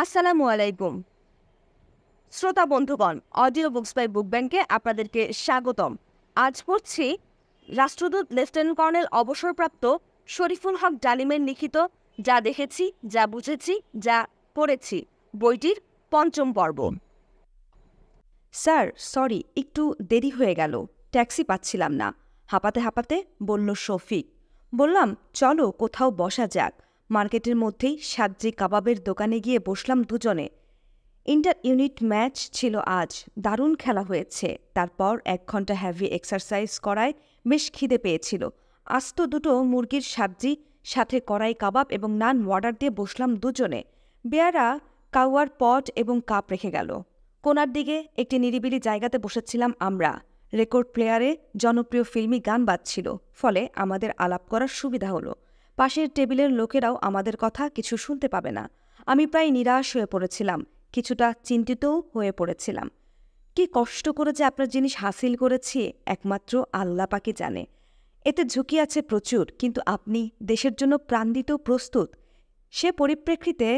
আসসালামু আলাইকুম শ্রোতা বন্ধুগণ অডিও বুকস বাই বুক ব্যাংকে আপনাদেরকে স্বাগতম আজ পড়ছি রাষ্ট্রদূত লেফটেন্যান্ট কর্নেল অবসরপ্রাপ্ত শরীফুল হক ডালিমের লিখিত যা দেখেছি যা বুঝেছি যা পড়েছি বইটির পঞ্চম পর্ব স্যার সরি একটু দেরি হয়ে গেল ট্যাক্সি পাচ্ছিলাম না হাঁপাতে হাঁপাতে বলল শফিক বললাম চলো কোথাও বসা যাক মার্কেটের মধ্যেই সাদ্রি কাবাবের দোকানে গিয়ে বসলাম দুজনে ইন্টার ইউনিট ম্যাচ ছিল আজ দারুণ খেলা হয়েছে তারপর এক ঘন্টা হ্যাভি এক্সারসাইজ করায় বেশ খিদে পেয়েছিল আস্ত দুটো মুরগির সাবজি সাথে কড়াই কাবাব এবং নান ওয়ার্ডার দিয়ে বসলাম দুজনে বেয়ারা কাওয়ার পট এবং কাপ রেখে গেল কোনার দিকে একটি নিরিবিলি জায়গাতে বসেছিলাম আমরা রেকর্ড প্লেয়ারে জনপ্রিয় ফিল্মি গান বাজছিল ফলে আমাদের আলাপ করার সুবিধা হলো পাশের টেবিলের লোকেরাও আমাদের কথা কিছু শুনতে পাবে না আমি প্রায় নিরাশ হয়ে পড়েছিলাম কিছুটা চিন্তিতও হয়ে পড়েছিলাম কি কষ্ট করে যে আপনার জিনিস হাসিল করেছি একমাত্র আল্লাপাকে জানে এতে ঝুঁকি আছে প্রচুর কিন্তু আপনি দেশের জন্য প্রাণ দিতেও প্রস্তুত সে পরিপ্রেক্ষিতে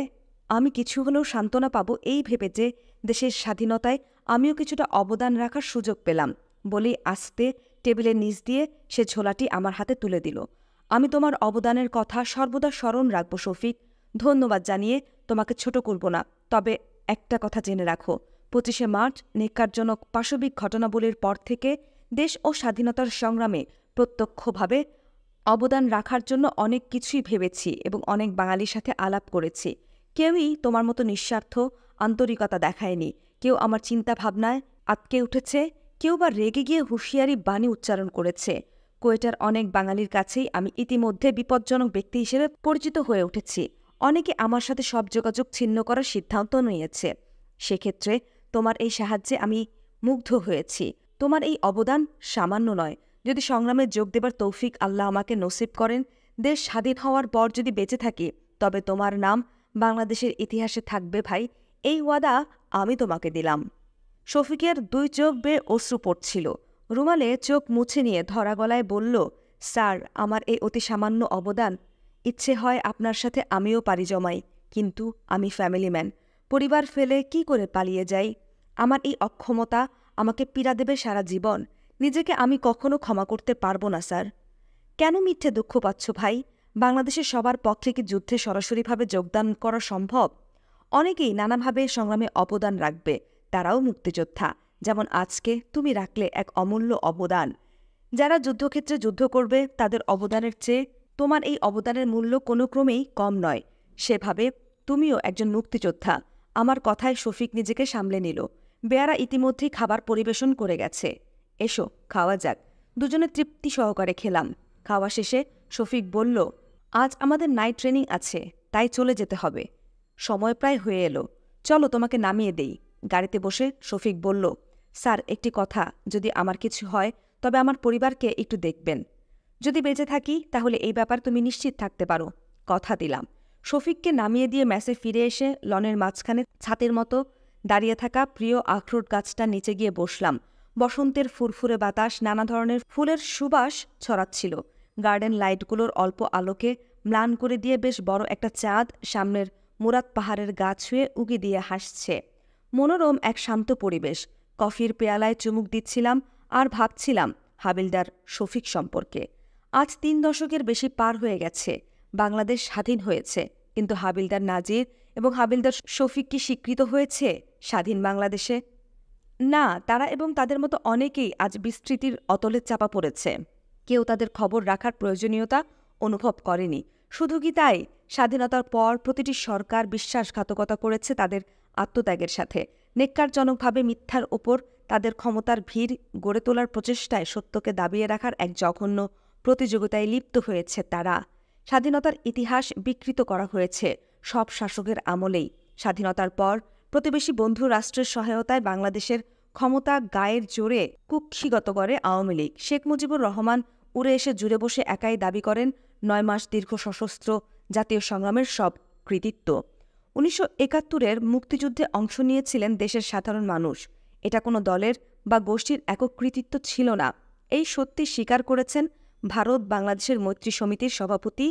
আমি কিছু হলেও সান্ত্বনা পাব এই ভেবে যে দেশের স্বাধীনতায় আমিও কিছুটা অবদান রাখার সুযোগ পেলাম বলেই আসতে টেবিলের নিচ দিয়ে সে ঝোলাটি আমার হাতে তুলে দিল আমি তোমার অবদানের কথা সর্বদা স্মরণ রাখব শফিক ধন্যবাদ জানিয়ে তোমাকে ছোট করব না তবে একটা কথা জেনে রাখো পঁচিশে মার্চ নিকারজনক পাশবিক ঘটনাবলীর পর থেকে দেশ ও স্বাধীনতার সংগ্রামে প্রত্যক্ষভাবে অবদান রাখার জন্য অনেক কিছুই ভেবেছি এবং অনেক বাঙালির সাথে আলাপ করেছি কেউই তোমার মতো নিঃস্বার্থ আন্তরিকতা দেখায়নি কেউ আমার চিন্তা ভাবনায় আটকে উঠেছে কেউ বা রেগে গিয়ে হুঁশিয়ারি বাণী উচ্চারণ করেছে কোয়েটার অনেক বাঙালির কাছেই আমি ইতিমধ্যে বিপজ্জনক ব্যক্তি হিসেবে পরিচিত হয়ে উঠেছি অনেকে আমার সাথে সব যোগাযোগ ছিন্ন করার সিদ্ধান্ত নিয়েছে সেক্ষেত্রে তোমার এই সাহায্যে আমি মুগ্ধ হয়েছি তোমার এই অবদান সামান্য নয় যদি সংগ্রামে যোগ দেবার তৌফিক আল্লাহ আমাকে নসিব করেন দেশ স্বাধীন হওয়ার পর যদি বেঁচে থাকি তবে তোমার নাম বাংলাদেশের ইতিহাসে থাকবে ভাই এই ওয়াদা আমি তোমাকে দিলাম শফিকের দুই চোখ বেয়ে অশ্রু পড়ছিল রুমালে চোখ মুছে নিয়ে ধরা গলায় বলল স্যার আমার এই অতি সামান্য অবদান ইচ্ছে হয় আপনার সাথে আমিও পারি জমাই কিন্তু আমি ফ্যামিলি ম্যান পরিবার ফেলে কি করে পালিয়ে যাই আমার এই অক্ষমতা আমাকে পীড়া দেবে সারা জীবন নিজেকে আমি কখনো ক্ষমা করতে পারবো না স্যার কেন মিথ্যে দুঃখ পাচ্ছ ভাই বাংলাদেশের সবার পক্ষে কি যুদ্ধে সরাসরিভাবে যোগদান করা সম্ভব অনেকেই নানাভাবে সংগ্রামে অবদান রাখবে তারাও মুক্তিযোদ্ধা যেমন আজকে তুমি রাখলে এক অমূল্য অবদান যারা যুদ্ধক্ষেত্রে যুদ্ধ করবে তাদের অবদানের চেয়ে তোমার এই অবদানের মূল্য কোনো ক্রমেই কম নয় সেভাবে তুমিও একজন মুক্তিযোদ্ধা আমার কথায় শফিক নিজেকে সামলে নিল বেয়ারা ইতিমধ্যেই খাবার পরিবেশন করে গেছে এসো খাওয়া যাক দুজনে তৃপ্তি সহকারে খেলাম খাওয়া শেষে শফিক বলল আজ আমাদের নাইট ট্রেনিং আছে তাই চলে যেতে হবে সময় প্রায় হয়ে এলো চলো তোমাকে নামিয়ে দেই গাড়িতে বসে শফিক বলল স্যার একটি কথা যদি আমার কিছু হয় তবে আমার পরিবারকে একটু দেখবেন যদি বেঁচে থাকি তাহলে এই ব্যাপার তুমি নিশ্চিত থাকতে পারো কথা দিলাম শফিককে নামিয়ে দিয়ে ম্যাসে ফিরে এসে লনের মাঝখানে ছাতের মতো দাঁড়িয়ে থাকা প্রিয় আখরোট গাছটা নিচে গিয়ে বসলাম বসন্তের ফুরফুরে বাতাস নানা ধরনের ফুলের সুবাস ছড়াচ্ছিল গার্ডেন লাইটগুলোর অল্প আলোকে ম্লান করে দিয়ে বেশ বড় একটা চাঁদ সামনের মুরাদ পাহাড়ের গা ছুঁয়ে উগি দিয়ে হাসছে মনোরম এক শান্ত পরিবেশ কফির পেয়ালায় চুমুক দিচ্ছিলাম আর ভাবছিলাম হাবিলদার শফিক সম্পর্কে আজ তিন দশকের বেশি পার হয়ে গেছে বাংলাদেশ স্বাধীন হয়েছে কিন্তু হাবিলদার নাজির এবং হাবিলদার শফিক কি স্বীকৃত হয়েছে স্বাধীন বাংলাদেশে না তারা এবং তাদের মতো অনেকেই আজ বিস্তৃতির অতলে চাপা পড়েছে কেউ তাদের খবর রাখার প্রয়োজনীয়তা অনুভব করেনি শুধু কি তাই স্বাধীনতার পর প্রতিটি সরকার বিশ্বাসঘাতকতা করেছে তাদের আত্মত্যাগের সাথে নেককারজনকভাবে মিথ্যার ওপর তাদের ক্ষমতার ভিড় গড়ে তোলার প্রচেষ্টায় সত্যকে দাবিয়ে রাখার এক জঘন্য প্রতিযোগিতায় লিপ্ত হয়েছে তারা স্বাধীনতার ইতিহাস বিকৃত করা হয়েছে সব শাসকের আমলেই স্বাধীনতার পর প্রতিবেশী বন্ধু রাষ্ট্রের সহায়তায় বাংলাদেশের ক্ষমতা গায়ের জোরে কুক্ষিগত করে আওয়ামী লীগ শেখ মুজিবুর রহমান উড়ে এসে জুড়ে বসে একাই দাবি করেন নয় মাস দীর্ঘ সশস্ত্র জাতীয় সংগ্রামের সব কৃতিত্ব উনিশশো একাত্তরের মুক্তিযুদ্ধে অংশ নিয়েছিলেন দেশের সাধারণ মানুষ এটা কোনো দলের বা গোষ্ঠীর একক কৃতিত্ব ছিল না এই সত্যি স্বীকার করেছেন ভারত বাংলাদেশের মৈত্রী সমিতির সভাপতি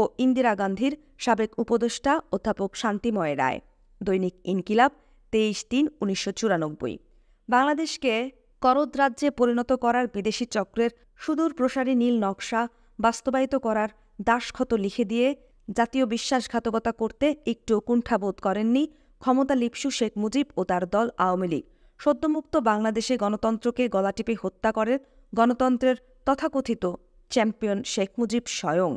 ও ইন্দিরা গান্ধীর সাবেক উপদেষ্টা অধ্যাপক শান্তিময় রায় দৈনিক ইনকিলাব তেইশ তিন উনিশশো চুরানব্বই বাংলাদেশকে করদ রাজ্যে পরিণত করার বিদেশি চক্রের সুদূর প্রসারী নীল নকশা বাস্তবায়িত করার দাসক্ষত লিখে দিয়ে জাতীয় বিশ্বাসঘাতকতা করতে একটু কুণ্ঠাবোধ করেননি ক্ষমতা লিপসু শেখ মুজিব ও তার দল আওয়ামী লীগ সদ্যমুক্ত বাংলাদেশে গণতন্ত্রকে গলাটিপে হত্যা করেন গণতন্ত্রের তথাকথিত চ্যাম্পিয়ন শেখ মুজিব স্বয়ং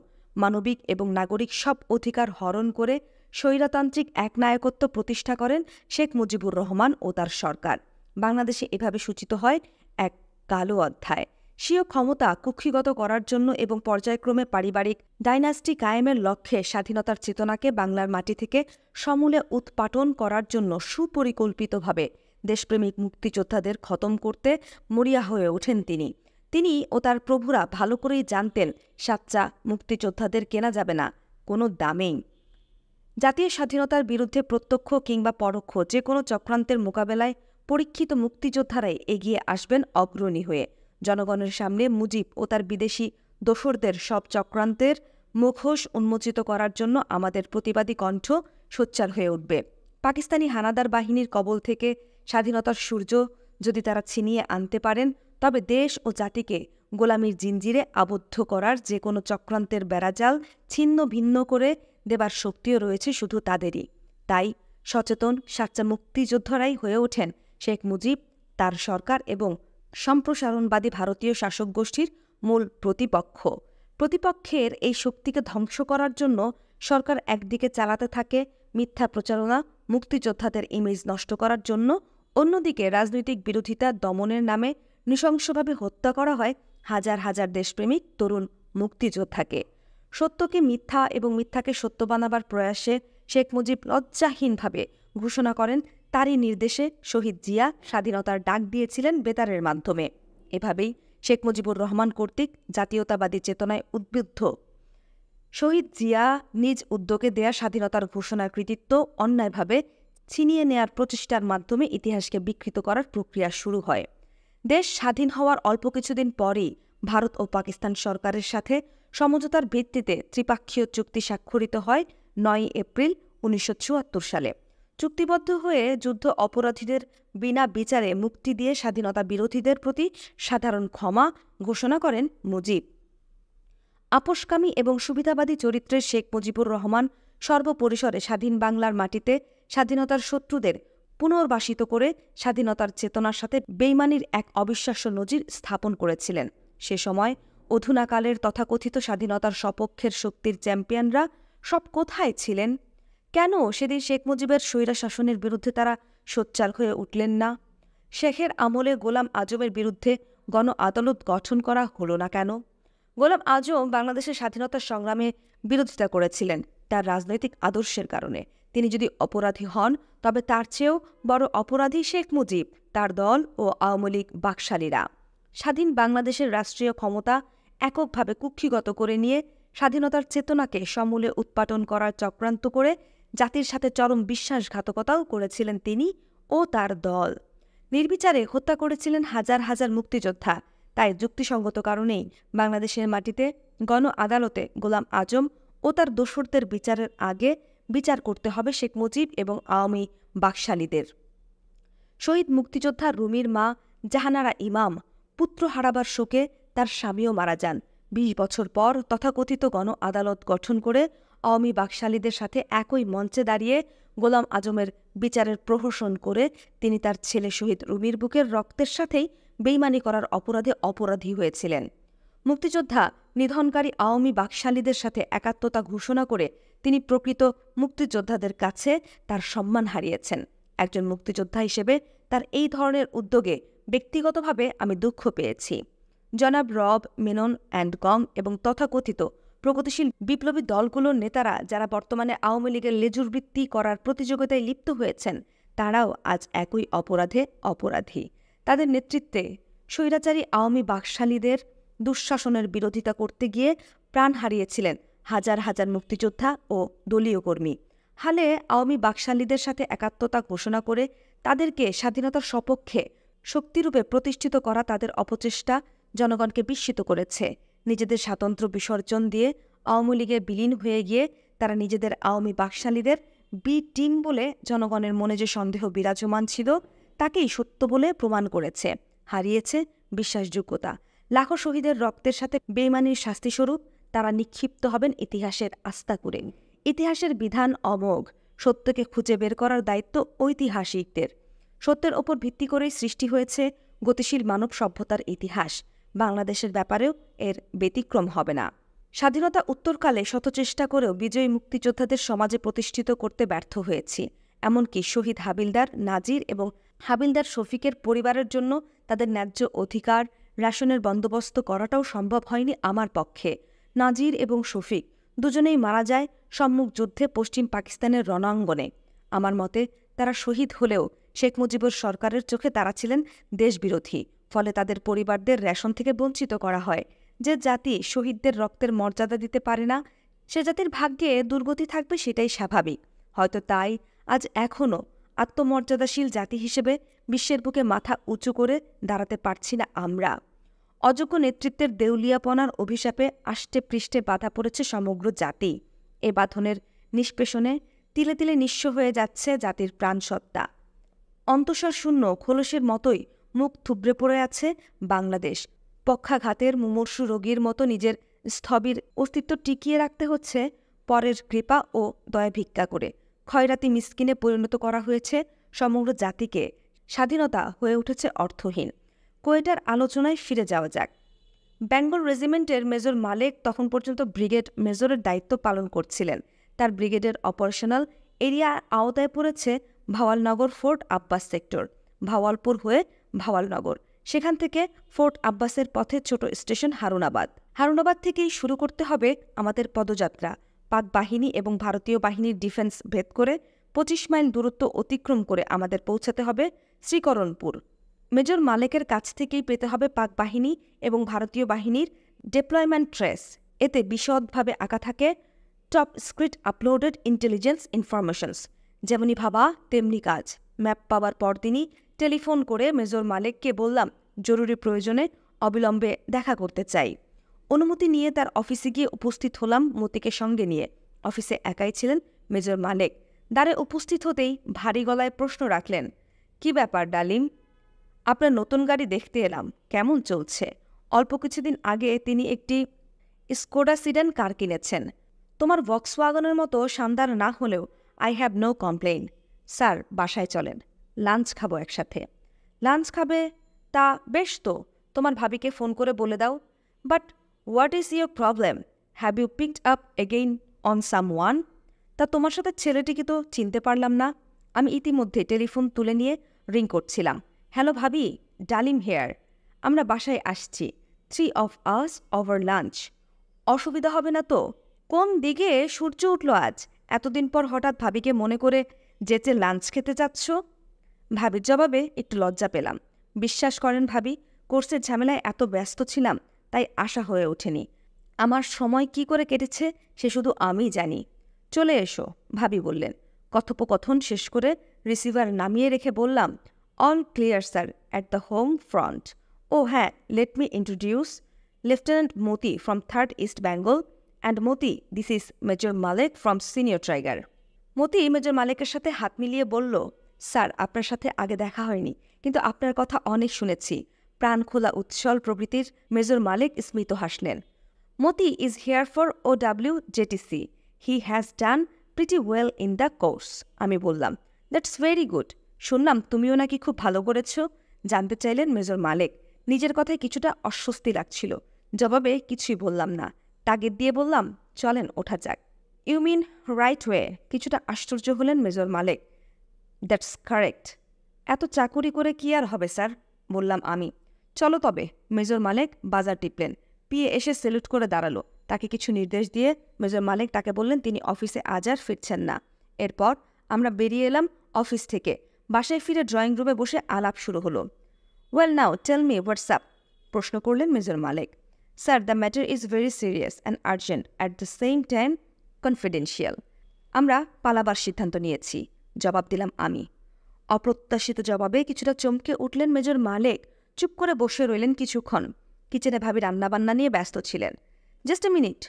মানবিক এবং নাগরিক সব অধিকার হরণ করে স্বৈরতান্ত্রিক একনায়কত্ব প্রতিষ্ঠা করেন শেখ মুজিবুর রহমান ও তার সরকার বাংলাদেশে এভাবে সূচিত হয় এক কালো অধ্যায় স্বীয় ক্ষমতা কুক্ষিগত করার জন্য এবং পর্যায়ক্রমে পারিবারিক ডাইনাস্টি কায়েমের লক্ষ্যে স্বাধীনতার চেতনাকে বাংলার মাটি থেকে সমূলে উৎপাটন করার জন্য সুপরিকল্পিতভাবে দেশপ্রেমিক মুক্তিযোদ্ধাদের খতম করতে মরিয়া হয়ে ওঠেন তিনি তিনি ও তার প্রভুরা ভালো করেই জানতেন সাচ্চা মুক্তিযোদ্ধাদের কেনা যাবে না কোনো দামেই জাতীয় স্বাধীনতার বিরুদ্ধে প্রত্যক্ষ কিংবা পরোক্ষ যে কোনো চক্রান্তের মোকাবেলায় পরীক্ষিত মুক্তিযোদ্ধারাই এগিয়ে আসবেন অগ্রণী হয়ে জনগণের সামনে মুজিব ও তার বিদেশি দোসরদের সব চক্রান্তের মুখোশ উন্মোচিত করার জন্য আমাদের প্রতিবাদী কণ্ঠ সোচ্চার হয়ে উঠবে পাকিস্তানি হানাদার বাহিনীর কবল থেকে স্বাধীনতার সূর্য যদি তারা ছিনিয়ে আনতে পারেন তবে দেশ ও জাতিকে গোলামির জিঞ্জিরে আবদ্ধ করার যে কোনো চক্রান্তের বেড়াজাল ছিন্ন ভিন্ন করে দেবার শক্তিও রয়েছে শুধু তাদেরই তাই সচেতন সাচ্চা মুক্তিযোদ্ধারাই হয়ে ওঠেন শেখ মুজিব তার সরকার এবং সম্প্রসারণবাদী ভারতীয় শাসক গোষ্ঠীর মূল প্রতিপক্ষ প্রতিপক্ষের এই শক্তিকে ধ্বংস করার জন্য সরকার একদিকে চালাতে থাকে মিথ্যা প্রচারণা মুক্তিযোদ্ধাদের ইমেজ নষ্ট করার জন্য অন্যদিকে রাজনৈতিক বিরোধিতা দমনের নামে নৃশংসভাবে হত্যা করা হয় হাজার হাজার দেশপ্রেমিক তরুণ মুক্তিযোদ্ধাকে সত্যকে মিথ্যা এবং মিথ্যাকে সত্য বানাবার প্রয়াসে শেখ মুজিব লজ্জাহীনভাবে ঘোষণা করেন তারই নির্দেশে শহীদ জিয়া স্বাধীনতার ডাক দিয়েছিলেন বেতারের মাধ্যমে এভাবেই শেখ মুজিবুর রহমান কর্তৃক জাতীয়তাবাদী চেতনায় উদ্বুদ্ধ শহীদ জিয়া নিজ উদ্যোগে দেয়া স্বাধীনতার ঘোষণার কৃতিত্ব অন্যায়ভাবে ছিনিয়ে নেয়ার প্রচেষ্টার মাধ্যমে ইতিহাসকে বিকৃত করার প্রক্রিয়া শুরু হয় দেশ স্বাধীন হওয়ার অল্প কিছুদিন পরই ভারত ও পাকিস্তান সরকারের সাথে সমঝোতার ভিত্তিতে ত্রিপাক্ষীয় চুক্তি স্বাক্ষরিত হয় নয় এপ্রিল উনিশশো সালে চুক্তিবদ্ধ হয়ে যুদ্ধ অপরাধীদের বিনা বিচারে মুক্তি দিয়ে স্বাধীনতা বিরোধীদের প্রতি সাধারণ ক্ষমা ঘোষণা করেন মুজিব আপোষকামী এবং সুবিধাবাদী চরিত্রের শেখ মুজিবুর রহমান সর্বপরিসরে স্বাধীন বাংলার মাটিতে স্বাধীনতার শত্রুদের পুনর্বাসিত করে স্বাধীনতার চেতনার সাথে বেইমানির এক অবিশ্বাস্য নজির স্থাপন করেছিলেন সে সময় অধুনাকালের তথাকথিত স্বাধীনতার সপক্ষের শক্তির চ্যাম্পিয়নরা সব কোথায় ছিলেন কেন সেদিন শেখ মুজিবের স্বৈরা শাসনের বিরুদ্ধে তারা সোচ্চার হয়ে উঠলেন না শেখের আমলে গোলাম আজমের বিরুদ্ধে গণ আদালত গঠন করা হলো না কেন গোলাম আজম বাংলাদেশের স্বাধীনতা সংগ্রামে বিরোধিতা করেছিলেন তার রাজনৈতিক আদর্শের কারণে তিনি যদি অপরাধী হন তবে তার চেয়েও বড় অপরাধী শেখ মুজিব তার দল ও আওয়ামী লীগ বাকশালীরা স্বাধীন বাংলাদেশের রাষ্ট্রীয় ক্ষমতা এককভাবে কুক্ষিগত করে নিয়ে স্বাধীনতার চেতনাকে সমূলে উৎপাটন করার চক্রান্ত করে জাতির সাথে চরম বিশ্বাসঘাতকতাও করেছিলেন তিনি ও তার দল নির্বিচারে হত্যা করেছিলেন হাজার হাজার মুক্তিযোদ্ধা তাই যুক্তিসঙ্গত কারণেই বাংলাদেশের মাটিতে গণ আদালতে গোলাম আজম ও তার দোসরদের বিচারের আগে বিচার করতে হবে শেখ মুজিব এবং আওয়ামী বাকশালীদের শহীদ মুক্তিযোদ্ধা রুমির মা জাহানারা ইমাম পুত্র হারাবার শোকে তার স্বামীও মারা যান বিশ বছর পর তথাকথিত গণ আদালত গঠন করে আওয়ামী বাকশালীদের সাথে একই মঞ্চে দাঁড়িয়ে গোলাম আজমের বিচারের প্রহসন করে তিনি তার ছেলে শহীদ রুমির বুকের রক্তের সাথেই বেইমানি করার অপরাধে অপরাধী হয়েছিলেন মুক্তিযোদ্ধা নিধনকারী আওয়ামী বাকশালীদের সাথে একাত্মতা ঘোষণা করে তিনি প্রকৃত মুক্তিযোদ্ধাদের কাছে তার সম্মান হারিয়েছেন একজন মুক্তিযোদ্ধা হিসেবে তার এই ধরনের উদ্যোগে ব্যক্তিগতভাবে আমি দুঃখ পেয়েছি জনাব রব মেনন অ্যান্ড গং এবং তথাকথিত প্রগতিশীল বিপ্লবী দলগুলোর নেতারা যারা বর্তমানে আওয়ামী লীগের লেজুরবৃত্তি করার প্রতিযোগিতায় লিপ্ত হয়েছেন তারাও আজ একই অপরাধে অপরাধী তাদের নেতৃত্বে স্বৈরাচারী আওয়ামী বাকশালীদের দুঃশাসনের বিরোধিতা করতে গিয়ে প্রাণ হারিয়েছিলেন হাজার হাজার মুক্তিযোদ্ধা ও দলীয় কর্মী হালে আওয়ামী বাকশালীদের সাথে একাত্মতা ঘোষণা করে তাদেরকে স্বাধীনতার সপক্ষে শক্তিরূপে প্রতিষ্ঠিত করা তাদের অপচেষ্টা জনগণকে বিস্মিত করেছে নিজেদের স্বাতন্ত্র বিসর্জন দিয়ে আওয়ামী লীগে বিলীন হয়ে গিয়ে তারা নিজেদের আওয়ামী বাকশালীদের বি টিম বলে জনগণের মনে যে সন্দেহ বিরাজমান ছিল তাকেই সত্য বলে প্রমাণ করেছে হারিয়েছে বিশ্বাসযোগ্যতা লাখো শহীদের রক্তের সাথে বেমানির শাস্তিস্বরূপ তারা নিক্ষিপ্ত হবেন ইতিহাসের আস্থা করে ইতিহাসের বিধান অমোঘ সত্যকে খুঁজে বের করার দায়িত্ব ঐতিহাসিকদের সত্যের ওপর ভিত্তি করেই সৃষ্টি হয়েছে গতিশীল মানব সভ্যতার ইতিহাস বাংলাদেশের ব্যাপারেও এর ব্যতিক্রম হবে না স্বাধীনতা উত্তরকালে শত চেষ্টা করেও বিজয়ী মুক্তিযোদ্ধাদের সমাজে প্রতিষ্ঠিত করতে ব্যর্থ হয়েছি এমনকি শহীদ হাবিলদার নাজির এবং হাবিলদার শফিকের পরিবারের জন্য তাদের ন্যায্য অধিকার রেশনের বন্দোবস্ত করাটাও সম্ভব হয়নি আমার পক্ষে নাজির এবং শফিক দুজনেই মারা যায় সম্মুখ যুদ্ধে পশ্চিম পাকিস্তানের রণাঙ্গনে আমার মতে তারা শহীদ হলেও শেখ মুজিবুর সরকারের চোখে তারা ছিলেন দেশবিরোধী ফলে তাদের পরিবারদের রেশন থেকে বঞ্চিত করা হয় যে জাতি শহীদদের রক্তের মর্যাদা দিতে পারে না সে জাতির ভাগ্যে দুর্গতি থাকবে সেটাই স্বাভাবিক হয়তো তাই আজ এখনও আত্মমর্যাদাশীল জাতি হিসেবে বিশ্বের বুকে মাথা উঁচু করে দাঁড়াতে পারছি না আমরা অযোগ্য নেতৃত্বের দেউলিয়াপনার অভিশাপে আষ্টে পৃষ্ঠে বাধা পড়েছে সমগ্র জাতি এ বাঁধনের নিষ্পেষণে তিলে তিলে নিঃস্ব হয়ে যাচ্ছে জাতির প্রাণসত্তা অন্তঃসার শূন্য খোলসের মতোই মুখ থুবড়ে পড়ে আছে বাংলাদেশ পক্ষাঘাতের মুমর্ষু রোগীর মতো নিজের স্থবির অস্তিত্ব টিকিয়ে রাখতে হচ্ছে পরের কৃপা ও দয়া ভিক্ষা করে ক্ষয়রাতি মিসকিনে পরিণত করা হয়েছে সমগ্র জাতিকে স্বাধীনতা হয়ে উঠেছে অর্থহীন কোয়েটার আলোচনায় ফিরে যাওয়া যাক বেঙ্গল রেজিমেন্টের মেজর মালেক তখন পর্যন্ত ব্রিগেড মেজরের দায়িত্ব পালন করছিলেন তার ব্রিগেডের অপারেশনাল এরিয়ার আওতায় পড়েছে ভাওয়ালনগর ফোর্ট আব্বাস সেক্টর ভাওয়ালপুর হয়ে ভাওয়ালনগর সেখান থেকে ফোর্ট আব্বাসের পথে ছোট স্টেশন হারুনাবাদ হারুনাবাদ থেকেই শুরু করতে হবে আমাদের পদযাত্রা পাক বাহিনী এবং ভারতীয় বাহিনীর ডিফেন্স ভেদ করে পঁচিশ মাইল দূরত্ব অতিক্রম করে আমাদের পৌঁছাতে হবে শ্রীকরণপুর মেজর মালেকের কাছ থেকেই পেতে হবে পাক বাহিনী এবং ভারতীয় বাহিনীর ডেপ্লয়মেন্ট ট্রেস এতে বিশদভাবে আঁকা থাকে top secret uploaded intelligence informations যেমনই ভাবা তেমনি কাজ ম্যাপ পাওয়ার পর তিনি টেলিফোন করে মেজর মালিককে বললাম জরুরি প্রয়োজনে অবিলম্বে দেখা করতে চাই অনুমতি নিয়ে তার অফিসে গিয়ে উপস্থিত হলাম মতিকে সঙ্গে নিয়ে অফিসে একাই ছিলেন মেজর মালিক দ্বারে উপস্থিত হতেই ভারী গলায় প্রশ্ন রাখলেন কি ব্যাপার ডালিম আপনার নতুন গাড়ি দেখতে এলাম কেমন চলছে অল্প কিছুদিন আগে তিনি একটি স্কোডা সিডান কার কিনেছেন তোমার ভক্সওয়াগনের মতো শানদার না হলেও I have no complain sir বাসায় চলেন লাঞ্চ খাবো একসাথে লাঞ্চ খাবে তা বেশ তো তোমার ভাবিকে ফোন করে বলে দাও but what is your problem have you picked up again on someone তা তোমার সাথে ছেলেটিকে তো চিনতে পারলাম না আমি ইতিমধ্যে টেলিফোন তুলে নিয়ে রিং করছিলাম হ্যালো ভাবি ডালিম হেয়ার আমরা বাসায় আসছি three of us over lunch অসুবিধা হবে না তো কোন দিকে সূর্য উঠল আজ এতদিন পর হঠাৎ ভাবিকে মনে করে যেচে লাঞ্চ খেতে চাচ্ছ ভাবির জবাবে একটু লজ্জা পেলাম বিশ্বাস করেন ভাবি কোর্সের ঝামেলায় এত ব্যস্ত ছিলাম তাই আশা হয়ে ওঠেনি আমার সময় কি করে কেটেছে সে শুধু আমি জানি চলে এসো ভাবি বললেন কথোপকথন শেষ করে রিসিভার নামিয়ে রেখে বললাম all clear sir at the home front ও হ্যাঁ let me introduce lieutenant Moti from third east Bengal and Moti this is major Malek from senior tiger Moti major মালেকের সাথে হাত মিলিয়ে বলল স্যার আপনার সাথে আগে দেখা হয়নি কিন্তু আপনার কথা অনেক শুনেছি প্রাণ খোলা উচ্ছল প্রকৃতির মেজর মালিক স্মিত হাসলেন Moti is here for O W JTC he has done pretty well in the course আমি বললাম দ্যাটস ভেরি গুড শুনলাম তুমিও নাকি খুব ভালো করেছ জানতে চাইলেন মেজর মালিক নিজের কথায় কিছুটা অস্বস্তি লাগছিল জবাবে কিছুই বললাম না তাগিদ দিয়ে বললাম চলেন ওঠা যাক ইউ মিন রাইট ওয়ে কিছুটা আশ্চর্য হলেন মেজর মালিক দ্যাটস কারেক্ট এত চাকুরি করে কি আর হবে স্যার বললাম আমি চলো তবে মেজর মালিক বাজার টিপলেন পিএ এসে সেলুট করে দাঁড়ালো তাকে কিছু নির্দেশ দিয়ে মেজর মালিক তাকে বললেন তিনি অফিসে আজ আর ফিরছেন না এরপর আমরা বেরিয়ে এলাম অফিস থেকে বাসায় ফিরে ড্রয়িং রুমে বসে আলাপ শুরু হলো well now tell me what's up প্রশ্ন করলেন major Malik sir the matter is very serious and urgent at the same time confidential আমরা পালাবার সিদ্ধান্ত নিয়েছি জবাব দিলাম আমি অপ্রত্যাশিত জবাবে কিছুটা চমকে উঠলেন মেজর মালেক চুপ করে বসে রইলেন কিছুক্ষণ কিচেনে ভাবি রান্নাবান্না নিয়ে ব্যস্ত ছিলেন জাস্ট এ মিনিট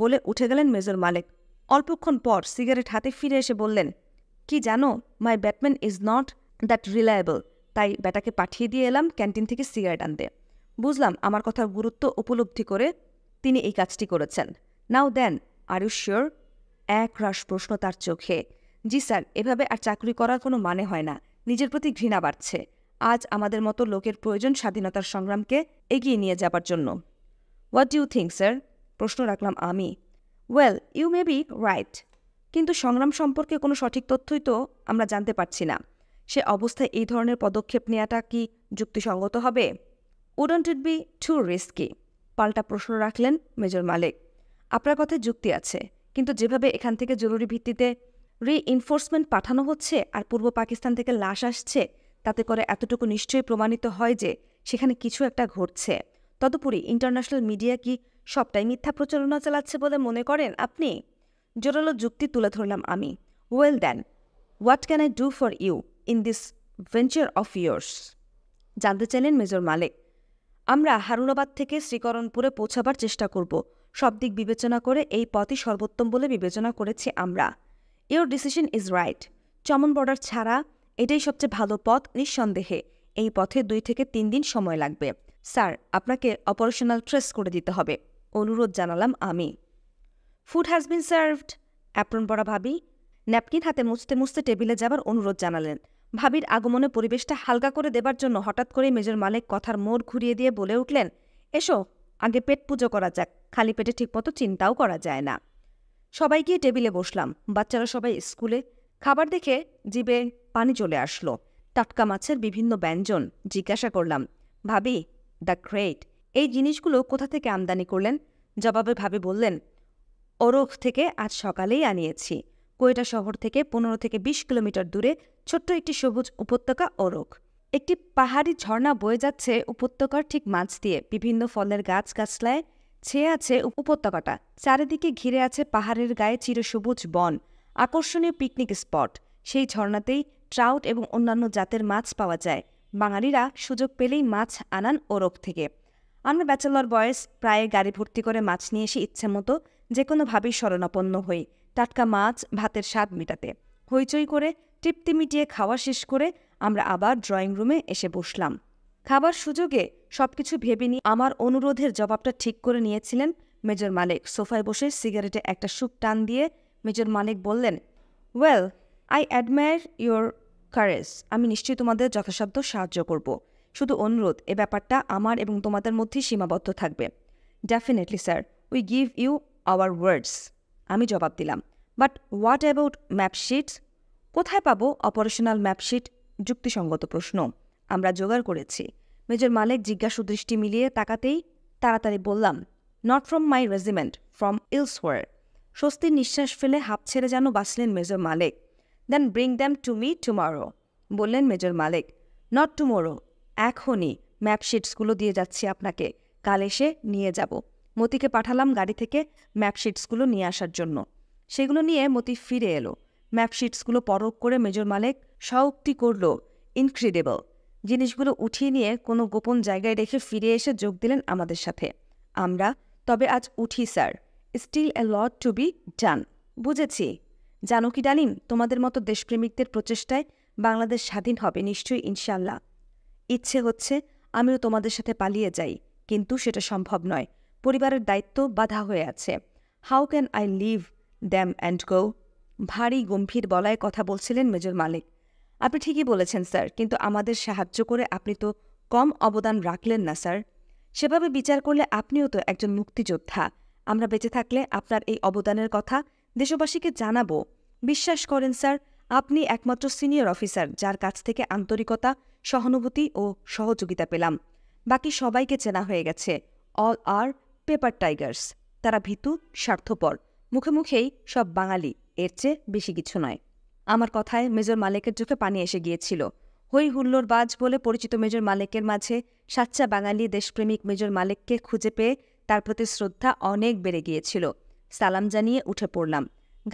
বলে উঠে গেলেন মেজর মালেক অল্পক্ষণ পর সিগারেট হাতে ফিরে এসে বললেন কি জানো my batman is not that reliable তাই ব্যাটাকে পাঠিয়ে দিয়ে এলাম ক্যান্টিন থেকে সিগারেট আনতে বুঝলাম আমার কথার গুরুত্ব উপলব্ধি করে তিনি এই কাজটি করেছেন নাও দেন আর ইউ শিওর এক রাস প্রশ্ন তার চোখে জি স্যার এভাবে আর চাকরি করার কোনো মানে হয় না নিজের প্রতি ঘৃণা বাড়ছে আজ আমাদের মতো লোকের প্রয়োজন স্বাধীনতার সংগ্রামকে এগিয়ে নিয়ে যাবার জন্য হোয়াট ইউ থিঙ্ক স্যার প্রশ্ন রাখলাম আমি well you may be right কিন্তু সংগ্রাম সম্পর্কে কোনো সঠিক তথ্যই তো আমরা জানতে পারছি না সে অবস্থায় এই ধরনের পদক্ষেপ নেওয়াটা কি যুক্তিসঙ্গত হবে wouldn't it be too risky পাল্টা প্রশ্ন রাখলেন মেজর মালিক আপনার কথায় যুক্তি আছে কিন্তু যেভাবে এখান থেকে জরুরি ভিত্তিতে রিইনফোর্সমেন্ট পাঠানো হচ্ছে আর পূর্ব পাকিস্তান থেকে লাশ আসছে তাতে করে এতটুকু নিশ্চয়ই প্রমাণিত হয় যে সেখানে কিছু একটা ঘটছে তদুপরি ইন্টারন্যাশনাল মিডিয়া কি সবটাই মিথ্যা প্রচারণা চালাচ্ছে বলে মনে করেন আপনি জোরালো যুক্তি তুলে ধরলাম আমি well then what can I do for you in this venture of yours জানতে চাইলেন মেজর মালিক আমরা হারুনাবাদ থেকে শ্রীকরণপুরে পৌঁছাবার চেষ্টা করব সব দিক বিবেচনা করে এই পথই সর্বোত্তম বলে বিবেচনা করেছি আমরা your decision is right Chaman border ছাড়া এটাই সবচেয়ে ভালো পথ নিঃসন্দেহে এই পথে দুই থেকে তিন দিন সময় লাগবে স্যার আপনাকে অপারেশনাল ট্রেস করে দিতে হবে অনুরোধ জানালাম আমি food has been served apron বড়া ভাবি ন্যাপকিন হাতে মুছতে মুছতে টেবিলে যাবার অনুরোধ জানালেন ভাবির আগমনে পরিবেশটা হালকা করে দেবার জন্য হঠাৎ করে মেজর মালিক কথার মোড় ঘুরিয়ে দিয়ে বলে উঠলেন এসো আগে পেট পুজো করা যাক খালি পেটে ঠিকমতো চিন্তাও করা যায় না সবাই গিয়ে টেবিলে বসলাম বাচ্চারা সবাই স্কুলে খাবার দেখে জিবে পানি চলে আসলো টাটকা মাছের বিভিন্ন ব্যঞ্জন জিজ্ঞাসা করলাম ভাবি দ্য গ্রেট এই জিনিসগুলো কোথা থেকে আমদানি করলেন জবাবে ভাবি বললেন ওরখ থেকে আজ সকালেই আনিয়েছি কোয়েটা শহর থেকে পনেরো থেকে বিশ কিলোমিটার দূরে ছোট্ট একটি সবুজ উপত্যকা ওরখ একটি পাহাড়ি ঝর্ণা বয়ে যাচ্ছে উপত্যকার ঠিক মাছ দিয়ে বিভিন্ন ফলের গাছ গাছলায় ছেয়ে আছে উপত্যকাটা চারিদিকে ঘিরে আছে পাহাড়ের গায়ে চিরসবুজ বন আকর্ষণীয় পিকনিক স্পট সেই ঝর্ণাতেই ট্রাউট এবং অন্যান্য জাতের মাছ পাওয়া যায় বাঙালিরা সুযোগ পেলেই মাছ আনান ওরক থেকে আমরা ব্যাচেলর বয়স প্রায় গাড়ি ভর্তি করে মাছ নিয়ে এসে ইচ্ছে মতো যে কোনোভাবেই শরণাপন্ন হই টাটকা মাছ ভাতের স্বাদ মেটাতে হইচই করে তৃপ্তি মিটিয়ে খাওয়া শেষ করে আমরা আবার ড্রয়িং রুমে এসে বসলাম খাবার সুযোগে সবকিছু ভেবে নিয়ে আমার অনুরোধের জবাবটা ঠিক করে নিয়েছিলেন মেজর মালিক সোফায় বসে সিগারেটে একটা সুপ টান দিয়ে মেজর মালিক বললেন well I admire your courage আমি নিশ্চয়ই তোমাদের যথাসাধ্য সাহায্য করব শুধু অনুরোধ এ ব্যাপারটা আমার এবং তোমাদের মধ্যেই সীমাবদ্ধ থাকবে definitely sir we give you our words আমি জবাব দিলাম বাট হোয়াট অ্যাবাউট ম্যাপশিট কোথায় পাবো অপারেশনাল ম্যাপশিট যুক্তিসঙ্গত প্রশ্ন আমরা জোগাড় করেছি মেজর মালিক জিজ্ঞাসু দৃষ্টি মিলিয়ে তাকাতেই তাড়াতাড়ি বললাম not from my regiment from elsewhere স্বস্তির নিঃশ্বাস ফেলে হাফ ছেড়ে যেন বাঁচলেন major Malik then bring them to me tomorrow বললেন মেজর মালিক নট টুমোরো এখনই ম্যাপশিটসগুলো দিয়ে যাচ্ছি আপনাকে কাল এসে নিয়ে যাব মতিকে পাঠালাম গাড়ি থেকে ম্যাপশিটসগুলো নিয়ে আসার জন্য সেগুলো নিয়ে মতি ফিরে এলো ম্যাপশিটসগুলো পরখ করে মেজর মালিক সউক্তি করল ইনক্রিডিবল জিনিসগুলো উঠিয়ে নিয়ে কোনো গোপন জায়গায় রেখে ফিরে এসে যোগ দিলেন আমাদের সাথে আমরা তবে আজ উঠি sir still a lot to be done বুঝেছি জানো কি ডালিম তোমাদের মতো দেশপ্রেমিকদের প্রচেষ্টায় বাংলাদেশ স্বাধীন হবে নিশ্চয়ই ইনশাল্লাহ ইচ্ছে হচ্ছে আমিও তোমাদের সাথে পালিয়ে যাই কিন্তু সেটা সম্ভব নয় পরিবারের দায়িত্ব বাধা হয়ে আছে how can I leave them and go ভারী গম্ভীর বলায় কথা বলছিলেন মেজর মালিক আপনি ঠিকই বলেছেন স্যার কিন্তু আমাদের সাহায্য করে আপনি তো কম অবদান রাখলেন না স্যার সেভাবে বিচার করলে আপনিও তো একজন মুক্তিযোদ্ধা আমরা বেঁচে থাকলে আপনার এই অবদানের কথা দেশবাসীকে জানাবো বিশ্বাস করেন স্যার আপনি একমাত্র সিনিয়র অফিসার যার কাছ থেকে আন্তরিকতা সহানুভূতি ও সহযোগিতা পেলাম বাকি সবাইকে চেনা হয়ে গেছে অল আর পেপার টাইগার্স তারা ভীতু স্বার্থপর মুখে মুখেই সব বাঙালি এর চেয়ে বেশি কিছু নয় আমার কথায় মেজর মালেকের চোখে পানি এসে গিয়েছিল হই হুল্লোর বাজ বলে পরিচিত মেজর মালেকের মাঝে সাচ্চা বাঙালি দেশপ্রেমিক মেজর মালিককে খুঁজে পেয়ে তার প্রতি শ্রদ্ধা অনেক বেড়ে গিয়েছিল সালাম জানিয়ে উঠে পড়লাম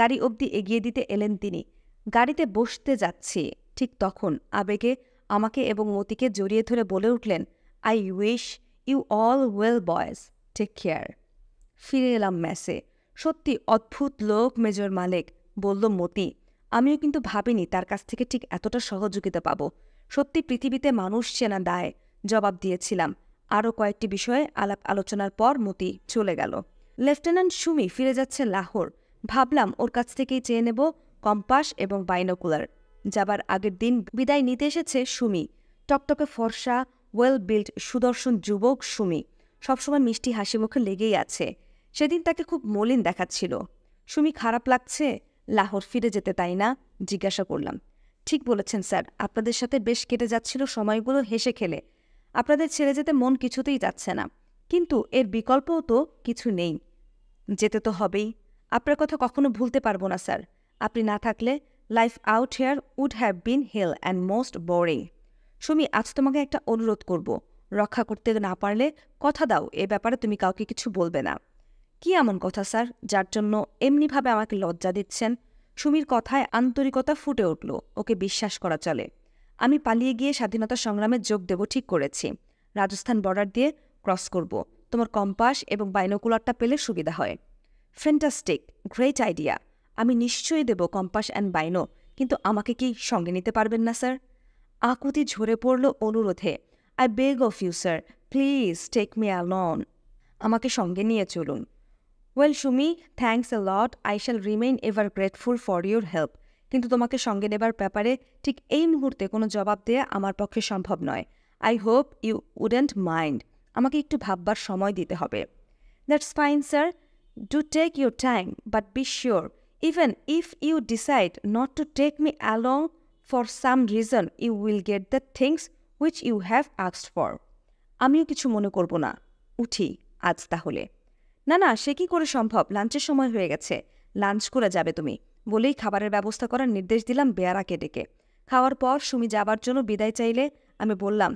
গাড়ি অবধি এগিয়ে দিতে এলেন তিনি গাড়িতে বসতে যাচ্ছি ঠিক তখন আবেগে আমাকে এবং মতিকে জড়িয়ে ধরে বলে উঠলেন I wish you all well boys take care ফিরে এলাম ম্যাসে সত্যি অদ্ভুত লোক মেজর মালেক বলল মতি আমিও কিন্তু ভাবিনি তার কাছ থেকে ঠিক এতটা সহযোগিতা পাব সত্যি পৃথিবীতে মানুষ চেনা দায় জবাব দিয়েছিলাম আরও কয়েকটি বিষয়ে আলাপ আলোচনার পর মতি চলে গেল লেফটেন্যান্ট সুমি ফিরে যাচ্ছে লাহোর ভাবলাম ওর কাছ থেকেই চেয়ে নেব কম্পাস এবং বাইনোকুলার যাবার আগের দিন বিদায় নিতে এসেছে সুমি টকটকে ফর্সা ওয়েল বিল্ড সুদর্শন যুবক সুমি সবসময় মিষ্টি হাসি মুখে লেগেই আছে সেদিন তাকে খুব মলিন দেখাচ্ছিল সুমি খারাপ লাগছে লাহোর ফিরে যেতে তাই না জিজ্ঞাসা করলাম ঠিক বলেছেন স্যার আপনাদের সাথে বেশ কেটে যাচ্ছিল সময়গুলো হেসে খেলে আপনাদের ছেড়ে যেতে মন কিছুতেই যাচ্ছে না কিন্তু এর বিকল্পও তো কিছু নেই যেতে তো হবেই আপনার কথা কখনো ভুলতে পারবো না স্যার আপনি না থাকলে life out here would have been hell and most boring Sumi আজ তোমাকে একটা অনুরোধ করব রক্ষা করতে না পারলে কথা দাও এ ব্যাপারে তুমি কাউকে কিছু বলবে না কি এমন কথা স্যার যার জন্য এমনিভাবে আমাকে লজ্জা দিচ্ছেন সুমির কথায় আন্তরিকতা ফুটে উঠল ওকে বিশ্বাস করা চলে আমি পালিয়ে গিয়ে স্বাধীনতা সংগ্রামে যোগ দেব ঠিক করেছি রাজস্থান বর্ডার দিয়ে ক্রস করব তোমার কম্পাস এবং বাইনোকুলারটা পেলে সুবিধা হয় ফ্যান্টাস্টিক গ্রেট আইডিয়া আমি নিশ্চয়ই দেব কম্পাস অ্যান্ড বাইনো কিন্তু আমাকে কি সঙ্গে নিতে পারবেন না স্যার আকুতি ঝরে পড়ল অনুরোধে I beg of you sir please take me along আমাকে সঙ্গে নিয়ে চলুন well Sumi thanks a lot I shall remain ever grateful for your help কিন্তু তোমাকে সঙ্গে নেবার ব্যাপারে ঠিক এই মুহূর্তে কোনো জবাব দেয়া আমার পক্ষে সম্ভব নয় I hope you wouldn't mind আমাকে একটু ভাববার সময় দিতে হবে that's fine sir do take your time but be sure even if you decide not to take me along for some reason you will get the things which you have asked for আমিও কিছু মনে করব না উঠি আজ তাহলে না না সে কি করে সম্ভব লাঞ্চের সময় হয়ে গেছে লাঞ্চ করে যাবে তুমি বলেই খাবারের ব্যবস্থা করার নির্দেশ দিলাম বেয়ারাকে ডেকে খাওয়ার পর সুমি যাবার জন্য বিদায় চাইলে আমি বললাম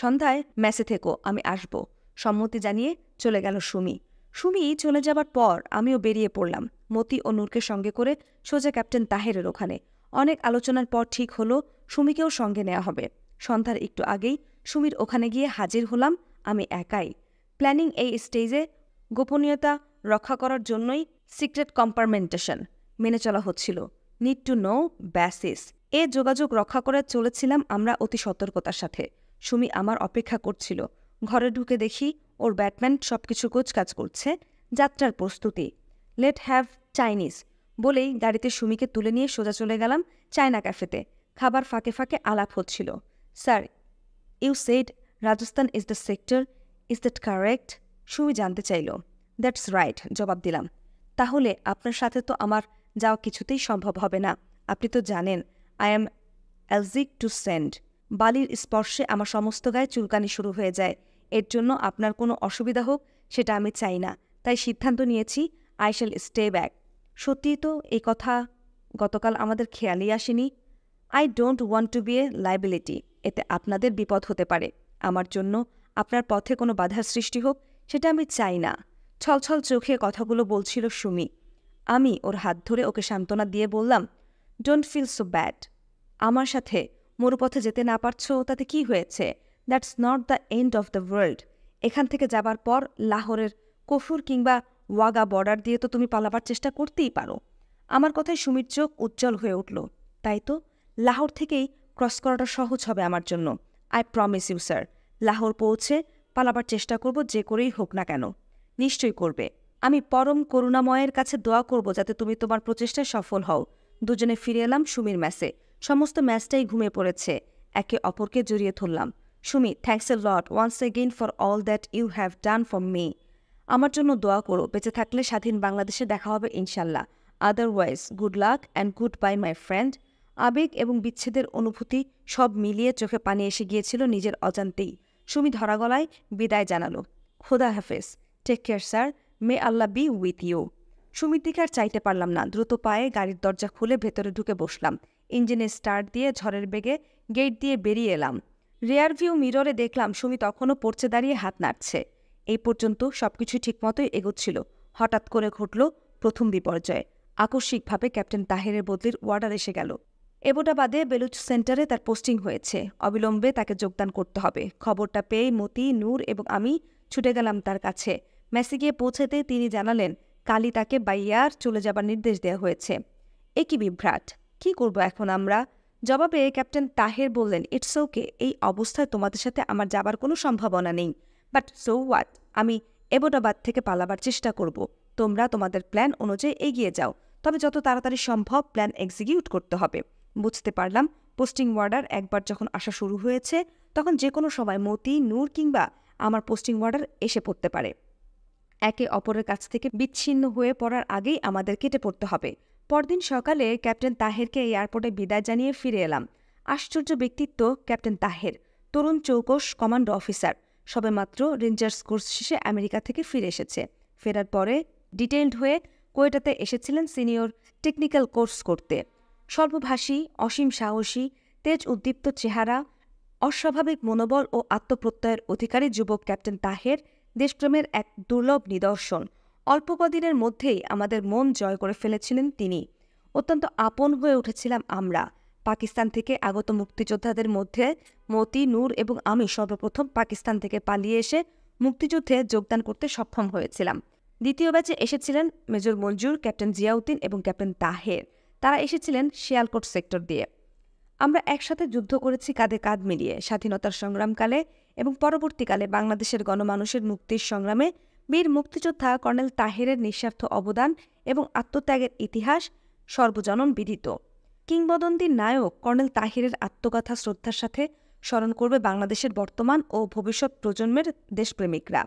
সন্ধ্যায় মেসে থেকো আমি আসব সম্মতি জানিয়ে চলে গেল সুমি সুমি চলে যাবার পর আমিও বেরিয়ে পড়লাম মতি ও নূরকে সঙ্গে করে সোজা ক্যাপ্টেন তাহেরের ওখানে অনেক আলোচনার পর ঠিক হলো সুমিকেও সঙ্গে নেওয়া হবে সন্ধ্যার একটু আগেই সুমির ওখানে গিয়ে হাজির হলাম আমি একাই প্ল্যানিং এই স্টেজে গোপনীয়তা রক্ষা করার জন্যই সিক্রেট কম্পার্টমেন্টেশন মেনে চলা হচ্ছিল নিড টু নো ব্যাসিস এ যোগাযোগ রক্ষা করে চলেছিলাম আমরা অতি সতর্কতার সাথে সুমি আমার অপেক্ষা করছিল ঘরে ঢুকে দেখি ওর ব্যাটম্যান সব কিছু কোচকাজ করছে যাত্রার প্রস্তুতি লেট হ্যাভ চাইনিজ বলেই গাড়িতে সুমিকে তুলে নিয়ে সোজা চলে গেলাম চায়না ক্যাফেতে খাবার ফাঁকে ফাঁকে আলাপ হচ্ছিল sir you said Rajasthan is the sector is that correct Sumi জানতে চাইল দ্যাটস রাইট জবাব দিলাম তাহলে আপনার সাথে তো আমার যাওয়া কিছুতেই সম্ভব হবে না আপনি তো জানেন I am allergic to sand বালির স্পর্শে আমার সমস্ত গায়ে চুলকানি শুরু হয়ে যায় এর জন্য আপনার কোনো অসুবিধা হোক সেটা আমি চাই না তাই সিদ্ধান্ত নিয়েছি আই শ্যাল স্টে ব্যাক সত্যিই তো এই কথা গতকাল আমাদের খেয়ালই আসেনি I don't want to be a liability এতে আপনাদের বিপদ হতে পারে আমার জন্য আপনার পথে কোনো বাধার সৃষ্টি হোক সেটা আমি চাই না ছলছল চোখে কথাগুলো বলছিল সুমি আমি ওর হাত ধরে ওকে সান্ত্বনা দিয়ে বললাম ডোন্ট ফিল সো ব্যাড আমার সাথে মরুপথে যেতে না পারছো তাতে কি হয়েছে that's not the end of the world এখান থেকে যাবার পর লাহোরের কফুর কিংবা ওয়াগা বর্ডার দিয়ে তো তুমি পালাবার চেষ্টা করতেই পারো আমার কথায় সুমির চোখ উজ্জ্বল হয়ে উঠল তাই তো লাহোর থেকেই ক্রস করাটা সহজ হবে আমার জন্য I promise you sir Lahore পৌঁছে পালাবার চেষ্টা করব যে করেই হোক না কেন নিশ্চয়ই করবে আমি পরম করুণাময়ের কাছে দোয়া করব যাতে তুমি তোমার প্রচেষ্টায় সফল হও দুজনে ফিরে এলাম সুমির ম্যাসে সমস্ত ম্যাচটাই ঘুমিয়ে পড়েছে একে অপরকে জড়িয়ে ধরলাম Sumi thanks a lot once again for all that you have done for me আমার জন্য দোয়া করো বেঁচে থাকলে স্বাধীন বাংলাদেশে দেখা হবে ইনশাল্লাহ otherwise good luck and goodbye my friend আবেগ এবং বিচ্ছেদের অনুভূতি সব মিলিয়ে চোখে পানি এসে গিয়েছিল নিজের অজান্তেই সুমি ধরা গলায় বিদায় জানালো খোদা হাফেজ take care sir may Allah be with you সুমির দিকে আর চাইতে পারলাম না দ্রুত পায়ে গাড়ির দরজা খুলে ভেতরে ঢুকে বসলাম ইঞ্জিনে স্টার্ট দিয়ে ঝড়ের বেগে গেট দিয়ে বেরিয়ে এলাম রেয়ার ভিউ মিররে দেখলাম সুমি তখনও পড়ছে দাঁড়িয়ে হাত নাড়ছে এই পর্যন্ত সব কিছু ঠিকমতোই এগোচ্ছিল হঠাৎ করে ঘটল প্রথম বিপর্যয় আকস্মিকভাবে ক্যাপ্টেন তাহেরের বদলির ওয়ার্ডার এসে গেল এবটাবাদে বেলুচ সেন্টারে তার পোস্টিং হয়েছে অবিলম্বে তাকে যোগদান করতে হবে খবরটা পেয়ে মতি নূর এবং আমি ছুটে গেলাম তার কাছে মেসে গিয়ে পৌঁছেতে তিনি জানালেন কালি তাকে বাইয়ার চলে যাবার নির্দেশ দেওয়া হয়েছে এ কি বিভ্রাট কি করব এখন আমরা জবাবে ক্যাপ্টেন তাহের বললেন ইটস ওকে এই অবস্থায় তোমাদের সাথে আমার যাবার কোনো সম্ভাবনা নেই বাট সো হোয়াট আমি এবটাবাদ থেকে পালাবার চেষ্টা করব তোমরা তোমাদের প্ল্যান অনুযায়ী এগিয়ে যাও তবে যত তাড়াতাড়ি সম্ভব প্ল্যান এক্সিকিউট করতে হবে বুঝতে পারলাম পোস্টিং ওয়ার্ডার একবার যখন আসা শুরু হয়েছে তখন যে কোনো সময় মতি নূর কিংবা আমার পোস্টিং ওয়ার্ডার এসে পড়তে পারে একে অপরের কাছ থেকে বিচ্ছিন্ন হয়ে পড়ার আগেই আমাদের কেটে পড়তে হবে পরদিন সকালে ক্যাপ্টেন তাহেরকে এয়ারপোর্টে বিদায় জানিয়ে ফিরে এলাম আশ্চর্য ব্যক্তিত্ব ক্যাপ্টেন তাহের তরুণ চৌকস কমান্ড অফিসার সবেমাত্র রেঞ্জার্স কোর্স শেষে আমেরিকা থেকে ফিরে এসেছে ফেরার পরে ডিটেইলড হয়ে কোয়েটাতে এসেছিলেন সিনিয়র টেকনিক্যাল কোর্স করতে সর্বভাষী অসীম সাহসী তেজ উদ্দীপ্ত চেহারা অস্বাভাবিক মনোবল ও আত্মপ্রত্যয়ের অধিকারী যুবক ক্যাপ্টেন তাহের দেশপ্রেমের এক দুর্লভ নিদর্শন অল্প কদিনের মধ্যেই আমাদের মন জয় করে ফেলেছিলেন তিনি অত্যন্ত আপন হয়ে উঠেছিলাম আমরা পাকিস্তান থেকে আগত মুক্তিযোদ্ধাদের মধ্যে মতি নূর এবং আমি সর্বপ্রথম পাকিস্তান থেকে পালিয়ে এসে মুক্তিযুদ্ধে যোগদান করতে সক্ষম হয়েছিলাম দ্বিতীয় ব্যাচে এসেছিলেন মেজর মঞ্জুর ক্যাপ্টেন জিয়াউদ্দিন এবং ক্যাপ্টেন তাহের তারা এসেছিলেন শিয়ালকোট সেক্টর দিয়ে আমরা একসাথে যুদ্ধ করেছি কাঁধে কাঁধ মিলিয়ে স্বাধীনতার সংগ্রামকালে এবং পরবর্তীকালে বাংলাদেশের গণমানুষের মুক্তির সংগ্রামে বীর মুক্তিযোদ্ধা কর্নেল তাহেরের নিঃস্বার্থ অবদান এবং আত্মত্যাগের ইতিহাস সর্বজনন বিদিত কিংবদন্তির নায়ক কর্নেল তাহিরের আত্মকথা শ্রদ্ধার সাথে স্মরণ করবে বাংলাদেশের বর্তমান ও ভবিষ্যৎ প্রজন্মের দেশপ্রেমিকরা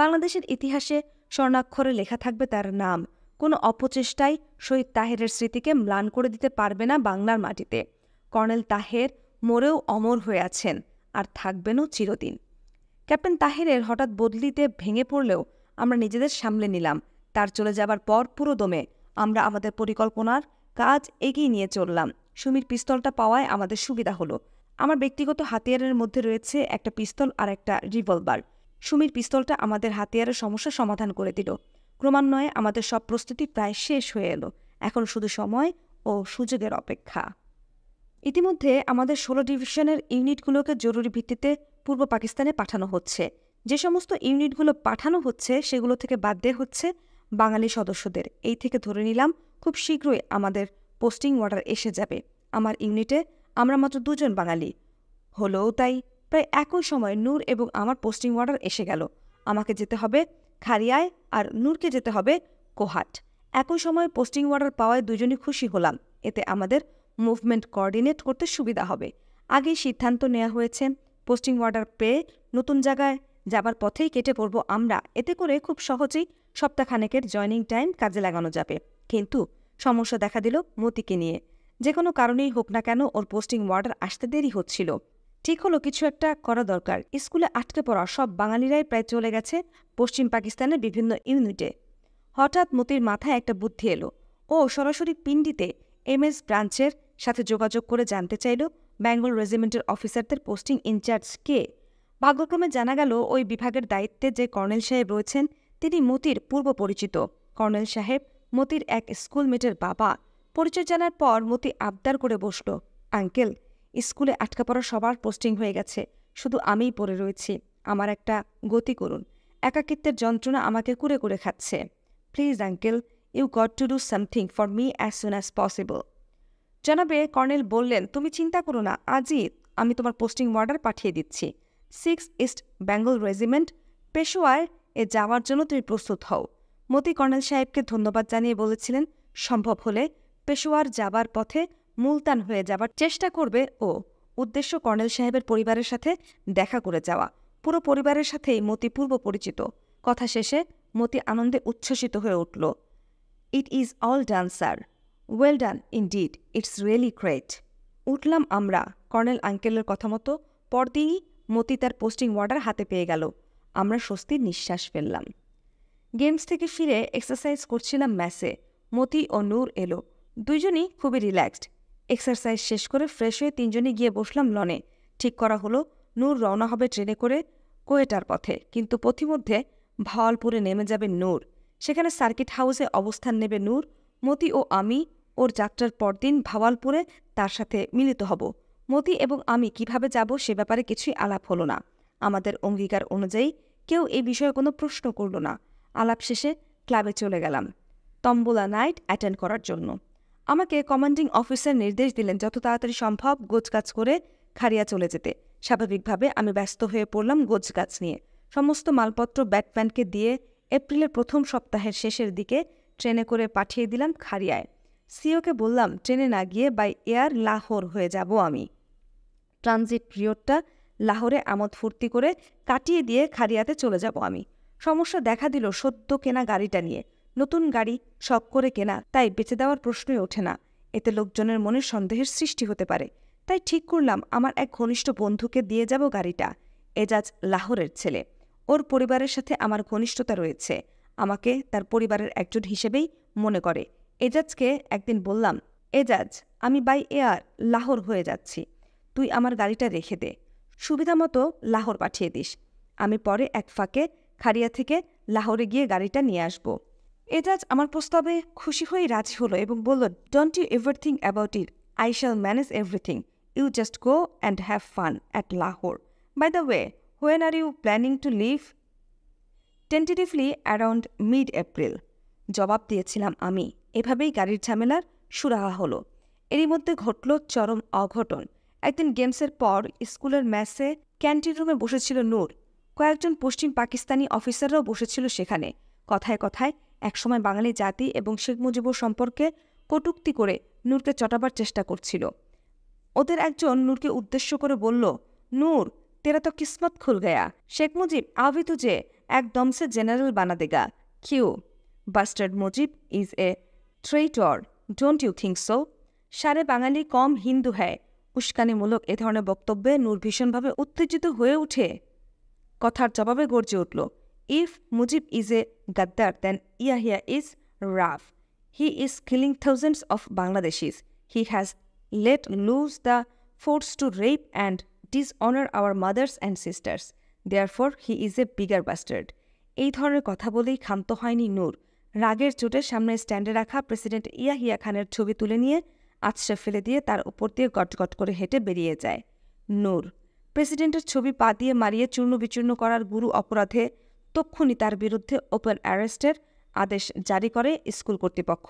বাংলাদেশের ইতিহাসে স্বর্ণাক্ষরে লেখা থাকবে তার নাম কোনো অপচেষ্টাই শহীদ তাহেরের স্মৃতিকে ম্লান করে দিতে পারবে না বাংলার মাটিতে কর্নেল তাহের মোরেও অমর হয়ে আছেন আর থাকবেনও চিরদিন ক্যাপ্টেন তাহেরের হঠাৎ বদলিতে ভেঙে পড়লেও আমরা নিজেদের সামলে নিলাম তার চলে যাবার পর পুরো দমে আমরা আমাদের পরিকল্পনার কাজ এগিয়ে নিয়ে চললাম সুমির পিস্তলটা পাওয়ায় আমাদের সুবিধা হলো আমার ব্যক্তিগত হাতিয়ারের মধ্যে রয়েছে একটা পিস্তল আর একটা রিভলভার সুমির পিস্তলটা আমাদের হাতিয়ারের সমস্যা সমাধান করে দিল ক্রমান্বয়ে আমাদের সব প্রস্তুতি প্রায় শেষ হয়ে এলো এখন শুধু সময় ও সুযোগের অপেক্ষা ইতিমধ্যে আমাদের ষোলো ডিভিশনের ইউনিটগুলোকে জরুরি ভিত্তিতে পূর্ব পাকিস্তানে পাঠানো হচ্ছে যে সমস্ত ইউনিটগুলো পাঠানো হচ্ছে সেগুলো থেকে বাদ দেওয়া হচ্ছে বাঙালি সদস্যদের এই থেকে ধরে নিলাম খুব শীঘ্রই আমাদের পোস্টিং অর্ডার এসে যাবে আমার ইউনিটে আমরা মাত্র দুজন বাঙালি হলেও তাই প্রায় একই সময় নূর এবং আমার পোস্টিং অর্ডার এসে গেল আমাকে যেতে হবে খারিয়ায় আর নূরকে যেতে হবে কোহাট একই সময় পোস্টিং অর্ডার পাওয়ায় দুজনই খুশি হলাম এতে আমাদের মুভমেন্ট কোঅর্ডিনেট করতে সুবিধা হবে আগে সিদ্ধান্ত নেওয়া হয়েছে পোস্টিং অর্ডার পেয়ে নতুন জায়গায় যাবার পথেই কেটে পড়ব আমরা এতে করে খুব সহজেই সপ্তাহখানেকের জয়নিং টাইম কাজে লাগানো যাবে কিন্তু সমস্যা দেখা দিল মতিকে নিয়ে যে কোনো কারণেই হোক না কেন ওর পোস্টিং ওয়ার্ডার আসতে দেরি হচ্ছিল ঠিক হলো কিছু একটা করা দরকার স্কুলে আটকে পড়া সব বাঙালিরাই প্রায় চলে গেছে পশ্চিম পাকিস্তানের বিভিন্ন ইউনিটে হঠাৎ মতির মাথায় একটা বুদ্ধি এলো ও সরাসরি পিন্ডিতে এম এস ব্রাঞ্চের সাথে যোগাযোগ করে জানতে চাইল বেঙ্গল রেজিমেন্টের অফিসারদের পোস্টিং ইনচার্জ কে ভাগ্যক্রমে জানা গেল ওই বিভাগের দায়িত্বে যে কর্নেল সাহেব রয়েছেন তিনি মতির পূর্ব পরিচিত কর্নেল সাহেব মতির এক স্কুলমেটের বাবা পরিচয় জানার পর মতি আবদার করে বসল আঙ্কেল স্কুলে আটকা পড়া সবার পোস্টিং হয়ে গেছে শুধু আমিই পড়ে রয়েছি আমার একটা গতি করুন একাকিত্বের যন্ত্রণা আমাকে কুরে করে খাচ্ছে please uncle you got to do something for me as soon as possible জানাবে কর্নেল বললেন তুমি চিন্তা করো না আজই আমি তোমার পোস্টিং অর্ডার পাঠিয়ে দিচ্ছি সিক্স ইস্ট বেঙ্গল রেজিমেন্ট পেশোয়ায় এ যাওয়ার জন্য তুমি প্রস্তুত হও মতি কর্নেল সাহেবকে ধন্যবাদ জানিয়ে বলেছিলেন সম্ভব হলে পেশোয়ার যাবার পথে মুলতান হয়ে যাবার চেষ্টা করবে ও উদ্দেশ্য কর্নেল সাহেবের পরিবারের সাথে দেখা করে যাওয়া পুরো পরিবারের সাথেই মতি পূর্ব পরিচিত কথা শেষে মতি আনন্দে উচ্ছ্বসিত হয়ে উঠল it is all done sir well done indeed it's really great উঠলাম আমরা কর্নেল আঙ্কেলের কথা মতো পরদিনই মতি তার পোস্টিং ওয়ার্ডার হাতে পেয়ে গেল আমরা স্বস্তির নিঃশ্বাস ফেললাম গেমস থেকে ফিরে এক্সারসাইজ করছিলাম ম্যাসে মতি ও নূর এলো দুজনই খুবই রিল্যাক্সড এক্সারসাইজ শেষ করে ফ্রেশ হয়ে তিনজনে গিয়ে বসলাম লনে ঠিক করা হলো নূর রওনা হবে ট্রেনে করে কোয়েটার পথে কিন্তু পথিমধ্যে ভাওয়ালপুরে নেমে যাবে নূর সেখানে সার্কিট হাউসে অবস্থান নেবে নূর মতি ও আমি ওর যাত্রার পরদিন ভাওয়ালপুরে তার সাথে মিলিত হব মতি এবং আমি কিভাবে যাব সে ব্যাপারে কিছুই আলাপ হলো না আমাদের অঙ্গীকার অনুযায়ী কেউ এই বিষয়ে কোনো প্রশ্ন করল না আলাপ শেষে ক্লাবে চলে গেলাম তম্বুলা নাইট অ্যাটেন্ড করার জন্য আমাকে কমান্ডিং অফিসার নির্দেশ দিলেন যত তাড়াতাড়ি সম্ভব গোছগাছ করে খারিয়া চলে যেতে স্বাভাবিকভাবে আমি ব্যস্ত হয়ে পড়লাম গোছগাছ নিয়ে সমস্ত মালপত্র ব্যাটম্যানকে দিয়ে এপ্রিলের প্রথম সপ্তাহের শেষের দিকে ট্রেনে করে পাঠিয়ে দিলাম খারিয়ায় সিওকে বললাম ট্রেনে না গিয়ে বাই এয়ার লাহোর হয়ে যাব আমি ট্রানজিট পিরিয়ডটা লাহোরে আমোদ ফুর্তি করে কাটিয়ে দিয়ে খারিয়াতে চলে যাব আমি সমস্যা দেখা দিল সদ্য কেনা গাড়িটা নিয়ে নতুন গাড়ি শখ করে কেনা তাই বেঁচে দেওয়ার প্রশ্নই ওঠে না এতে লোকজনের মনে সন্দেহের সৃষ্টি হতে পারে তাই ঠিক করলাম আমার এক ঘনিষ্ঠ বন্ধুকে দিয়ে যাব গাড়িটা এজাজ লাহোরের ছেলে ওর পরিবারের সাথে আমার ঘনিষ্ঠতা রয়েছে আমাকে তার পরিবারের একজন হিসেবেই মনে করে এজাজকে একদিন বললাম এজাজ আমি বাই এয়ার লাহোর হয়ে যাচ্ছি তুই আমার গাড়িটা রেখে দে সুবিধামতো লাহোর পাঠিয়ে দিস আমি পরে এক ফাঁকে খারিয়া থেকে লাহোরে গিয়ে গাড়িটা নিয়ে আসবো এজাজ আমার প্রস্তাবে খুশি হয়ে রাজি হলো এবং বলল don't you everything about it I shall manage everything you just go and have fun at Lahore by the way when are you planning to leave tentatively around mid April জবাব দিয়েছিলাম আমি এভাবেই গাড়ির ঝামেলার সুরাহা হলো এরই মধ্যে ঘটল চরম অঘটন একদিন গেমসের পর স্কুলের ম্যাচে ক্যান্টিন রুমে বসেছিল নূর কয়েকজন পশ্চিম পাকিস্তানি অফিসাররাও বসেছিল সেখানে কথায় কথায় একসময় বাঙালি জাতি এবং শেখ মুজিবুর সম্পর্কে কটুক্তি করে নূরকে চটাবার চেষ্টা করছিল ওদের একজন নূরকে উদ্দেশ্য করে বলল নূর তেরা তো কিসমত খুল গয়া শেখ মুজিব আভি তুজে একদম সে জেনারেল বানা দেগা কিউ bastard Mujib is a traitor don't you think so সারে বাঙালি কম হিন্দু হ্যায় উস্কানিমূলক এ ধরনের বক্তব্যে নূর ভীষণভাবে উত্তেজিত হয়ে উঠে কথার জবাবে গর্জে উঠল If Mujib is a Gaddar, then Yahya is rough. He is killing thousands of Bangladeshis. He has let loose the force to rape and dishonor our mothers and sisters. Therefore he is a bigger bastard এই ধরনের কথা বলেই ক্ষান্ত হয়নি নূর রাগের চোটের সামনে স্ট্যান্ডে রাখা প্রেসিডেন্ট ইয়াহিয়া খানের ছবি তুলে নিয়ে আছড়ে ফেলে দিয়ে তার উপর দিয়ে গটগট করে হেঁটে বেরিয়ে যায় নূর প্রেসিডেন্টের ছবি পা দিয়ে মারিয়ে চূর্ণ বিচূর্ণ করার গুরু অপরাধে তক্ষুনি তার বিরুদ্ধে ওপেন অ্যারেস্টের আদেশ জারি করে স্কুল কর্তৃপক্ষ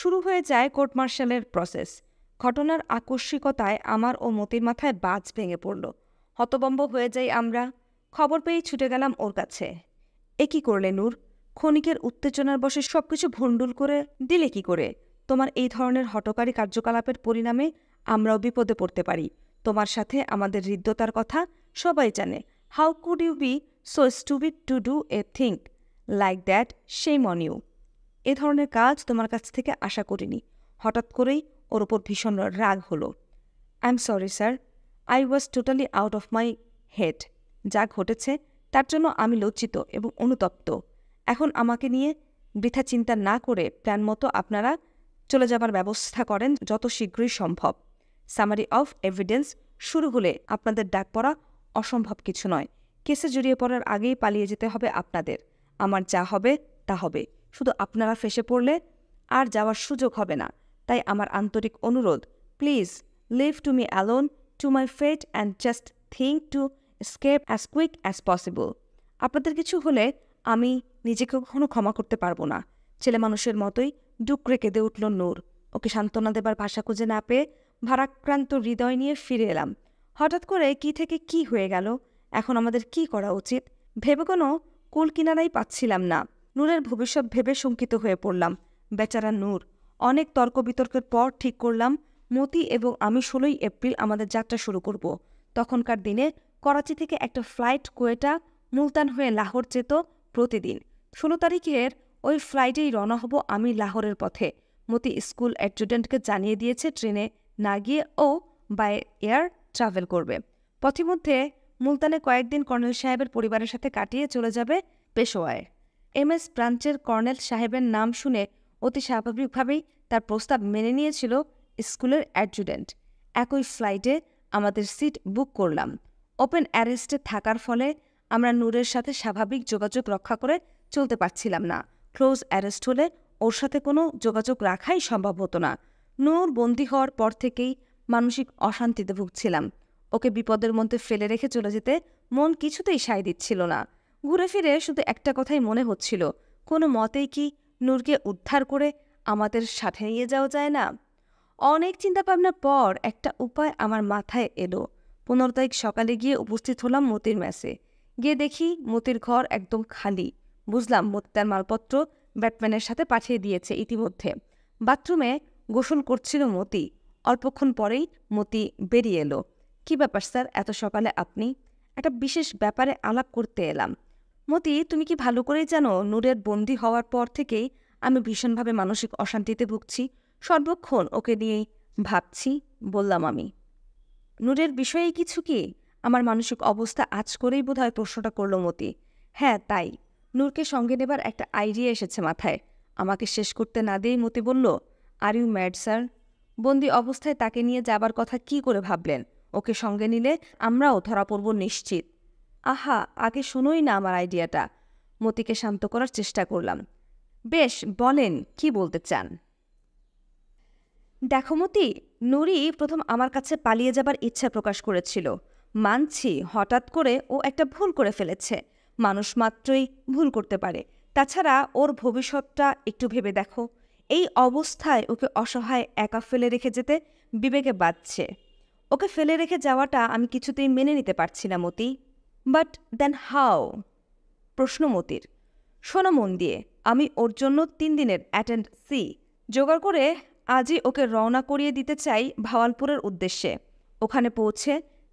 শুরু হয়ে যায় কোর্ট মার্শালের প্রসেস ঘটনার আকস্মিকতায় আমার ও মতির মাথায় বাজ ভেঙে পড়ল হতবম্ব হয়ে যাই আমরা খবর পেয়েই ছুটে গেলাম ওর কাছে এ কি করলে নূর ক্ষণিকের উত্তেজনার বসে সবকিছু ভণ্ডুল করে দিলে কি করে তোমার এই ধরনের হটকারী কার্যকলাপের পরিণামে আমরাও বিপদে পড়তে পারি তোমার সাথে আমাদের হৃদ্যতার কথা সবাই জানে how could you be so stupid to do a thing like that shame on you এ ধরনের কাজ তোমার কাছ থেকে আশা করিনি হঠাৎ করেই ওর ওপর ভীষণ রাগ হলো I am sorry sir I was totally out of my head যা ঘটেছে তার জন্য আমি লজ্জিত এবং অনুতপ্ত এখন আমাকে নিয়ে বৃথা চিন্তা না করে প্ল্যান মতো আপনারা চলে যাবার ব্যবস্থা করেন যত শীঘ্রই সম্ভব সামারি অফ এভিডেন্স শুরু হলে আপনাদের ডাক পড়া অসম্ভব কিছু নয় কেসে জড়িয়ে পড়ার আগেই পালিয়ে যেতে হবে আপনাদের আমার যা হবে তা হবে শুধু আপনারা ফেসে পড়লে আর যাওয়ার সুযোগ হবে না তাই আমার আন্তরিক অনুরোধ please leave to me alone to my fate and just think to escape as quick as possible আপনাদের কিছু হলে আমি নিজেকে কখনো ক্ষমা করতে পারবো না ছেলে মানুষের মতোই ডুকরে কেঁদে উঠল নূর ওকে সান্ত্বনা দেবার ভাষা খুঁজে না পেয়ে ভারাক্রান্ত হৃদয় নিয়ে ফিরে এলাম হঠাৎ করে কি থেকে কি হয়ে গেল এখন আমাদের কি করা উচিত ভেবে কোনো কুল কিনারাই পাচ্ছিলাম না নূরের ভবিষ্যৎ ভেবে শঙ্কিত হয়ে পড়লাম বেচারা নূর অনেক তর্ক বিতর্কের পর ঠিক করলাম মতি এবং আমি ষোলোই এপ্রিল আমাদের যাত্রা শুরু করব তখনকার দিনে করাচি থেকে একটা ফ্লাইট কোয়েটা মুলতান হয়ে লাহোর যেত প্রতিদিন ষোলো তারিখের ওই ফ্লাইটেই রওনা হব আমি লাহোরের পথে মতি স্কুল অ্যাডজুডেন্টকে জানিয়ে দিয়েছে ট্রেনে না গিয়ে ও বাই এয়ার ট্রাভেল করবে পথিমধ্যে মুলতানে কয়েকদিন কর্নেল সাহেবের পরিবারের সাথে কাটিয়ে চলে যাবে পেশোয়ায় এম এস ব্রাঞ্চের কর্নেল সাহেবের নাম শুনে অতি স্বাভাবিকভাবেই তার প্রস্তাব মেনে নিয়েছিল স্কুলের অ্যাডজুডেন্ট একই ফ্লাইটে আমাদের সিট বুক করলাম ওপেন অ্যারেস্টে থাকার ফলে আমরা নূরের সাথে স্বাভাবিক যোগাযোগ রক্ষা করে চলতে পারছিলাম না ক্লোজ অ্যারেস্ট হলে ওর সাথে কোনো যোগাযোগ রাখাই সম্ভব হতো না নূর বন্দী হওয়ার পর থেকেই মানসিক অশান্তিতে ভুগছিলাম ওকে বিপদের মধ্যে ফেলে রেখে চলে যেতে মন কিছুতেই সায় দিচ্ছিল না ঘুরে ফিরে শুধু একটা কথাই মনে হচ্ছিল কোনো মতেই কি নূরকে উদ্ধার করে আমাদের সাথে নিয়ে যাওয়া যায় না অনেক চিন্তাভাবনার পর একটা উপায় আমার মাথায় এলো পনেরো তারিখ সকালে গিয়ে উপস্থিত হলাম মতির মেসে গিয়ে দেখি মতির ঘর একদম খালি বুঝলাম মতি তার মালপত্র ব্যাটম্যানের সাথে পাঠিয়ে দিয়েছে ইতিমধ্যে বাথরুমে গোসল করছিল মতি অল্পক্ষণ পরেই মতি বেরিয়ে এলো কি ব্যাপার স্যার এত সকালে আপনি একটা বিশেষ ব্যাপারে আলাপ করতে এলাম মতি তুমি কি ভালো করেই জানো নূরের বন্দি হওয়ার পর থেকেই আমি ভীষণভাবে মানসিক অশান্তিতে ভুগছি সর্বক্ষণ ওকে নিয়েই ভাবছি বললাম আমি নূরের বিষয়ে কিছু কি আমার মানসিক অবস্থা আজ করেই বোধহয় প্রশ্নটা করল মতি হ্যাঁ তাই নূরকে সঙ্গে নেবার একটা আইডিয়া এসেছে মাথায় আমাকে শেষ করতে না দিয়েই মতি বলল আর ইউ ম্যাড স্যার বন্দি অবস্থায় তাকে নিয়ে যাবার কথা কি করে ভাবলেন ওকে সঙ্গে নিলে আমরাও ধরা পড়ব নিশ্চিত আহা আগে শোনোই না আমার আইডিয়াটা মতিকে শান্ত করার চেষ্টা করলাম বেশ বলেন কি বলতে চান দেখো মতি নুরি প্রথম আমার কাছে পালিয়ে যাবার ইচ্ছা প্রকাশ করেছিল মানছি হঠাৎ করে ও একটা ভুল করে ফেলেছে মানুষ মাত্রই ভুল করতে পারে তাছাড়া ওর ভবিষ্যৎটা একটু ভেবে দেখো এই অবস্থায় ওকে অসহায় একা ফেলে রেখে যেতে বিবেকে বাঁধছে ওকে ফেলে রেখে যাওয়াটা আমি কিছুতেই মেনে নিতে পারছি না মতি বাট দেন হাও প্রশ্ন মতির শোনো মন দিয়ে আমি ওর জন্য তিন দিনের অ্যাটেন্ড সি জোগাড় করে আজই ওকে রওনা করিয়ে দিতে চাই ভাওয়ালপুরের উদ্দেশ্যে ওখানে পৌঁছে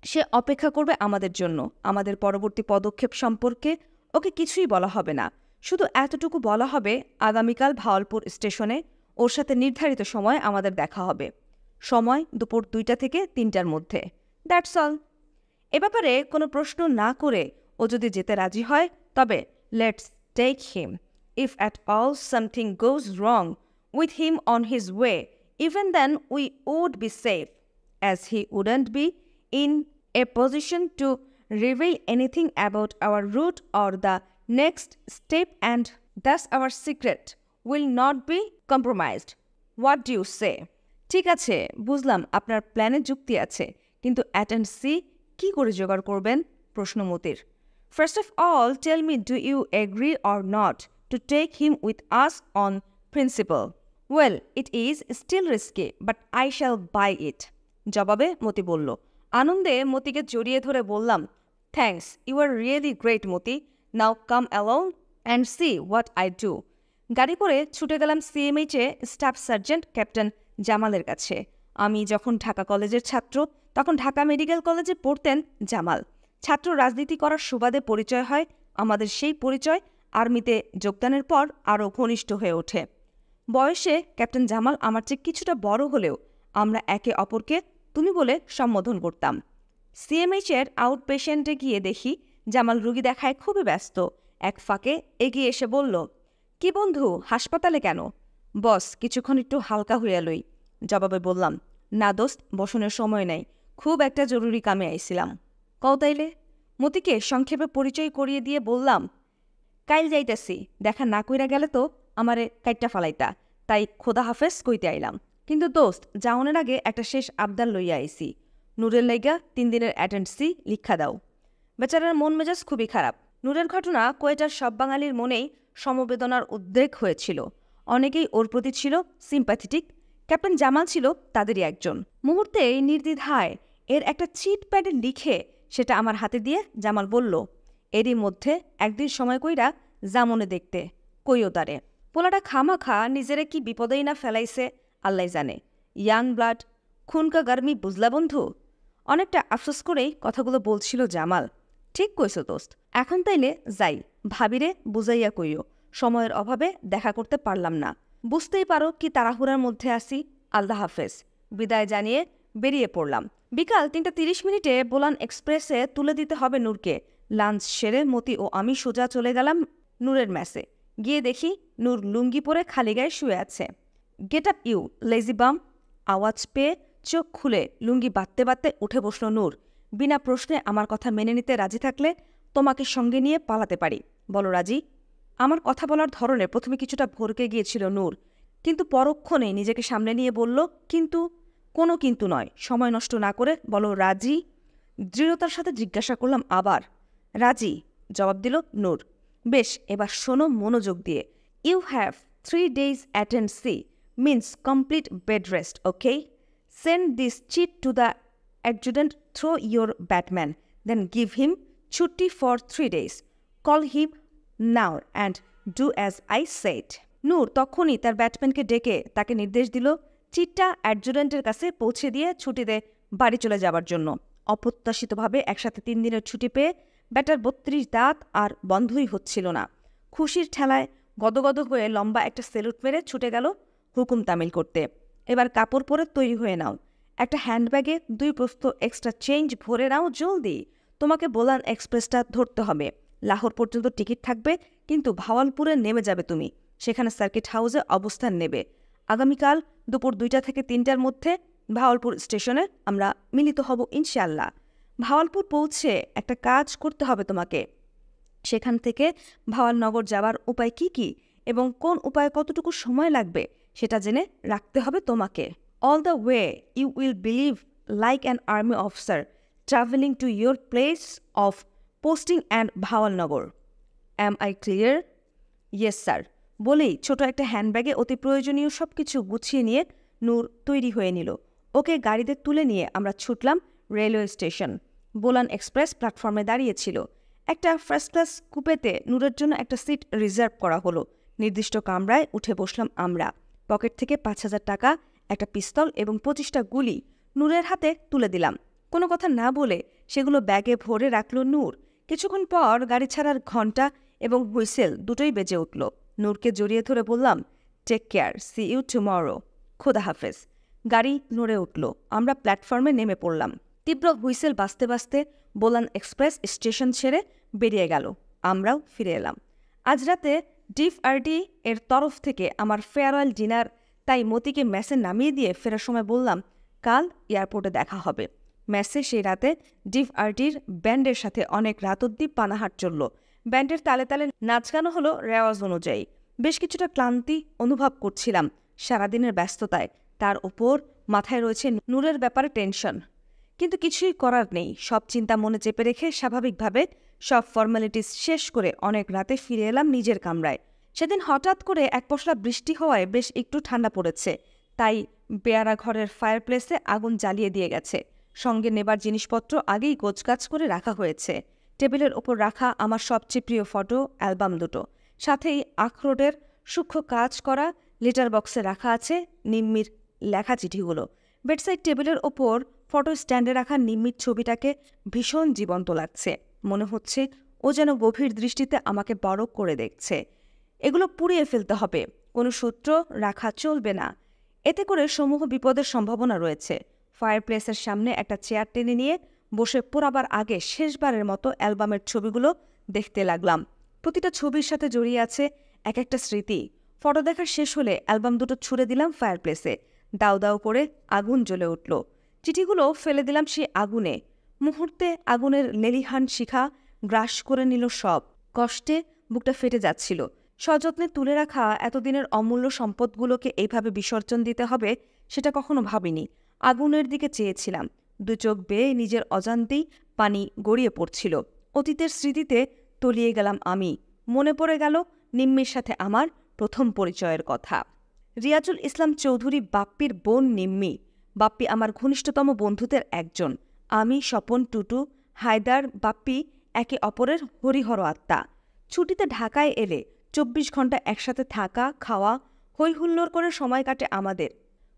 সে অপেক্ষা করবে আমাদের জন্য আমাদের পরবর্তী পদক্ষেপ সম্পর্কে ওকে কিছুই বলা হবে না শুধু এতটুকু বলা হবে আগামীকাল ভাওয়ালপুর স্টেশনে ওর সাথে নির্ধারিত সময় আমাদের দেখা হবে সময় দুপুর দুইটা থেকে তিনটার মধ্যে দ্যাটস অল এ ব্যাপারে কোনো প্রশ্ন না করে ও যদি যেতে রাজি হয় তবে let's take him if at all something goes wrong with him on his way even then we would be safe as he wouldn't be in a position to reveal anything about our route or the next step and that's our secret will not be compromised what do say ঠিক আছে বুঝলাম আপনার প্ল্যানে যুক্তি আছে কিন্তু attend C কী করে জোগাড় করবেন মতির first of all tell me do you agree or not to take him with us on principle well it is still risky but I shall buy it জবাবে মতি বলল আনন্দে মতিকে জড়িয়ে ধরে বললাম thanks you are really great Moti now come along and see what I do গাড়ি করে ছুটে গেলাম সিএমএইচে স্টাফ সার্জেন্ট ক্যাপ্টেন জামালের কাছে আমি যখন ঢাকা কলেজের ছাত্র তখন ঢাকা মেডিকেল কলেজে পড়তেন জামাল ছাত্র রাজনীতি করার সুবাদে পরিচয় হয় আমাদের সেই পরিচয় আর্মিতে যোগদানের পর আরও ঘনিষ্ঠ হয়ে ওঠে বয়সে ক্যাপ্টেন জামাল আমার চেয়ে কিছুটা বড় হলেও আমরা একে অপরকে তুমি বলে সম্বোধন করতাম সিএমএইচের আউট পেশেন্টে গিয়ে দেখি জামাল রুগী দেখায় খুবই ব্যস্ত এক ফাঁকে এগিয়ে এসে বলল কি বন্ধু হাসপাতালে কেন বস কিছুক্ষণ একটু হালকা হইয়া লই জবাবে বললাম না দোস্ত বসনের সময় নাই খুব একটা জরুরি কামে আইছিলাম কও তাইলে মতিকে সংক্ষেপে পরিচয় করিয়ে দিয়ে বললাম কাইল যাইতাছি দেখা না কইরা গেলে তো আমারে কাইটটা ফালাইতা তাই খোদা হাফেজ কইতে আইলাম কিন্তু দোস্ত যাওনের আগে একটা শেষ আবদার লইয়া আইসি নূরের লাইগা তিন দিনের অ্যাটেন্ডসি লিখা দাও বেচারার মন মেজাজ খুবই খারাপ নূরের ঘটনা কয়েটার সব বাঙালির মনেই সমবেদনার উদ্বেগ হয়েছিল অনেকেই ওর প্রতি ছিল সিম্প্যাথেটিক ক্যাপ্টেন জামাল ছিল তাদেরই একজন মুহূর্তে নির্দিধায় এর একটা চিট প্যাডে লিখে সেটা আমার হাতে দিয়ে জামাল বলল এরই মধ্যে একদিন সময় কইরা জামনে দেখতে কইও তারে পোলাটা খামাখা নিজেরে কি বিপদেই না ফেলাইছে আল্লাহ জানে ইয়াং ব্লাড খুনকা গার্মি বুঝলা বন্ধু অনেকটা আফসোস করেই কথাগুলো বলছিল জামাল ঠিক কইস দোস্ত এখন তাইলে যাই ভাবিরে বুঝাইয়া কইও সময়ের অভাবে দেখা করতে পারলাম না বুঝতেই পারো কি তাড়াহুড়ার মধ্যে আসি আল্লাহ হাফেজ বিদায় জানিয়ে বেরিয়ে পড়লাম বিকাল তিনটা তিরিশ মিনিটে বোলান এক্সপ্রেসে তুলে দিতে হবে নূরকে লাঞ্চ সেরে মতি ও আমি সোজা চলে গেলাম নূরের ম্যাসে গিয়ে দেখি নূর লুঙ্গি পরে খালি গায়ে শুয়ে আছে গেট আপ ইউ লেজি বাম আওয়াজ পেয়ে চোখ খুলে লুঙ্গি বাঁধতে বাঁধতে উঠে বসল নূর বিনা প্রশ্নে আমার কথা মেনে নিতে রাজি থাকলে তোমাকে সঙ্গে নিয়ে পালাতে পারি বলো রাজি আমার কথা বলার ধরনে প্রথমে কিছুটা ভরকে গিয়েছিল নূর কিন্তু পরক্ষণে নিজেকে সামনে নিয়ে বলল কিন্তু কোনো কিন্তু নয় সময় নষ্ট না করে বলো রাজি দৃঢ়তার সাথে জিজ্ঞাসা করলাম আবার রাজি জবাব দিল নূর বেশ এবার শোনো মনোযোগ দিয়ে you have three days see means complete bed rest okay send this chit to the adjutant through your batman then give him ছুটি for three days call him now and do as I said Noor তখনই তার ব্যাটম্যানকে ডেকে তাকে নির্দেশ দিল চিটটা অ্যাডজুডেন্টের কাছে পৌঁছে দিয়ে ছুটিতে বাড়ি চলে যাবার জন্য অপ্রত্যাশিতভাবে একসাথে তিন দিনের ছুটি পেয়ে ব্যাটার বত্রিশ দাঁত আর বন্ধই হচ্ছিল না খুশির ঠেলায় গদগদ হয়ে লম্বা একটা সেলুট মেরে ছুটে গেল হুকুম তামিল করতে এবার কাপড় পরে তৈরি হয়ে নাও একটা হ্যান্ডব্যাগে দুই প্রস্ত এক্সট্রা চেঞ্জ ভরে নাও জলদি তোমাকে বোলান এক্সপ্রেসটা ধরতে হবে লাহোর পর্যন্ত টিকিট থাকবে কিন্তু ভাওয়ালপুরে নেমে যাবে তুমি সেখানে সার্কিট হাউসে অবস্থান নেবে আগামীকাল দুপুর দুইটা থেকে তিনটার মধ্যে ভাওয়ালপুর স্টেশনে আমরা মিলিত হব ইনশাল্লাহ ভাওয়ালপুর পৌঁছে একটা কাজ করতে হবে তোমাকে সেখান থেকে ভাওয়ালনগর যাওয়ার উপায় কি কি এবং কোন উপায়ে কতটুকু সময় লাগবে সেটা জেনে রাখতে হবে তোমাকে all the way you will believe like an army officer travelling to your place of posting and Bahawalnagar am I clear yes sir বলেই ছোট একটা হ্যান্ডব্যাগে অতি প্রয়োজনীয় সব কিছু গুছিয়ে নিয়ে নূর তৈরি হয়ে নিল ওকে গাড়িতে তুলে নিয়ে আমরা ছুটলাম রেলওয়ে স্টেশন বোলান এক্সপ্রেস প্ল্যাটফর্মে দাঁড়িয়েছিল একটা ফার্স্ট ক্লাস কুপেতে নূরের জন্য একটা সিট রিজার্ভ করা হলো নির্দিষ্ট কামরায় উঠে বসলাম আমরা পকেট থেকে পাঁচ হাজার টাকা একটা পিস্তল এবং পঁচিশটা গুলি নূরের হাতে তুলে দিলাম কোনো কথা না বলে সেগুলো ব্যাগে ভরে রাখল নূর কিছুক্ষণ পর গাড়ি ছাড়ার ঘন্টা এবং হুইসেল দুটোই বেজে উঠল নূরকে জড়িয়ে ধরে বললাম take care see you tomorrow খোদা হাফেজ গাড়ি নড়ে উঠল আমরা প্ল্যাটফর্মে নেমে পড়লাম তীব্র হুইসেল বাঁচতে বাঁচতে বোলান এক্সপ্রেস স্টেশন ছেড়ে বেরিয়ে গেল আমরাও ফিরে এলাম আজ রাতে ডিফ আরডি এর তরফ থেকে আমার ফেয়ারওয়েল ডিনার তাই মতিকে মেসেজ নামিয়ে দিয়ে ফেরার সময় বললাম কাল এয়ারপোর্টে দেখা হবে ম্যাচে সেই রাতে ডিভ আর্টির ব্যান্ডের সাথে অনেক রাত অব্দি পানাহাট চলল ব্যান্ডের তালে তালে নাচ গানো হলো রেওয়াজ অনুযায়ী বেশ কিছুটা ক্লান্তি অনুভব করছিলাম সারাদিনের ব্যস্ততায় তার ওপর মাথায় রয়েছে নূরের ব্যাপারে টেনশন কিন্তু কিছুই করার নেই সব চিন্তা মনে চেপে রেখে স্বাভাবিকভাবে সব ফর্মালিটিস শেষ করে অনেক রাতে ফিরে এলাম নিজের কামরায় সেদিন হঠাৎ করে এক পশলা বৃষ্টি হওয়ায় বেশ একটু ঠান্ডা পড়েছে তাই বেয়ারা ঘরের ফায়ারপ্লেসে আগুন জ্বালিয়ে দিয়ে গেছে সঙ্গে নেবার জিনিসপত্র আগেই গোছগাছ করে রাখা হয়েছে টেবিলের ওপর রাখা আমার সবচেয়ে প্রিয় ফটো অ্যালবাম দুটো সাথেই আখরোটের সূক্ষ্ম কাজ করা লিটার বক্সে রাখা আছে নিম্মির লেখা চিঠিগুলো বেডসাইড টেবিলের ওপর ফটো স্ট্যান্ডে রাখা নিম্মির ছবিটাকে ভীষণ জীবন্ত লাগছে মনে হচ্ছে ও যেন গভীর দৃষ্টিতে আমাকে বড় করে দেখছে এগুলো পুড়িয়ে ফেলতে হবে কোনো সূত্র রাখা চলবে না এতে করে সমূহ বিপদের সম্ভাবনা রয়েছে ফায়ারপ্লেসের সামনে একটা চেয়ার টেনে নিয়ে বসে পোড়াবার আগে শেষবারের মতো অ্যালবামের ছবিগুলো দেখতে লাগলাম প্রতিটা ছবির সাথে জড়িয়ে আছে এক একটা স্মৃতি ফটো দেখার শেষ হলে অ্যালবাম দুটো ছুঁড়ে দিলাম ফায়ারপ্লেসে দাও দাও করে আগুন জ্বলে উঠল চিঠিগুলো ফেলে দিলাম সেই আগুনে মুহূর্তে আগুনের লেলিহান শিখা গ্রাস করে নিল সব কষ্টে বুকটা ফেটে যাচ্ছিল সযত্নে তুলে রাখা এতদিনের অমূল্য সম্পদগুলোকে এইভাবে বিসর্জন দিতে হবে সেটা কখনো ভাবিনি আগুনের দিকে চেয়েছিলাম দু চোখ বেয়ে নিজের অজান্তেই পানি গড়িয়ে পড়ছিল অতীতের স্মৃতিতে তলিয়ে গেলাম আমি মনে পড়ে গেল নিম্মির সাথে আমার প্রথম পরিচয়ের কথা রিয়াজুল ইসলাম চৌধুরী বাপ্পির বোন নিম্মি বাপ্পি আমার ঘনিষ্ঠতম বন্ধুদের একজন আমি স্বপন টুটু হায়দার বাপ্পি একে অপরের হরিহর আত্মা ছুটিতে ঢাকায় এলে চব্বিশ ঘন্টা একসাথে থাকা খাওয়া হৈহুল্লোর করে সময় কাটে আমাদের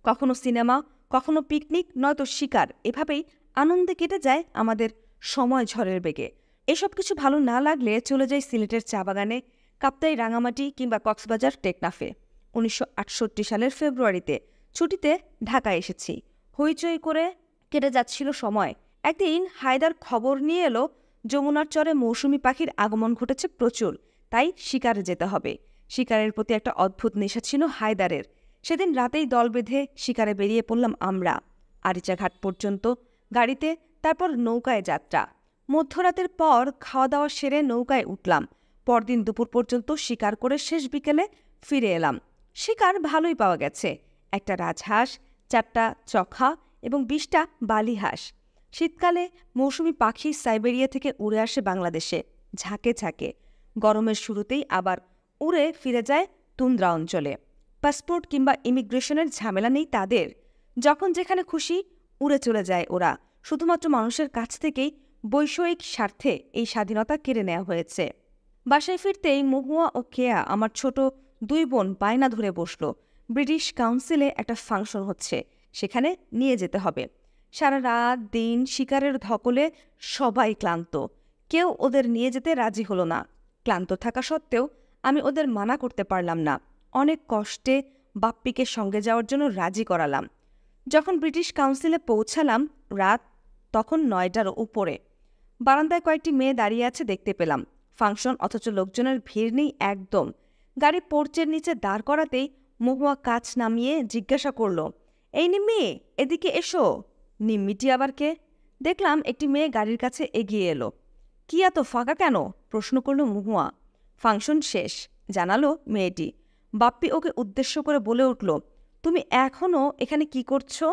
কখনো সিনেমা কখনো পিকনিক নয়তো শিকার এভাবেই আনন্দে কেটে যায় আমাদের সময় ঝড়ের বেগে এসব কিছু ভালো না লাগলে চলে যায় সিলেটের চা বাগানে কাপ্তাই রাঙামাটি কিংবা কক্সবাজার টেকনাফে উনিশশো সালের ফেব্রুয়ারিতে ছুটিতে ঢাকায় এসেছি হইচই করে কেটে যাচ্ছিল সময় একদিন হায়দার খবর নিয়ে এলো যমুনার চরে মৌসুমি পাখির আগমন ঘটেছে প্রচুর তাই শিকারে যেতে হবে শিকারের প্রতি একটা অদ্ভুত নেশা ছিল হায়দারের সেদিন রাতেই দল বেঁধে শিকারে বেরিয়ে পড়লাম আমরা আরিচাঘাট পর্যন্ত গাড়িতে তারপর নৌকায় যাত্রা মধ্যরাতের পর খাওয়া দাওয়া সেরে নৌকায় উঠলাম পরদিন দুপুর পর্যন্ত শিকার করে শেষ বিকেলে ফিরে এলাম শিকার ভালোই পাওয়া গেছে একটা রাজহাঁস চারটা চখা এবং বিশটা বালিহাঁস শীতকালে মৌসুমি পাখি সাইবেরিয়া থেকে উড়ে আসে বাংলাদেশে ঝাঁকে ঝাঁকে গরমের শুরুতেই আবার উড়ে ফিরে যায় তুন্দ্রা অঞ্চলে পাসপোর্ট কিংবা ইমিগ্রেশনের ঝামেলা নেই তাদের যখন যেখানে খুশি উড়ে চলে যায় ওরা শুধুমাত্র মানুষের কাছ থেকেই বৈষয়িক স্বার্থে এই স্বাধীনতা কেড়ে নেওয়া হয়েছে বাসায় ফিরতেই মহুয়া ও কেয়া আমার ছোট দুই বোন বায়না ধরে বসল ব্রিটিশ কাউন্সিলে একটা ফাংশন হচ্ছে সেখানে নিয়ে যেতে হবে সারা রাত দিন শিকারের ধকলে সবাই ক্লান্ত কেউ ওদের নিয়ে যেতে রাজি হলো না ক্লান্ত থাকা সত্ত্বেও আমি ওদের মানা করতে পারলাম না অনেক কষ্টে বাপ্পিকে সঙ্গে যাওয়ার জন্য রাজি করালাম যখন ব্রিটিশ কাউন্সিলে পৌঁছালাম রাত তখন নয়টার উপরে বারান্দায় কয়েকটি মেয়ে দাঁড়িয়ে আছে দেখতে পেলাম ফাংশন অথচ লোকজনের ভিড় নেই একদম গাড়ি পোর্চের নিচে দাঁড় করাতেই মহুয়া কাছ নামিয়ে জিজ্ঞাসা করল এই নিম্মি এদিকে এসো নিম্মিটি আবার কে দেখলাম একটি মেয়ে গাড়ির কাছে এগিয়ে এলো কি এত ফাঁকা কেন প্রশ্ন করল মহুয়া ফাংশন শেষ জানালো মেয়েটি বাপ্পি ওকে উদ্দেশ্য করে বলে উঠল তুমি এখনও এখানে কি করছো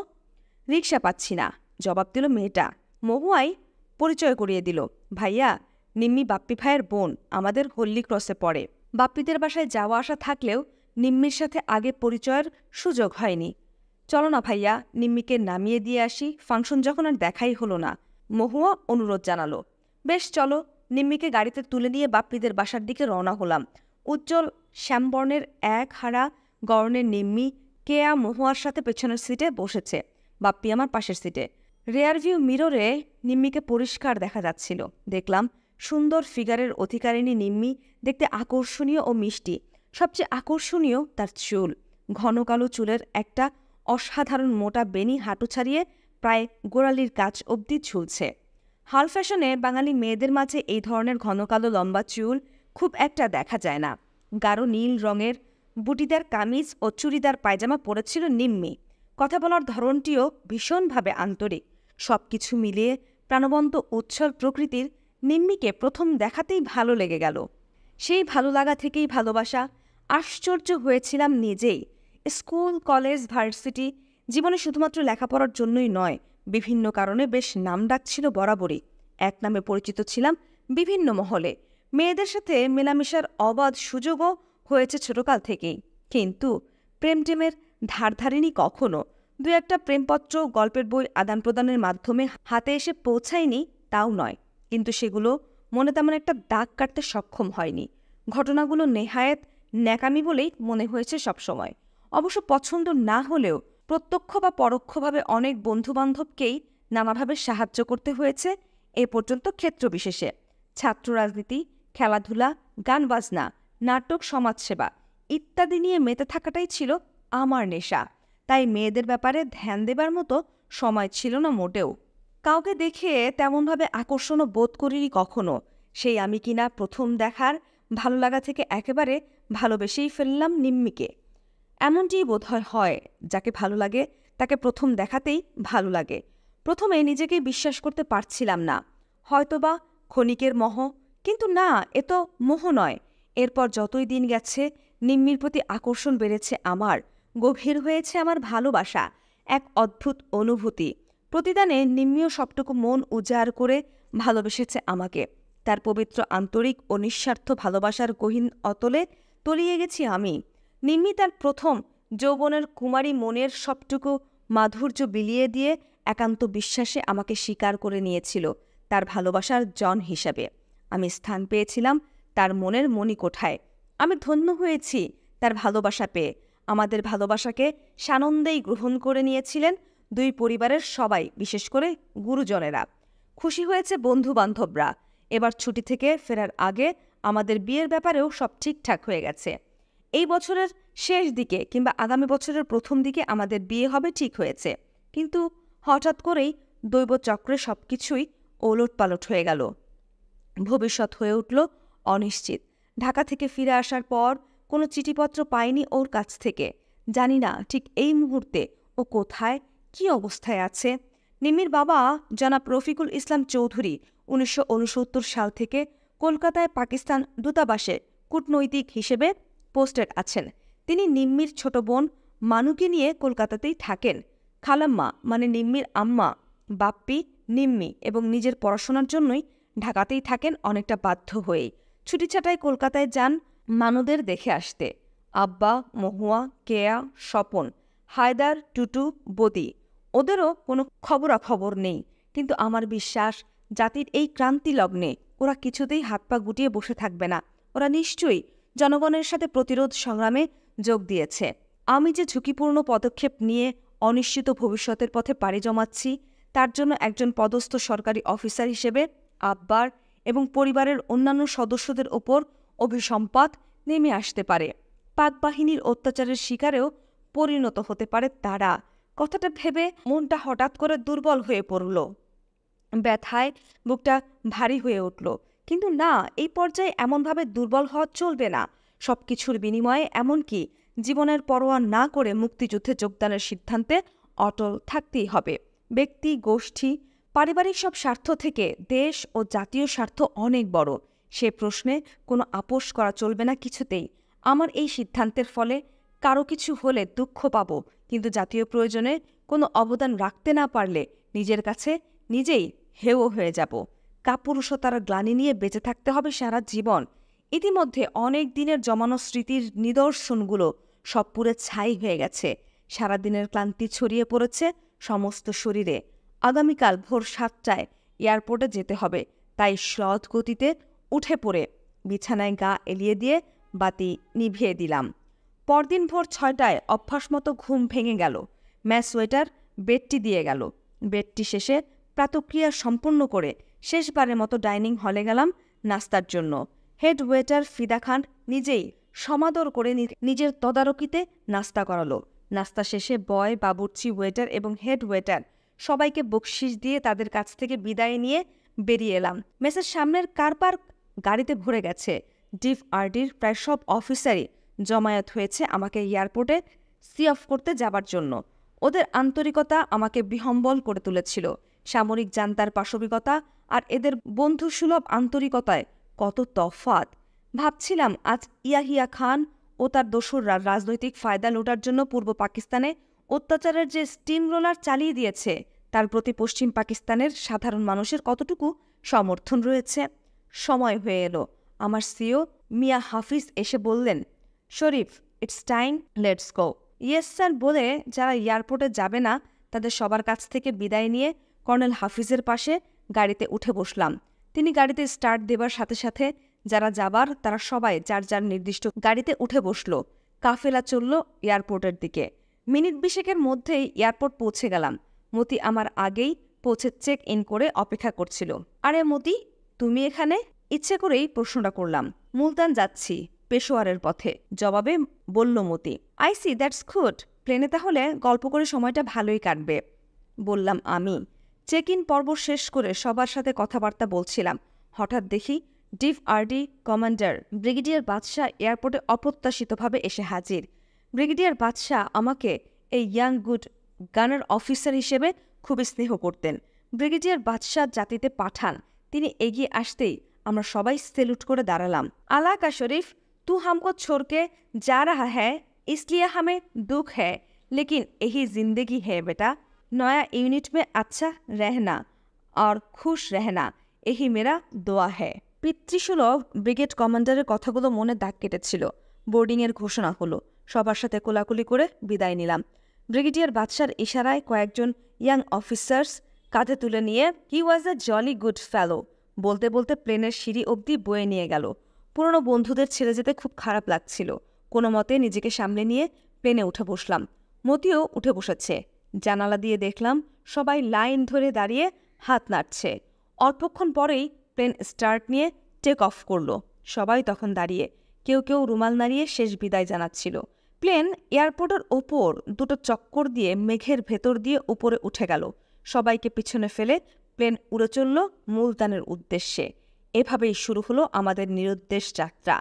রিক্সা পাচ্ছি না জবাব দিল মেয়েটা মহুয়াই পরিচয় করিয়ে দিল ভাইয়া নিম্মি বাপ্পি ভাইয়ের বোন আমাদের হল্লি ক্রসে পড়ে বাপ্পিদের বাসায় যাওয়া আসা থাকলেও নিম্মির সাথে আগে পরিচয়ের সুযোগ হয়নি চলো না ভাইয়া নিম্মিকে নামিয়ে দিয়ে আসি ফাংশন যখন আর দেখাই হলো না মহুয়া অনুরোধ জানালো বেশ চলো নিম্মিকে গাড়িতে তুলে নিয়ে বাপ্পিদের বাসার দিকে রওনা হলাম উজ্জ্বল শ্যামবর্ণের এক হারা গরনের নিম্মি কেয়া মহুয়ার সাথে পেছনের সিটে বসেছে বাপ্পি আমার পাশের সিটে রেয়ারভিউ মিররে নিম্মিকে পরিষ্কার দেখা যাচ্ছিল দেখলাম সুন্দর ফিগারের অধিকারিণী নিম্মি দেখতে আকর্ষণীয় ও মিষ্টি সবচেয়ে আকর্ষণীয় তার চুল ঘন কালো চুলের একটা অসাধারণ মোটা বেনি হাঁটু ছাড়িয়ে প্রায় গোড়ালির কাজ অবধি ঝুলছে হাল ফ্যাশনে বাঙালি মেয়েদের মাঝে এই ধরনের ঘন কালো লম্বা চুল খুব একটা দেখা যায় না গাঢ় নীল রঙের বুটিদার কামিজ ও চুড়িদার পায়জামা পরেছিল নিম্মি কথা বলার ধরনটিও ভীষণভাবে আন্তরিক সব কিছু মিলিয়ে প্রাণবন্ত উচ্ছল প্রকৃতির নিম্মিকে প্রথম দেখাতেই ভালো লেগে গেল সেই ভালো লাগা থেকেই ভালোবাসা আশ্চর্য হয়েছিলাম নিজেই স্কুল কলেজ ভার্সিটি জীবনে শুধুমাত্র লেখাপড়ার জন্যই নয় বিভিন্ন কারণে বেশ নাম ডাকছিল বরাবরই এক নামে পরিচিত ছিলাম বিভিন্ন মহলে মেয়েদের সাথে মেলামেশার অবাধ সুযোগও হয়েছে ছোটকাল থেকেই কিন্তু প্রেম টেমের ধারধারিনি কখনো দু একটা প্রেমপত্র গল্পের বই আদান প্রদানের মাধ্যমে হাতে এসে পৌঁছায়নি তাও নয় কিন্তু সেগুলো মনে তেমন একটা দাগ কাটতে সক্ষম হয়নি ঘটনাগুলো নেহায়েত ন্যাকামি বলেই মনে হয়েছে সবসময় অবশ্য পছন্দ না হলেও প্রত্যক্ষ বা পরোক্ষভাবে অনেক বন্ধুবান্ধবকেই নানাভাবে সাহায্য করতে হয়েছে এ পর্যন্ত ক্ষেত্রবিশেষে ছাত্র রাজনীতি খেলাধুলা গান বাজনা নাটক সমাজসেবা ইত্যাদি নিয়ে মেতে থাকাটাই ছিল আমার নেশা তাই মেয়েদের ব্যাপারে ধ্যান দেবার মতো সময় ছিল না মোটেও কাউকে দেখে তেমনভাবে আকর্ষণও বোধ করিনি কখনো সেই আমি কিনা প্রথম দেখার ভালো লাগা থেকে একেবারে ভালোবেসেই ফেললাম নিম্মিকে এমনটি বোধ হয় যাকে ভালো লাগে তাকে প্রথম দেখাতেই ভালো লাগে প্রথমে নিজেকে বিশ্বাস করতে পারছিলাম না হয়তোবা ক্ষণিকের মহ কিন্তু না এ তো মোহ নয় এরপর যতই দিন গেছে নিম্মির প্রতি আকর্ষণ বেড়েছে আমার গভীর হয়েছে আমার ভালোবাসা এক অদ্ভুত অনুভূতি প্রতিদানে নিম্মিও সবটুকু মন উজাড় করে ভালোবেসেছে আমাকে তার পবিত্র আন্তরিক ও নিঃস্বার্থ ভালোবাসার গহীন অতলে তলিয়ে গেছি আমি নিম্মি তার প্রথম যৌবনের কুমারী মনের সবটুকু মাধুর্য বিলিয়ে দিয়ে একান্ত বিশ্বাসে আমাকে স্বীকার করে নিয়েছিল তার ভালোবাসার জন হিসাবে আমি স্থান পেয়েছিলাম তার মনের মণিকোঠায় আমি ধন্য হয়েছি তার ভালোবাসা পেয়ে আমাদের ভালোবাসাকে সানন্দেই গ্রহণ করে নিয়েছিলেন দুই পরিবারের সবাই বিশেষ করে গুরুজনেরা খুশি হয়েছে বন্ধু বান্ধবরা এবার ছুটি থেকে ফেরার আগে আমাদের বিয়ের ব্যাপারেও সব ঠিকঠাক হয়ে গেছে এই বছরের শেষ দিকে কিংবা আগামী বছরের প্রথম দিকে আমাদের বিয়ে হবে ঠিক হয়েছে কিন্তু হঠাৎ করেই দৈবচক্রে সব কিছুই ওলট পালট হয়ে গেল ভবিষ্যৎ হয়ে উঠল অনিশ্চিত ঢাকা থেকে ফিরে আসার পর কোনো চিঠিপত্র পায়নি ওর কাছ থেকে জানি না ঠিক এই মুহূর্তে ও কোথায় কি অবস্থায় আছে নিমির বাবা জনাব রফিকুল ইসলাম চৌধুরী উনিশশো সাল থেকে কলকাতায় পাকিস্তান দূতাবাসে কূটনৈতিক হিসেবে পোস্টেড আছেন তিনি নিম্মির ছোট বোন মানুকে নিয়ে কলকাতাতেই থাকেন খালাম্মা মানে নিম্মির আম্মা বাপ্পি নিম্মি এবং নিজের পড়াশোনার জন্যই ঢাকাতেই থাকেন অনেকটা বাধ্য হয়েই ছুটি ছাটায় কলকাতায় যান মানুদের দেখে আসতে আব্বা মহুয়া কেয়া স্বপন হায়দার টুটু বদি ওদেরও কোনো খবরাখবর নেই কিন্তু আমার বিশ্বাস জাতির এই ক্রান্তি লগ্নে ওরা কিছুতেই হাত পা গুটিয়ে বসে থাকবে না ওরা নিশ্চয়ই জনগণের সাথে প্রতিরোধ সংগ্রামে যোগ দিয়েছে আমি যে ঝুঁকিপূর্ণ পদক্ষেপ নিয়ে অনিশ্চিত ভবিষ্যতের পথে পাড়ি জমাচ্ছি তার জন্য একজন পদস্থ সরকারি অফিসার হিসেবে আব্বার এবং পরিবারের অন্যান্য সদস্যদের ওপর অভিসম্পাদ নেমে আসতে পারে পাক বাহিনীর অত্যাচারের শিকারেও পরিণত হতে পারে তারা কথাটা ভেবে মনটা হঠাৎ করে দুর্বল হয়ে পড়ল ব্যথায় বুকটা ভারী হয়ে উঠল কিন্তু না এই পর্যায়ে এমনভাবে দুর্বল হওয়া চলবে না সব কিছুর বিনিময়ে এমনকি জীবনের পরোয়া না করে মুক্তিযুদ্ধে যোগদানের সিদ্ধান্তে অটল থাকতেই হবে ব্যক্তি গোষ্ঠী পারিবারিক সব স্বার্থ থেকে দেশ ও জাতীয় স্বার্থ অনেক বড় সে প্রশ্নে কোনো আপোষ করা চলবে না কিছুতেই আমার এই সিদ্ধান্তের ফলে কারো কিছু হলে দুঃখ পাব কিন্তু জাতীয় প্রয়োজনে কোনো অবদান রাখতে না পারলে নিজের কাছে নিজেই হেও হয়ে যাব কাপুরুষতার গ্লানি নিয়ে বেঁচে থাকতে হবে সারা জীবন ইতিমধ্যে অনেক দিনের জমানো স্মৃতির নিদর্শনগুলো সব পুরে ছাই হয়ে গেছে সারাদিনের ক্লান্তি ছড়িয়ে পড়েছে সমস্ত শরীরে আগামীকাল ভোর সাতটায় এয়ারপোর্টে যেতে হবে তাই সৎ গতিতে উঠে পড়ে বিছানায় গা এলিয়ে দিয়ে বাতি নিভিয়ে দিলাম পরদিন ভোর ছয়টায় অভ্যাস মতো ঘুম ভেঙে গেল ম্যাচ সোয়েটার বেডটি দিয়ে গেল বেডটি শেষে প্রাতক্রিয়া সম্পূর্ণ করে শেষবারের মতো ডাইনিং হলে গেলাম নাস্তার জন্য হেড ওয়েটার ফিদা খান নিজেই সমাদর করে নিজের তদারকিতে নাস্তা করালো নাস্তা শেষে বয় বাবুর্চি ওয়েটার এবং হেড ওয়েটার সবাইকে বকশিস দিয়ে তাদের কাছ থেকে বিদায় নিয়ে বেরিয়ে এলাম মেসের সামনের কার পার্ক গাড়িতে ভরে গেছে ডিফ আরডির প্রায় সব অফিসারই জমায়েত হয়েছে আমাকে এয়ারপোর্টে সি অফ করতে যাবার জন্য ওদের আন্তরিকতা আমাকে বিহম্বল করে তুলেছিল সামরিক জান্তার পাশবিকতা আর এদের বন্ধুসুলভ আন্তরিকতায় কত তফাত ভাবছিলাম আজ ইয়াহিয়া খান ও তার দোসররা রাজনৈতিক ফায়দা লোটার জন্য পূর্ব পাকিস্তানে অত্যাচারের যে স্টিম রোলার চালিয়ে দিয়েছে তার প্রতি পশ্চিম পাকিস্তানের সাধারণ মানুষের কতটুকু সমর্থন রয়েছে সময় হয়ে এলো আমার সিও মিয়া হাফিজ এসে বললেন Sharif it's time let's go yes sir বলে যারা এয়ারপোর্টে যাবে না তাদের সবার কাছ থেকে বিদায় নিয়ে কর্নেল হাফিজের পাশে গাড়িতে উঠে বসলাম তিনি গাড়িতে স্টার্ট দেবার সাথে সাথে যারা যাবার তারা সবাই যার যার নির্দিষ্ট গাড়িতে উঠে বসল কাফেলা চলল এয়ারপোর্টের দিকে মিনিট বিশেকের মধ্যেই এয়ারপোর্ট পৌঁছে গেলাম মতি আমার আগেই পৌঁছে চেক ইন করে অপেক্ষা করছিল আরে মতি তুমি এখানে ইচ্ছে করেই প্রশ্নটা করলাম মুলতান যাচ্ছি পেশোয়ারের পথে জবাবে বলল Moti I see that's good প্লেনে তাহলে গল্প করে সময়টা ভালোই কাটবে বললাম আমি চেক ইন পর্ব শেষ করে সবার সাথে কথাবার্তা বলছিলাম হঠাৎ দেখি ডিফ আরডি কমান্ডার ব্রিগেডিয়ার বাদশাহ এয়ারপোর্টে অপ্রত্যাশিতভাবে এসে হাজির ব্রিগেডিয়ার বাদশাহ আমাকে এই ইয়াং গুড গানার অফিসার হিসেবে খুবই স্নেহ করতেন ব্রিগেডিয়ার বাদশাহ জাতিতে পাঠান তিনি এগিয়ে আসতেই আমরা সবাই সেলুট করে দাঁড়ালাম আলাকা শরীফ তু হামক ছোরকে যা রাহা হ্যায় ইসলিয়া হামে দুঃখ है লেকিন यही জিন্দগি হে বেটা নয়া ইউনিট মে আচ্ছা রেহনা আর খুশ রেহনা এহি মেরা দোয়া है পিতৃসুলভ ব্রিগেড কমান্ডারের কথাগুলো মনে দাগ কেটেছিল বোর্ডিংয়ের ঘোষণা হলো সবার সাথে কোলাকুলি করে বিদায় নিলাম ব্রিগেডিয়ার বাদশার ইশারায় কয়েকজন ইয়াং অফিসার্স কাঁধে তুলে নিয়ে he was a jolly good fellow বলতে বলতে প্লেনের সিঁড়ি অবধি বয়ে নিয়ে গেল পুরনো বন্ধুদের ছেড়ে যেতে খুব খারাপ লাগছিল কোনো মতে নিজেকে সামলে নিয়ে প্লেনে উঠে বসলাম মতিও উঠে বসেছে জানালা দিয়ে দেখলাম সবাই লাইন ধরে দাঁড়িয়ে হাত নাড়ছে অল্পক্ষণ পরেই প্লেন স্টার্ট নিয়ে টেক অফ করলো সবাই তখন দাঁড়িয়ে কেউ কেউ রুমাল নাড়িয়ে শেষ বিদায় জানাচ্ছিল প্লেন এয়ারপোর্টের ওপর দুটো চক্কর দিয়ে মেঘের ভেতর দিয়ে উপরে উঠে গেল সবাইকে পিছনে ফেলে প্লেন উড়ে চলল মুলতানের উদ্দেশ্যে এভাবেই শুরু হলো আমাদের নিরুদ্দেশ যাত্রা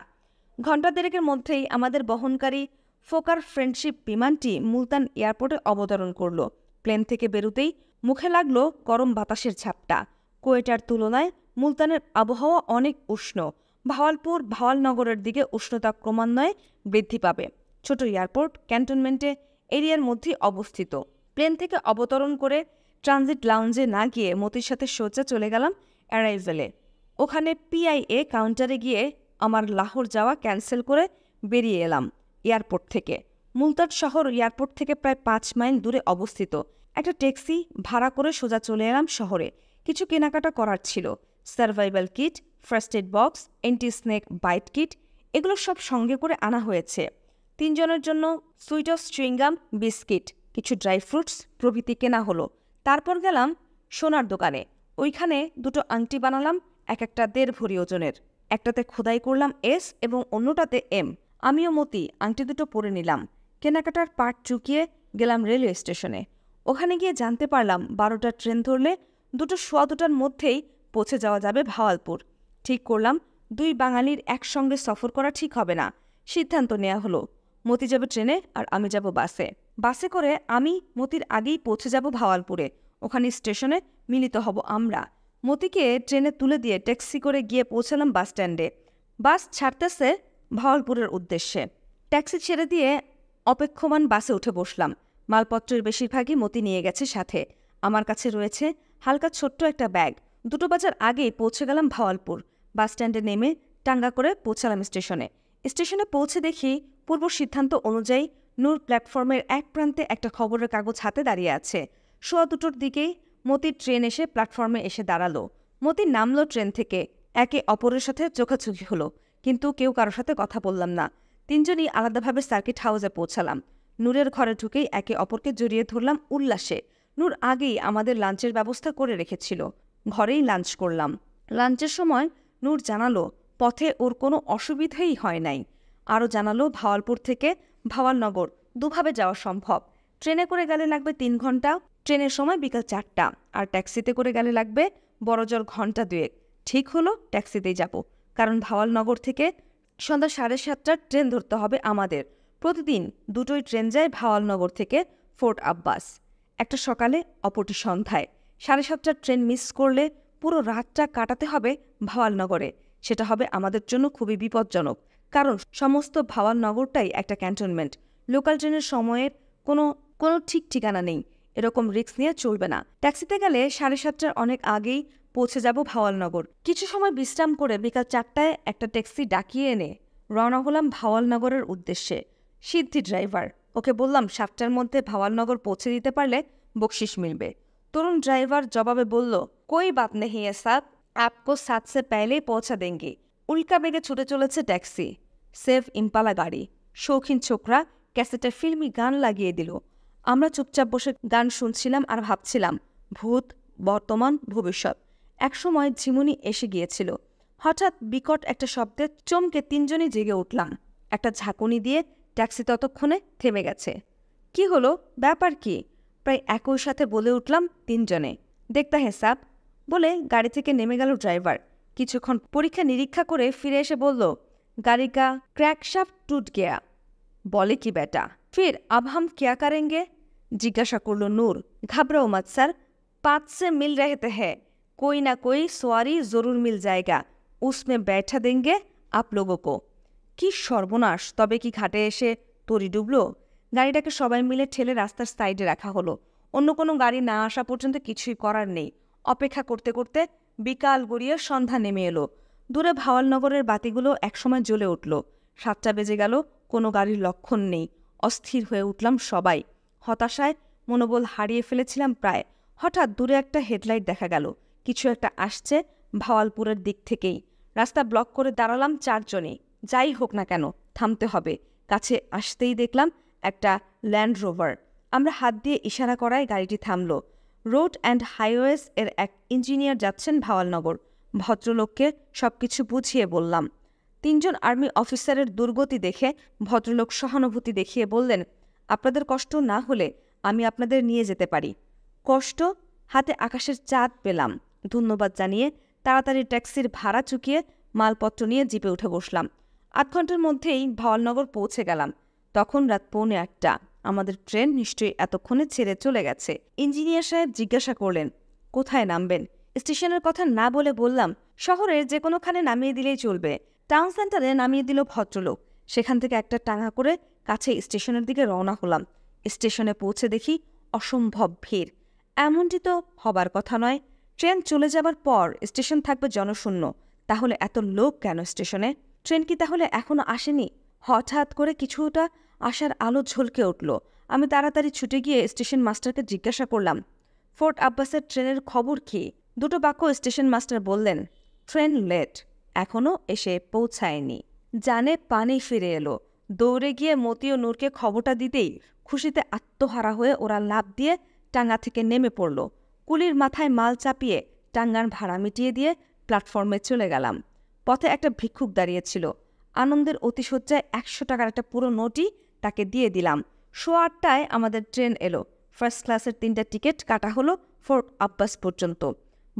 ঘণ্টা দেড়েকের মধ্যেই আমাদের বহনকারী ফোকার ফ্রেন্ডশিপ বিমানটি মুলতান এয়ারপোর্টে অবতরণ করল প্লেন থেকে বেরুতেই মুখে লাগল গরম বাতাসের ঝাপটা কোয়েটার তুলনায় মুলতানের আবহাওয়া অনেক উষ্ণ ভাওয়ালপুর ভাওয়ালনগরের দিকে উষ্ণতা ক্রমান্বয়ে বৃদ্ধি পাবে ছোট এয়ারপোর্ট ক্যান্টনমেন্টে এরিয়ার মধ্যেই অবস্থিত প্লেন থেকে অবতরণ করে ট্রানজিট লাউঞ্জে না গিয়ে মতির সাথে সোজা চলে গেলাম অ্যারাইভেলে ওখানে পিআইএ কাউন্টারে গিয়ে আমার লাহোর যাওয়া ক্যান্সেল করে বেরিয়ে এলাম এয়ারপোর্ট থেকে মুলতার শহর এয়ারপোর্ট থেকে প্রায় পাঁচ মাইল দূরে অবস্থিত একটা ট্যাক্সি ভাড়া করে সোজা চলে এলাম শহরে কিছু কেনাকাটা করার ছিল survival kit first aid box anti snake bite kit এগুলো সব সঙ্গে করে আনা হয়েছে তিনজনের জন্য সুইট অফ স্ট্রিঙ্গাম বিস্কিট কিছু ড্রাই ফ্রুটস প্রভৃতি কেনা হলো তারপর গেলাম সোনার দোকানে ওইখানে দুটো আংটি বানালাম এক একটা দেড় ভরি ওজনের একটাতে খোদাই করলাম এস এবং অন্যটাতে এম আমিও মতি আংটি দুটো পরে নিলাম কেনাকাটার পাট চুকিয়ে গেলাম রেলওয়ে স্টেশনে ওখানে গিয়ে জানতে পারলাম বারোটা ট্রেন ধরলে দুটো সোয়া দুটার মধ্যেই পৌঁছে যাওয়া যাবে ভাওয়ালপুর ঠিক করলাম দুই বাঙালির একসঙ্গে সফর করা ঠিক হবে না সিদ্ধান্ত নেওয়া হলো মতি যাবে ট্রেনে আর আমি যাব বাসে বাসে করে আমি মতির আগেই পৌঁছে যাব ভাওয়ালপুরে ওখানে স্টেশনে মিলিত হব আমরা মতিকে ট্রেনে তুলে দিয়ে ট্যাক্সি করে গিয়ে পৌঁছালাম বাস স্ট্যান্ডে বাস ছাড়তেছে ভাওয়ালপুরের উদ্দেশ্যে ট্যাক্সি ছেড়ে দিয়ে অপেক্ষমান বাসে উঠে বসলাম মালপত্রের বেশিরভাগই মতি নিয়ে গেছে সাথে আমার কাছে রয়েছে হালকা ছোট্ট একটা ব্যাগ দুটো বাজার আগেই পৌঁছে গেলাম ভাওয়ালপুর বাস স্ট্যান্ডে নেমে টাঙ্গা করে পৌঁছালাম স্টেশনে স্টেশনে পৌঁছে দেখি পূর্ব সিদ্ধান্ত অনুযায়ী নূর প্ল্যাটফর্মের এক প্রান্তে একটা খবরের কাগজ হাতে দাঁড়িয়ে আছে সোয়া দুটোর দিকেই মতির ট্রেন এসে প্ল্যাটফর্মে এসে দাঁড়ালো মতি নামলো ট্রেন থেকে একে অপরের সাথে চোখাচোখি হলো কিন্তু কেউ কারোর সাথে কথা বললাম না তিনজনই আলাদাভাবে সার্কিট হাউসে পৌঁছালাম নূরের ঘরে ঢুকেই একে অপরকে জড়িয়ে ধরলাম উল্লাসে নূর আগেই আমাদের লাঞ্চের ব্যবস্থা করে রেখেছিল ঘরেই লাঞ্চ করলাম লাঞ্চের সময় নূর জানালো পথে ওর কোনো অসুবিধাই হয় নাই আরও জানালো ভাওয়ালপুর থেকে ভাওয়ালনগর দুভাবে যাওয়া সম্ভব ট্রেনে করে গেলে লাগবে তিন ঘন্টা ট্রেনের সময় বিকাল চারটা আর ট্যাক্সিতে করে গেলে লাগবে বড়জোর ঘন্টা দুয়েক ঠিক হলো ট্যাক্সিতেই যাব কারণ ভাওয়ালনগর থেকে সন্ধ্যা সাড়ে সাতটার ট্রেন ধরতে হবে আমাদের প্রতিদিন দুটোই ট্রেন যায় ভাওয়ালনগর থেকে ফোর্ট আব্বাস একটা সকালে অপরটি সন্ধ্যায় সাড়ে সাতটার ট্রেন মিস করলে পুরো রাতটা কাটাতে হবে ভাওয়ালনগরে সেটা হবে আমাদের জন্য খুবই বিপজ্জনক কারণ সমস্ত ভাওয়াল নগরটাই একটা ক্যান্টনমেন্ট লোকাল ট্রেনের সময়ের কোনো কোনো ঠিক ঠিকানা নেই এরকম রিক্স নিয়ে চলবে না ট্যাক্সিতে গেলে সাড়ে সাতটার অনেক আগেই পৌঁছে যাব ভাওয়ালনগর কিছু সময় বিশ্রাম করে বিকাল চারটায় একটা ট্যাক্সি ডাকিয়ে এনে রওনা হলাম ভাওয়ালনগরের উদ্দেশ্যে সিদ্ধি ড্রাইভার ওকে বললাম সাতটার মধ্যে ভাওয়ালনগর পৌঁছে দিতে পারলে বকশিস মিলবে তরুণ ড্রাইভার জবাবে বলল কই বাত নেহে সাত আপকো সাত সে পেলেই পৌঁছা দেঙ্গি উল্কা বেগে ছুটে চলেছে ট্যাক্সি সেভ ইম্পালা গাড়ি শৌখিন ছোকরা ক্যাসেটে ফিল্মি গান লাগিয়ে দিল আমরা চুপচাপ বসে গান শুনছিলাম আর ভাবছিলাম ভূত বর্তমান ভবিষ্যৎ একসময় ঝিমুনি এসে গিয়েছিল হঠাৎ বিকট একটা শব্দে চমকে তিনজনই জেগে উঠলাম একটা ঝাঁকুনি দিয়ে ট্যাক্সি ততক্ষণে থেমে গেছে কি হলো ব্যাপার কি প্রায় একই সাথে বলে উঠলাম তিনজনে দেখতা হেসাব বলে গাড়ি থেকে নেমে গেল ড্রাইভার কিছুক্ষণ পরীক্ষা নিরীক্ষা করে ফিরে এসে বলল গাড়িকা ক্র্যাকশাপ টুট গেয়া বলে কি বেটা ফির আব হাম ক্যা কারেঙ্গে জিজ্ঞাসা করল নূর ঘাবরাও মাত স্যার পাঁচ সে মিল রেহেতে হে কই না কই সোয়ারি জরুর মিল জায়গা উসমে ব্যাঠা দেঙ্গে আপ লোগোকো কি সর্বনাশ তবে কি ঘাটে এসে তরি ডুবল গাড়িটাকে সবাই মিলে ঠেলে রাস্তার সাইডে রাখা হলো অন্য কোনো গাড়ি না আসা পর্যন্ত কিছুই করার নেই অপেক্ষা করতে করতে বিকাল গড়িয়ে সন্ধ্যা নেমে এলো দূরে ভাওয়ালনগরের বাতিগুলো একসময় জ্বলে উঠল সাতটা বেজে গেল কোনো গাড়ির লক্ষণ নেই অস্থির হয়ে উঠলাম সবাই হতাশায় মনোবল হারিয়ে ফেলেছিলাম প্রায় হঠাৎ দূরে একটা হেডলাইট দেখা গেল কিছু একটা আসছে ভাওয়ালপুরের দিক থেকেই রাস্তা ব্লক করে দাঁড়ালাম চারজনে যাই হোক না কেন থামতে হবে কাছে আসতেই দেখলাম একটা ল্যান্ড রোভার আমরা হাত দিয়ে ইশারা করায় গাড়িটি থামলো রোড অ্যান্ড হাইওয়েস এর এক ইঞ্জিনিয়ার যাচ্ছেন ভাওয়ালনগর ভদ্রলোককে সব কিছু বুঝিয়ে বললাম তিনজন আর্মি অফিসারের দুর্গতি দেখে ভদ্রলোক সহানুভূতি দেখিয়ে বললেন আপনাদের কষ্ট না হলে আমি আপনাদের নিয়ে যেতে পারি কষ্ট হাতে আকাশের চাঁদ পেলাম ধন্যবাদ জানিয়ে তাড়াতাড়ি ট্যাক্সির ভাড়া চুকিয়ে মালপত্র নিয়ে জিপে উঠে বসলাম আধ ঘন্টার মধ্যেই ভাওয়ালনগর পৌঁছে গেলাম তখন রাত পৌনে একটা আমাদের ট্রেন নিশ্চয়ই এতক্ষণে ছেড়ে চলে গেছে ইঞ্জিনিয়ার সাহেব জিজ্ঞাসা করলেন কোথায় নামবেন স্টেশনের কথা না বলে বললাম শহরের যে কোনোখানে নামিয়ে দিলেই চলবে টাউন সেন্টারে নামিয়ে দিল ভদ্রলোক সেখান থেকে একটা টাঙা করে কাছে স্টেশনের দিকে রওনা হলাম স্টেশনে পৌঁছে দেখি অসম্ভব ভিড় এমনটি তো হবার কথা নয় ট্রেন চলে যাবার পর স্টেশন থাকবে জনশূন্য তাহলে এত লোক কেন স্টেশনে ট্রেন কি তাহলে এখনও আসেনি হঠাৎ করে কিছুটা আশার আলো ঝলকে উঠল আমি তাড়াতাড়ি ছুটে গিয়ে স্টেশন মাস্টারকে জিজ্ঞাসা করলাম ফোর্ট আব্বাসের ট্রেনের খবর কি দুটো বাক্য স্টেশন মাস্টার বললেন ট্রেন লেট এখনও এসে পৌঁছায়নি জানে পানি ফিরে এলো দৌড়ে গিয়ে মতি ও নূরকে খবরটা দিতেই খুশিতে আত্মহারা হয়ে ওরা লাভ দিয়ে টাঙ্গা থেকে নেমে পড়ল কুলির মাথায় মাল চাপিয়ে টাঙ্গার ভাড়া মিটিয়ে দিয়ে প্ল্যাটফর্মে চলে গেলাম পথে একটা ভিক্ষুক দাঁড়িয়েছিল আনন্দের অতিশয্যায় একশো টাকার একটা পুরো নোটই তাকে দিয়ে দিলাম শো আটটায় আমাদের ট্রেন এলো ফার্স্ট ক্লাসের তিনটা টিকিট কাটা হলো ফোর্ট আব্বাস পর্যন্ত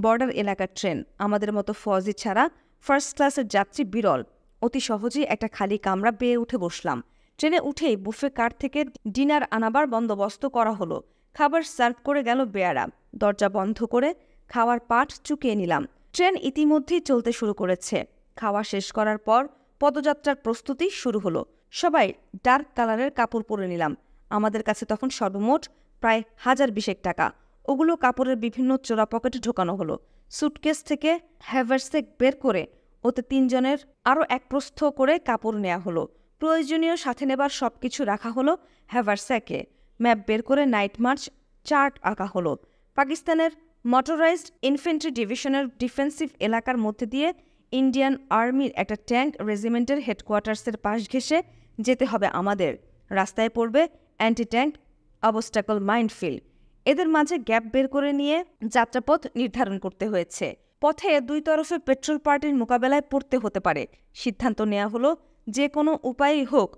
বর্ডার এলাকার ট্রেন আমাদের মতো ফজি ছাড়া ফার্স্ট ক্লাসের যাত্রী বিরল অতি সহজেই একটা খালি কামরা বেয়ে উঠে বসলাম ট্রেনে উঠেই বুফে কার থেকে ডিনার আনাবার বন্দোবস্ত করা হলো খাবার সার্ভ করে গেল বেয়ারা দরজা বন্ধ করে খাওয়ার পাঠ চুকিয়ে নিলাম ট্রেন ইতিমধ্যেই চলতে শুরু করেছে খাওয়া শেষ করার পর পদযাত্রার প্রস্তুতি শুরু হলো সবাই ডার্ক কালারের কাপড় পরে নিলাম আমাদের কাছে তখন সর্বমোট প্রায় হাজার বিশেক টাকা ওগুলো কাপড়ের বিভিন্ন চোরা পকেটে ঢোকানো হলো সুটকেস থেকে হ্যাভারসেক বের করে ওতে তিনজনের আরও এক প্রস্থ করে কাপড় নেওয়া হলো প্রয়োজনীয় সাথে নেবার সব কিছু রাখা হলো হ্যাভারস্যাকে ম্যাপ বের করে নাইট মার্চ চার্ট আঁকা হলো পাকিস্তানের মোটরাইজড ইনফেন্ট্রি ডিভিশনের ডিফেন্সিভ এলাকার মধ্যে দিয়ে ইন্ডিয়ান আর্মির একটা ট্যাঙ্ক রেজিমেন্টের হেডকোয়ার্টার্সের পাশ ঘেঁষে যেতে হবে আমাদের রাস্তায় পড়বে অ্যান্টি ট্যাঙ্ক অবস্টাকল মাইন্ডফিল্ড এদের মাঝে গ্যাপ বের করে নিয়ে যাত্রাপথ নির্ধারণ করতে হয়েছে পথে দুই তরফে পেট্রোল পার্টির মোকাবেলায় পড়তে হতে পারে সিদ্ধান্ত নেওয়া হলো যে কোনো উপায়ই হোক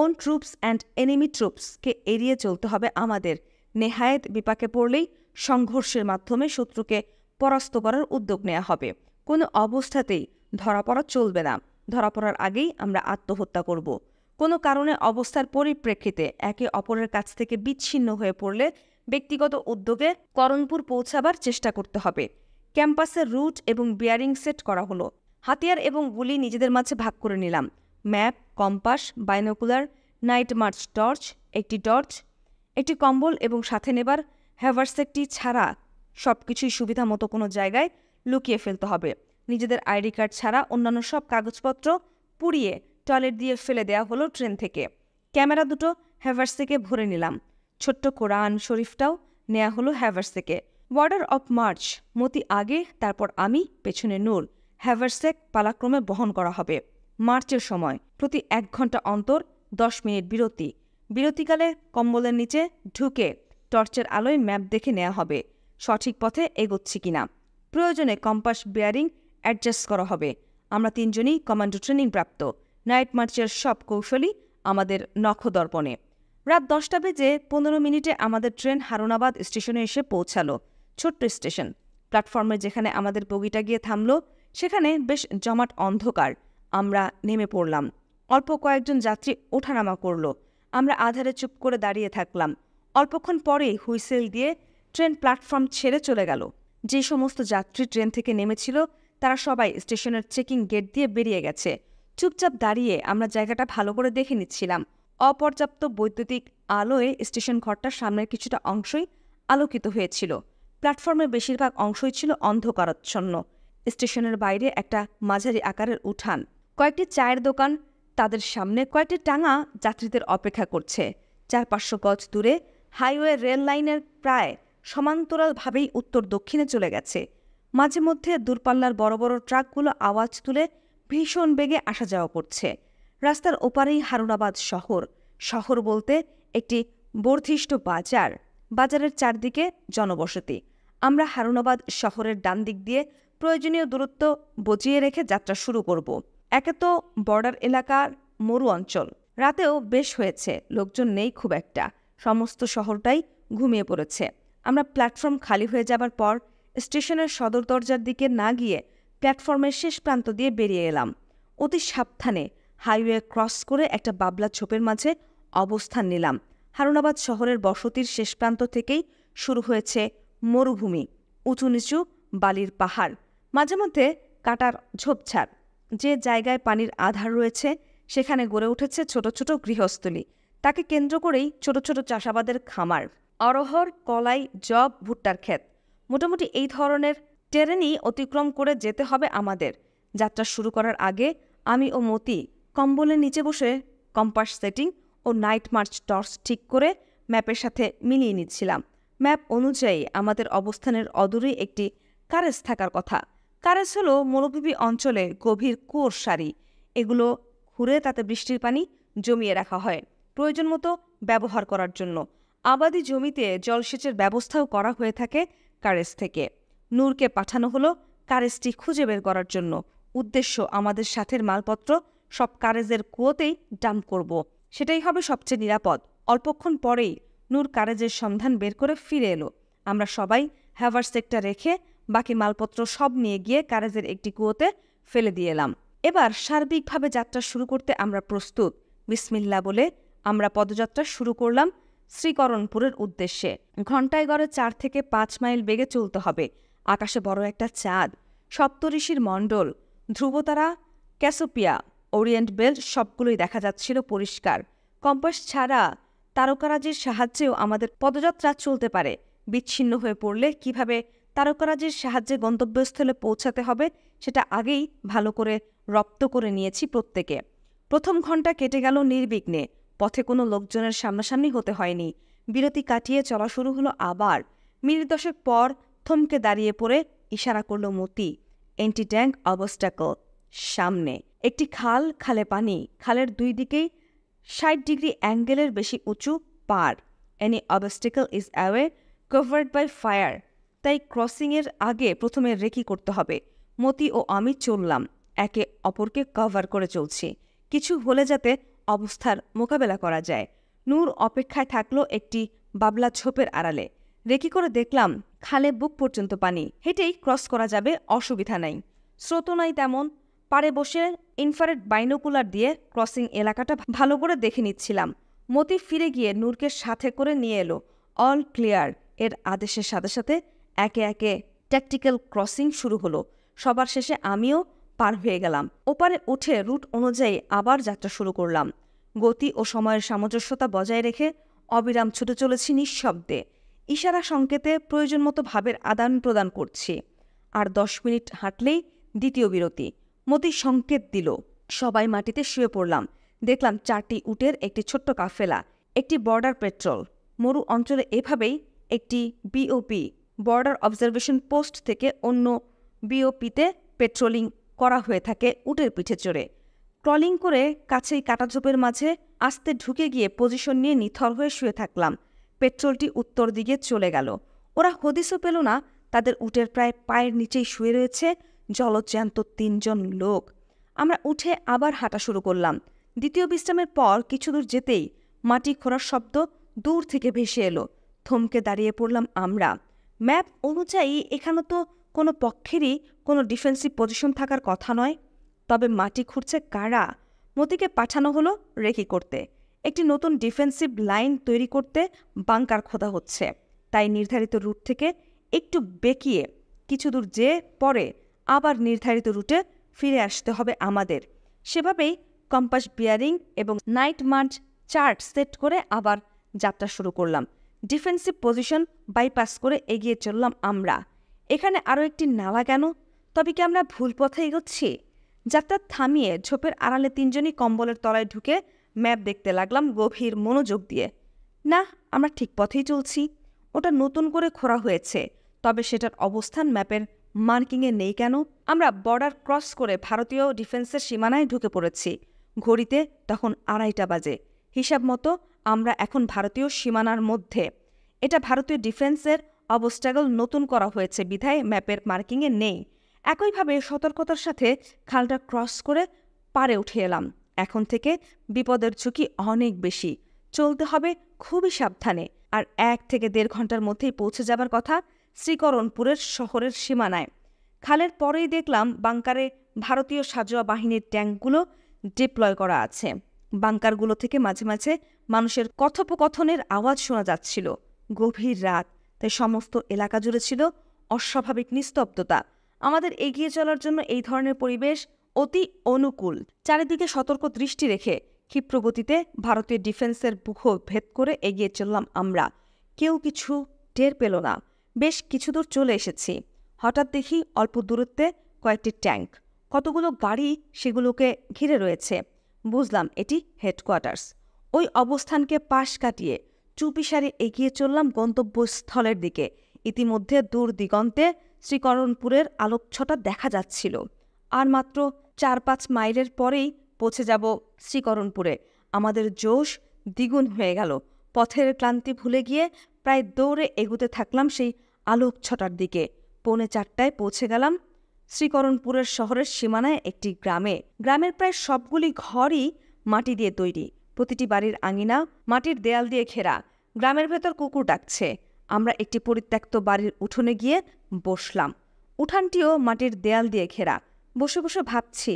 ওন ট্রুপস অ্যান্ড এনিমি ট্রুপসকে এড়িয়ে চলতে হবে আমাদের নেহায়েত বিপাকে পড়লেই সংঘর্ষের মাধ্যমে শত্রুকে পরাস্ত করার উদ্যোগ নেওয়া হবে কোনো অবস্থাতেই ধরা পড়া চলবে না ধরা পড়ার আগেই আমরা আত্মহত্যা করব কোনো কারণে অবস্থার পরিপ্রেক্ষিতে একে অপরের কাছ থেকে বিচ্ছিন্ন হয়ে পড়লে ব্যক্তিগত উদ্যোগে করণপুর পৌঁছাবার চেষ্টা করতে হবে ক্যাম্পাসের রুট এবং বিয়ারিং সেট করা হলো হাতিয়ার এবং গুলি নিজেদের মাঝে ভাগ করে নিলাম map compass binocular night march torch একটি টর্চ একটি কম্বল এবং সাথে নেবার হ্যাভার্সেকটি ছাড়া সব কিছুই সুবিধা মতো কোনো জায়গায় লুকিয়ে ফেলতে হবে নিজেদের আইডি কার্ড ছাড়া অন্যান্য সব কাগজপত্র পুড়িয়ে টয়লেট দিয়ে ফেলে দেয়া হলো ট্রেন থেকে ক্যামেরা দুটো হ্যাভার্স থেকে ভরে নিলাম ছোট্ট কোরআন শরীফটাও নেয়া হলো হ্যাভার্স থেকে বর্ডার অফ মার্চ মতি আগে তারপর আমি পেছনে নূর হ্যাভার্সেক পালাক্রমে বহন করা হবে মার্চের সময় প্রতি এক ঘন্টা অন্তর দশ মিনিট বিরতি বিরতিকালে কম্বলের নিচে ঢুকে টর্চের আলোয় ম্যাপ দেখে নেওয়া হবে সঠিক পথে এগোচ্ছি কিনা প্রয়োজনে কম্পাস বিয়ারিং অ্যাডজাস্ট করা হবে আমরা তিনজনই কমান্ডো ট্রেনিং প্রাপ্ত নাইট মার্চের সব কৌশলই আমাদের নখদর্পণে রাত দশটা বেজে পনেরো মিনিটে আমাদের ট্রেন হারুনাবাদ স্টেশনে এসে পৌঁছালো ছোট্ট স্টেশন প্ল্যাটফর্মে যেখানে আমাদের বগিটা গিয়ে থামল সেখানে বেশ জমাট অন্ধকার আমরা নেমে পড়লাম অল্প কয়েকজন যাত্রী ওঠানামা করল আমরা আধারে চুপ করে দাঁড়িয়ে থাকলাম অল্পক্ষণ পরেই হুইসেল দিয়ে ট্রেন প্ল্যাটফর্ম ছেড়ে চলে গেল যে সমস্ত যাত্রী ট্রেন থেকে নেমেছিল তারা সবাই স্টেশনের চেকিং গেট দিয়ে বেরিয়ে গেছে চুপচাপ দাঁড়িয়ে আমরা জায়গাটা ভালো করে দেখে নিচ্ছিলাম অপর্যাপ্ত বৈদ্যুতিক আলোয় স্টেশন ঘরটার সামনের কিছুটা অংশই আলোকিত হয়েছিল প্ল্যাটফর্মের বেশিরভাগ অংশই ছিল অন্ধকারাচ্ছন্ন স্টেশনের বাইরে একটা মাঝারি আকারের উঠান কয়েকটি চায়ের দোকান তাদের সামনে কয়েকটি টাঙা যাত্রীদের অপেক্ষা করছে চার পাঁচশো গজ দূরে হাইওয়ে রেল লাইনের প্রায় সমান্তরালভাবেই উত্তর দক্ষিণে চলে গেছে মাঝে মধ্যে দূরপাল্লার বড় বড় ট্রাকগুলো আওয়াজ তুলে ভীষণ বেগে আসা যাওয়া করছে রাস্তার ওপারেই হারুনাবাদ শহর শহর বলতে একটি বর্ধিষ্ট বাজার বাজারের চারদিকে জনবসতি আমরা হারুনাবাদ শহরের ডান দিক দিয়ে প্রয়োজনীয় দূরত্ব বজিয়ে রেখে যাত্রা শুরু করব একে তো বর্ডার এলাকার মরু অঞ্চল রাতেও বেশ হয়েছে লোকজন নেই খুব একটা সমস্ত শহরটাই ঘুমিয়ে পড়েছে আমরা প্ল্যাটফর্ম খালি হয়ে যাবার পর স্টেশনের সদর দরজার দিকে না গিয়ে প্ল্যাটফর্মের শেষ প্রান্ত দিয়ে বেরিয়ে এলাম অতি সাবধানে হাইওয়ে ক্রস করে একটা বাবলা ছোপের মাঝে অবস্থান নিলাম হারুনাবাদ শহরের বসতির শেষ প্রান্ত থেকেই শুরু হয়েছে মরুভূমি উঁচু নিচু বালির পাহাড় মাঝে মধ্যে কাটার ঝোপঝাড় যে জায়গায় পানির আধার রয়েছে সেখানে গড়ে উঠেছে ছোট ছোট গৃহস্থলী তাকে কেন্দ্র করেই ছোট ছোট চাষাবাদের খামার অরহর কলাই জব ভুট্টার ক্ষেত মোটামুটি এই ধরনের টেরেনি অতিক্রম করে যেতে হবে আমাদের যাত্রা শুরু করার আগে আমি ও মতি কম্বলের নিচে বসে কম্পাস সেটিং ও নাইট মার্চ টর্চ ঠিক করে ম্যাপের সাথে মিলিয়ে নিচ্ছিলাম ম্যাপ অনুযায়ী আমাদের অবস্থানের অদূরে একটি কারেজ থাকার কথা কারেজ হল মরুভূমি অঞ্চলে গভীর কুয়োর সারি এগুলো খুঁড়ে তাতে বৃষ্টির পানি জমিয়ে রাখা হয় প্রয়োজন মতো ব্যবহার করার জন্য আবাদি জমিতে জলসেচের ব্যবস্থাও করা হয়ে থাকে কারেজ থেকে নূরকে পাঠানো হলো কারেজটি খুঁজে বের করার জন্য উদ্দেশ্য আমাদের সাথের মালপত্র সব কারেজের কুয়োতেই ডাম করব সেটাই হবে সবচেয়ে নিরাপদ অল্পক্ষণ পরেই নূর কারেজের সন্ধান বের করে ফিরে এলো আমরা সবাই হ্যাভার সেক্টর রেখে বাকি মালপত্র সব নিয়ে গিয়ে কারেজের একটি কুয়োতে ফেলে দিয়ে এলাম এবার সার্বিকভাবে যাত্রা শুরু করতে আমরা প্রস্তুত বিসমিল্লা বলে আমরা পদযাত্রা শুরু করলাম শ্রীকরণপুরের উদ্দেশ্যে ঘণ্টায় গড়ে চার থেকে পাঁচ মাইল বেগে চলতে হবে আকাশে বড় একটা চাঁদ সপ্তঋষির মণ্ডল ধ্রুবতারা ক্যাসোপিয়া ওরিয়েন্ট বেল্ট সবগুলোই দেখা যাচ্ছিল পরিষ্কার কম্পাস ছাড়া তারকারাজির সাহায্যেও আমাদের পদযাত্রা চলতে পারে বিচ্ছিন্ন হয়ে পড়লে কিভাবে তারকারাজির সাহায্যে গন্তব্যস্থলে পৌঁছাতে হবে সেটা আগেই ভালো করে রপ্ত করে নিয়েছি প্রত্যেকে প্রথম ঘন্টা কেটে গেল নির্বিঘ্নে পথে কোনো লোকজনের সামনাসামনি হতে হয়নি বিরতি কাটিয়ে চলা শুরু হলো আবার মিনিট দশক পর থমকে দাঁড়িয়ে পড়ে ইশারা করল মতি এন্টি ট্যাঙ্ক অবস্টাকল সামনে একটি খাল খালে পানি খালের দুই দিকেই ষাট ডিগ্রি অ্যাঙ্গেলের বেশি উঁচু per any obstacle is away covered by fire তাই ক্রসিংয়ের আগে প্রথমে রেকি করতে হবে মতি ও আমি চললাম একে অপরকে কভার করে চলছি কিছু হলে যাতে অবস্থার মোকাবেলা করা যায় নূর অপেক্ষায় থাকলো একটি বাবলা ছোপের আড়ালে রেকি করে দেখলাম খালে বুক পর্যন্ত পানি হেঁটেই ক্রস করা যাবে অসুবিধা নাই স্রোত নাই তেমন পারে বসে ইনফারেট বাইনোকুলার দিয়ে ক্রসিং এলাকাটা ভালো করে দেখে নিচ্ছিলাম মতি ফিরে গিয়ে নূরকে সাথে করে নিয়ে এলো অল ক্লিয়ার এর আদেশের সাথে সাথে একে একে ট্যাকটিক্যাল ক্রসিং শুরু হলো সবার শেষে আমিও পার হয়ে গেলাম ওপারে উঠে রুট অনুযায়ী আবার যাত্রা শুরু করলাম গতি ও সময়ের সামঞ্জস্যতা বজায় রেখে অবিরাম ছুটে চলেছি নিঃশব্দে ইশারা সংকেতে প্রয়োজন মতো ভাবের আদান প্রদান করছি আর দশ মিনিট হাঁটলেই দ্বিতীয় বিরতি মতি সংকেত দিল সবাই মাটিতে শুয়ে পড়লাম দেখলাম চারটি উটের একটি ছোট্ট কাফেলা একটি বর্ডার পেট্রোল মরু অঞ্চলে এভাবেই একটি বিওপি বর্ডার অবজারভেশন পোস্ট থেকে অন্য বিওপিতে পেট্রোলিং করা হয়ে থাকে উটের পিঠে চড়ে ক্রলিং করে কাছেই কাটাঝোপের মাঝে আস্তে ঢুকে গিয়ে পজিশন নিয়ে নিথর হয়ে শুয়ে থাকলাম পেট্রোলটি উত্তর দিকে চলে গেল ওরা হদিসও পেল না তাদের উটের প্রায় পায়ের নিচেই শুয়ে রয়েছে জলজ্যান্ত তিনজন লোক আমরা উঠে আবার হাঁটা শুরু করলাম দ্বিতীয় বিশ্রামের পর কিছু দূর যেতেই মাটি খোঁড়ার শব্দ দূর থেকে ভেসে এলো থমকে দাঁড়িয়ে পড়লাম আমরা ম্যাপ অনুযায়ী এখানে তো কোনো পক্ষেরই কোনো ডিফেন্সিভ পজিশন থাকার কথা নয় তবে মাটি খুঁড়ছে কারা মতিকে পাঠানো হলো রেকি করতে একটি নতুন ডিফেন্সিভ লাইন তৈরি করতে বাংকার খোদা হচ্ছে তাই নির্ধারিত রুট থেকে একটু বেঁকিয়ে কিছু দূর যে পরে আবার নির্ধারিত রুটে ফিরে আসতে হবে আমাদের সেভাবেই কম্পাস বিয়ারিং এবং নাইট মার্চ চার্ট সেট করে আবার যাত্রা শুরু করলাম ডিফেন্সিভ পজিশন বাইপাস করে এগিয়ে চললাম আমরা এখানে আরও একটি নালা কেন তবে কি আমরা ভুল পথে এগোচ্ছি যাত্রা থামিয়ে ঝোপের আড়ালে তিনজনই কম্বলের তলায় ঢুকে ম্যাপ দেখতে লাগলাম গভীর মনোযোগ দিয়ে না আমরা ঠিক পথেই চলছি ওটা নতুন করে খোঁড়া হয়েছে তবে সেটার অবস্থান ম্যাপের মার্কিংয়ে নেই কেন আমরা বর্ডার ক্রস করে ভারতীয় ডিফেন্সের সীমানায় ঢুকে পড়েছি ঘড়িতে তখন আড়াইটা বাজে হিসাব মতো আমরা এখন ভারতীয় সীমানার মধ্যে এটা ভারতীয় ডিফেন্সের অবস্ট্রাগল নতুন করা হয়েছে বিধায় ম্যাপের মার্কিংয়ে নেই একইভাবে সতর্কতার সাথে খালটা ক্রস করে পারে উঠে এলাম এখন থেকে বিপদের ঝুঁকি অনেক বেশি চলতে হবে খুবই সাবধানে আর এক থেকে দেড় ঘন্টার মধ্যেই পৌঁছে যাবার কথা শ্রীকরণপুরের শহরের সীমানায় খালের পরেই দেখলাম বাংকারে ভারতীয় সাজোয়া বাহিনীর ট্যাঙ্কগুলো ডিপ্লয় করা আছে বাংকারগুলো থেকে মাঝে মাঝে মানুষের কথোপকথনের আওয়াজ শোনা যাচ্ছিল গভীর রাত তাই সমস্ত এলাকা জুড়ে ছিল অস্বাভাবিক নিস্তব্ধতা আমাদের এগিয়ে চলার জন্য এই ধরনের পরিবেশ অতি অনুকূল চারিদিকে সতর্ক দৃষ্টি রেখে ক্ষিপ্রগতিতে ভারতীয় ডিফেন্সের বুখ ভেদ করে এগিয়ে চললাম আমরা কেউ কিছু টের পেল না বেশ কিছুদূর চলে এসেছি হঠাৎ দেখি অল্প দূরত্বে কয়েকটি ট্যাঙ্ক কতগুলো গাড়ি সেগুলোকে ঘিরে রয়েছে বুঝলাম এটি হেডকোয়ার্টার্স ওই অবস্থানকে পাশ কাটিয়ে চুপিসারে এগিয়ে চললাম গন্তব্যস্থলের দিকে ইতিমধ্যে দূর দিগন্তে শ্রীকরণপুরের আলোকছটা দেখা যাচ্ছিল আর মাত্র চার পাঁচ মাইলের পরেই পৌঁছে যাব শ্রীকরণপুরে আমাদের জোশ দ্বিগুণ হয়ে গেল পথের ক্লান্তি ভুলে গিয়ে প্রায় দৌড়ে এগুতে থাকলাম সেই আলোক ছটার দিকে পৌনে চারটায় পৌঁছে গেলাম শ্রীকরণপুরের শহরের সীমানায় একটি গ্রামে গ্রামের প্রায় সবগুলি ঘরই মাটি দিয়ে তৈরি প্রতিটি বাড়ির আঙিনা মাটির দেয়াল দিয়ে ঘেরা গ্রামের ভেতর কুকুর ডাকছে আমরা একটি পরিত্যক্ত বাড়ির উঠোনে গিয়ে বসলাম উঠানটিও মাটির দেয়াল দিয়ে ঘেরা বসে বসে ভাবছি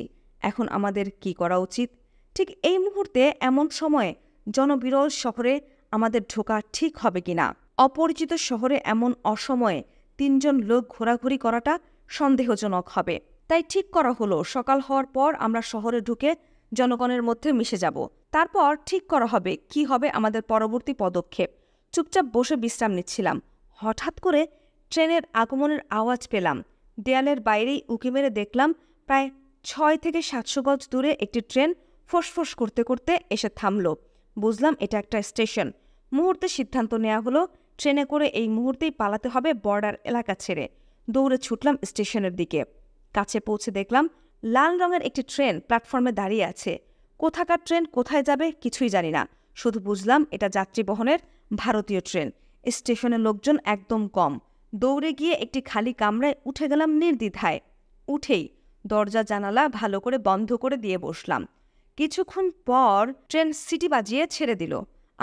এখন আমাদের কি করা উচিত ঠিক এই মুহূর্তে এমন সময়ে জনবিরল শহরে আমাদের ঢোকা ঠিক হবে কি না অপরিচিত শহরে এমন অসময়ে তিনজন লোক ঘোরাঘুরি করাটা সন্দেহজনক হবে তাই ঠিক করা হলো সকাল হওয়ার পর আমরা শহরে ঢুকে জনগণের মধ্যে মিশে যাব তারপর ঠিক করা হবে কি হবে আমাদের পরবর্তী পদক্ষেপ চুপচাপ বসে বিশ্রাম নিচ্ছিলাম হঠাৎ করে ট্রেনের আগমনের আওয়াজ পেলাম দেয়ালের বাইরেই উঁকি মেরে দেখলাম প্রায় ছয় থেকে সাতশো গজ দূরে একটি ট্রেন ফোসফোস করতে করতে এসে থামল বুঝলাম এটা একটা স্টেশন মুহূর্তে সিদ্ধান্ত নেওয়া হলো ট্রেনে করে এই মুহূর্তেই পালাতে হবে বর্ডার এলাকা ছেড়ে দৌড়ে ছুটলাম স্টেশনের দিকে কাছে পৌঁছে দেখলাম লাল রঙের একটি ট্রেন প্ল্যাটফর্মে দাঁড়িয়ে আছে কোথাকার ট্রেন কোথায় যাবে কিছুই জানি না শুধু বুঝলাম এটা যাত্রী বহনের ভারতীয় ট্রেন স্টেশনের লোকজন একদম কম দৌড়ে গিয়ে একটি খালি কামরায় উঠে গেলাম নির্দ্বিধায় উঠেই দরজা জানালা ভালো করে বন্ধ করে দিয়ে বসলাম কিছুক্ষণ পর ট্রেন সিটি বাজিয়ে ছেড়ে দিল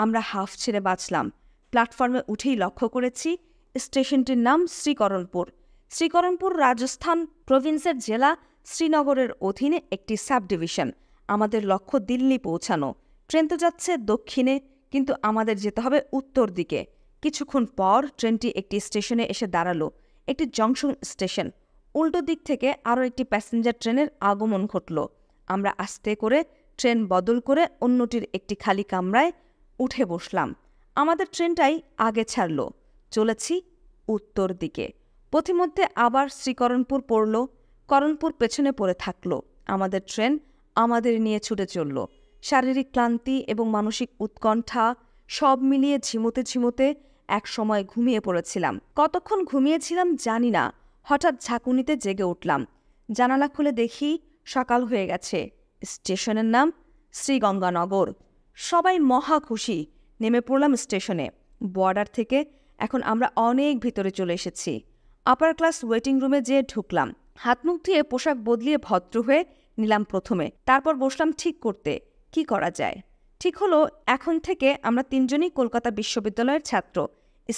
আমরা হাফ ছেড়ে বাঁচলাম প্ল্যাটফর্মে উঠেই লক্ষ্য করেছি স্টেশনটির নাম শ্রীকরণপুর শ্রীকরণপুর রাজস্থান প্রভিন্সের জেলা শ্রীনগরের অধীনে একটি সাব ডিভিশন আমাদের লক্ষ্য দিল্লি পৌঁছানো ট্রেন তো যাচ্ছে দক্ষিণে কিন্তু আমাদের যেতে হবে উত্তর দিকে কিছুক্ষণ পর ট্রেনটি একটি স্টেশনে এসে দাঁড়ালো একটি জংশন স্টেশন উল্টো দিক থেকে আরও একটি প্যাসেঞ্জার ট্রেনের আগমন ঘটল আমরা আস্তে করে ট্রেন বদল করে অন্যটির একটি খালি কামরায় উঠে বসলাম আমাদের ট্রেনটাই আগে ছাড়ল চলেছি উত্তর দিকে পথিমধ্যে আবার শ্রীকরণপুর পড়ল করণপুর পেছনে পড়ে থাকল আমাদের ট্রেন আমাদের নিয়ে ছুটে চলল শারীরিক ক্লান্তি এবং মানসিক উৎকণ্ঠা সব মিলিয়ে ঝিমোতে ঝিমোতে এক সময় ঘুমিয়ে পড়েছিলাম কতক্ষণ ঘুমিয়েছিলাম জানি না হঠাৎ ঝাঁকুনিতে জেগে উঠলাম জানালা খুলে দেখি সকাল হয়ে গেছে স্টেশনের নাম শ্রীগঙ্গানগর সবাই মহা খুশি নেমে পড়লাম স্টেশনে বর্ডার থেকে এখন আমরা অনেক ভিতরে চলে এসেছি আপার ক্লাস ওয়েটিং রুমে যেয়ে ঢুকলাম হাত মুখ ধুয়ে পোশাক বদলিয়ে ভদ্র হয়ে নিলাম প্রথমে তারপর বসলাম ঠিক করতে কি করা যায় ঠিক হলো এখন থেকে আমরা তিনজনই কলকাতা বিশ্ববিদ্যালয়ের ছাত্র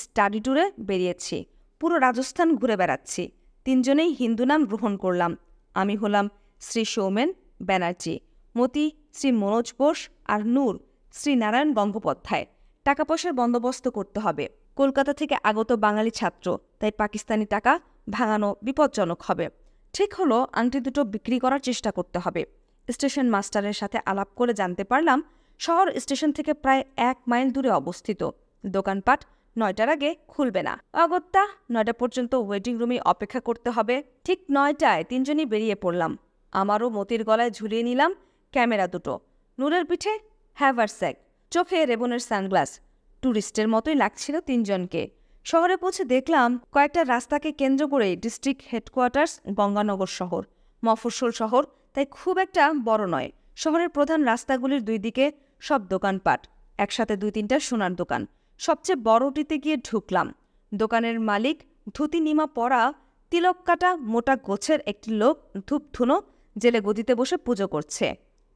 স্টাডি ট্যুরে বেরিয়েছি পুরো রাজস্থান ঘুরে বেড়াচ্ছি তিনজনেই হিন্দু নাম গ্রহণ করলাম আমি হলাম শ্রী সৌমেন ব্যানার্জি মতি শ্রী মনোজ বোস আর নূর শ্রী নারায়ণ গঙ্গোপাধ্যায় টাকা পয়সার বন্দোবস্ত করতে হবে কলকাতা থেকে আগত বাঙালি ছাত্র তাই পাকিস্তানি টাকা ভাঙানো বিপজ্জনক হবে ঠিক হলো আংটি দুটো বিক্রি করার চেষ্টা করতে হবে স্টেশন মাস্টারের সাথে আলাপ করে জানতে পারলাম শহর স্টেশন থেকে প্রায় এক মাইল দূরে অবস্থিত দোকানপাট নয়টার আগে খুলবে না অগত্যা নয়টা পর্যন্ত ওয়েটিং রুমে অপেক্ষা করতে হবে ঠিক নয়টায় তিনজনই বেরিয়ে পড়লাম আমারও মতির গলায় ঝুলিয়ে নিলাম ক্যামেরা দুটো নূরের পিঠে হ্যাভার স্যাক চোখে রেবনের সানগ্লাস ট্যুরিস্টের মতোই লাগছিল তিনজনকে শহরে পৌঁছে দেখলাম কয়েকটা রাস্তাকে কেন্দ্র করে ডিস্ট্রিক্ট হেডকোয়ার্টার্স গঙ্গানগর শহর মফস্বল শহর তাই খুব একটা বড় নয় শহরের প্রধান রাস্তাগুলির দুই দিকে সব দোকানপাট একসাথে দুই তিনটা সোনার দোকান সবচেয়ে বড়টিতে গিয়ে ঢুকলাম দোকানের মালিক ধুতি নিমা পরা তিলক কাটা মোটা গোছের একটি লোক ধূপধুনো জেলে গদিতে বসে পুজো করছে